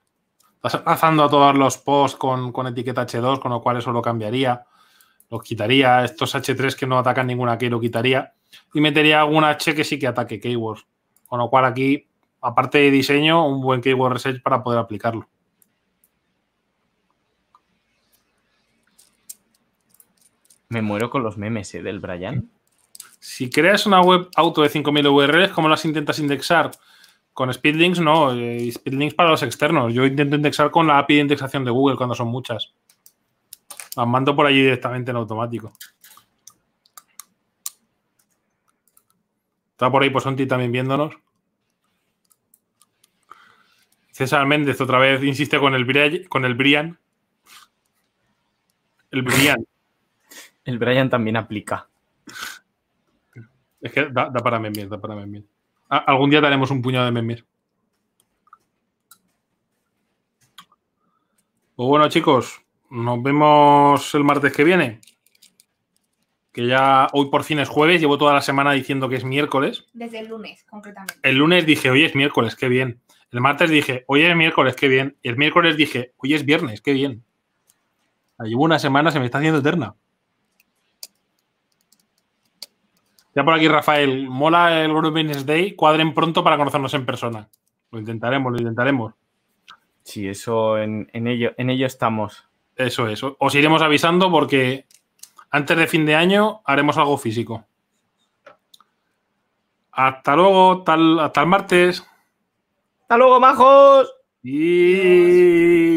Estás a todos los posts con, etiqueta H2, con lo cual eso lo cambiaría. Los quitaría. Estos H3 que no atacan ninguna key lo quitaría. Y metería algún H que sí que ataque keywords. Con lo cual aquí, aparte de diseño, un buen keyword research para poder aplicarlo. Me muero con los memes ¿eh? del Brian. Si creas una web auto de 5.000 URLs, ¿cómo las intentas indexar? Con speedlinks no, eh, speedlinks para los externos. Yo intento indexar con la API de indexación de Google cuando son muchas. Las mando por allí directamente en automático. Está por ahí Posonti también viéndonos. César Méndez otra vez insiste con el, Con el Brian. El Brian. El Brian también aplica. Es que da, para Memir, da para Memir. Ah, algún día daremos un puñado de Memir. Pues bueno, chicos, nos vemos el martes que viene. Que ya hoy por fin es jueves, llevo toda la semana diciendo que es miércoles. Desde el lunes, concretamente. El lunes dije, hoy es miércoles, qué bien. El martes dije, hoy es miércoles, qué bien. Y el miércoles dije, hoy es viernes, qué bien. Llevo una semana, se me está haciendo eterna. Ya por aquí, Rafael, mola el World Business Day, cuadren pronto para conocernos en persona. Lo intentaremos, lo intentaremos. Sí, eso en, ello, en ello estamos. Eso es. Os iremos avisando porque antes de fin de año haremos algo físico. Hasta luego, tal, hasta el martes. Hasta luego, majos. Y...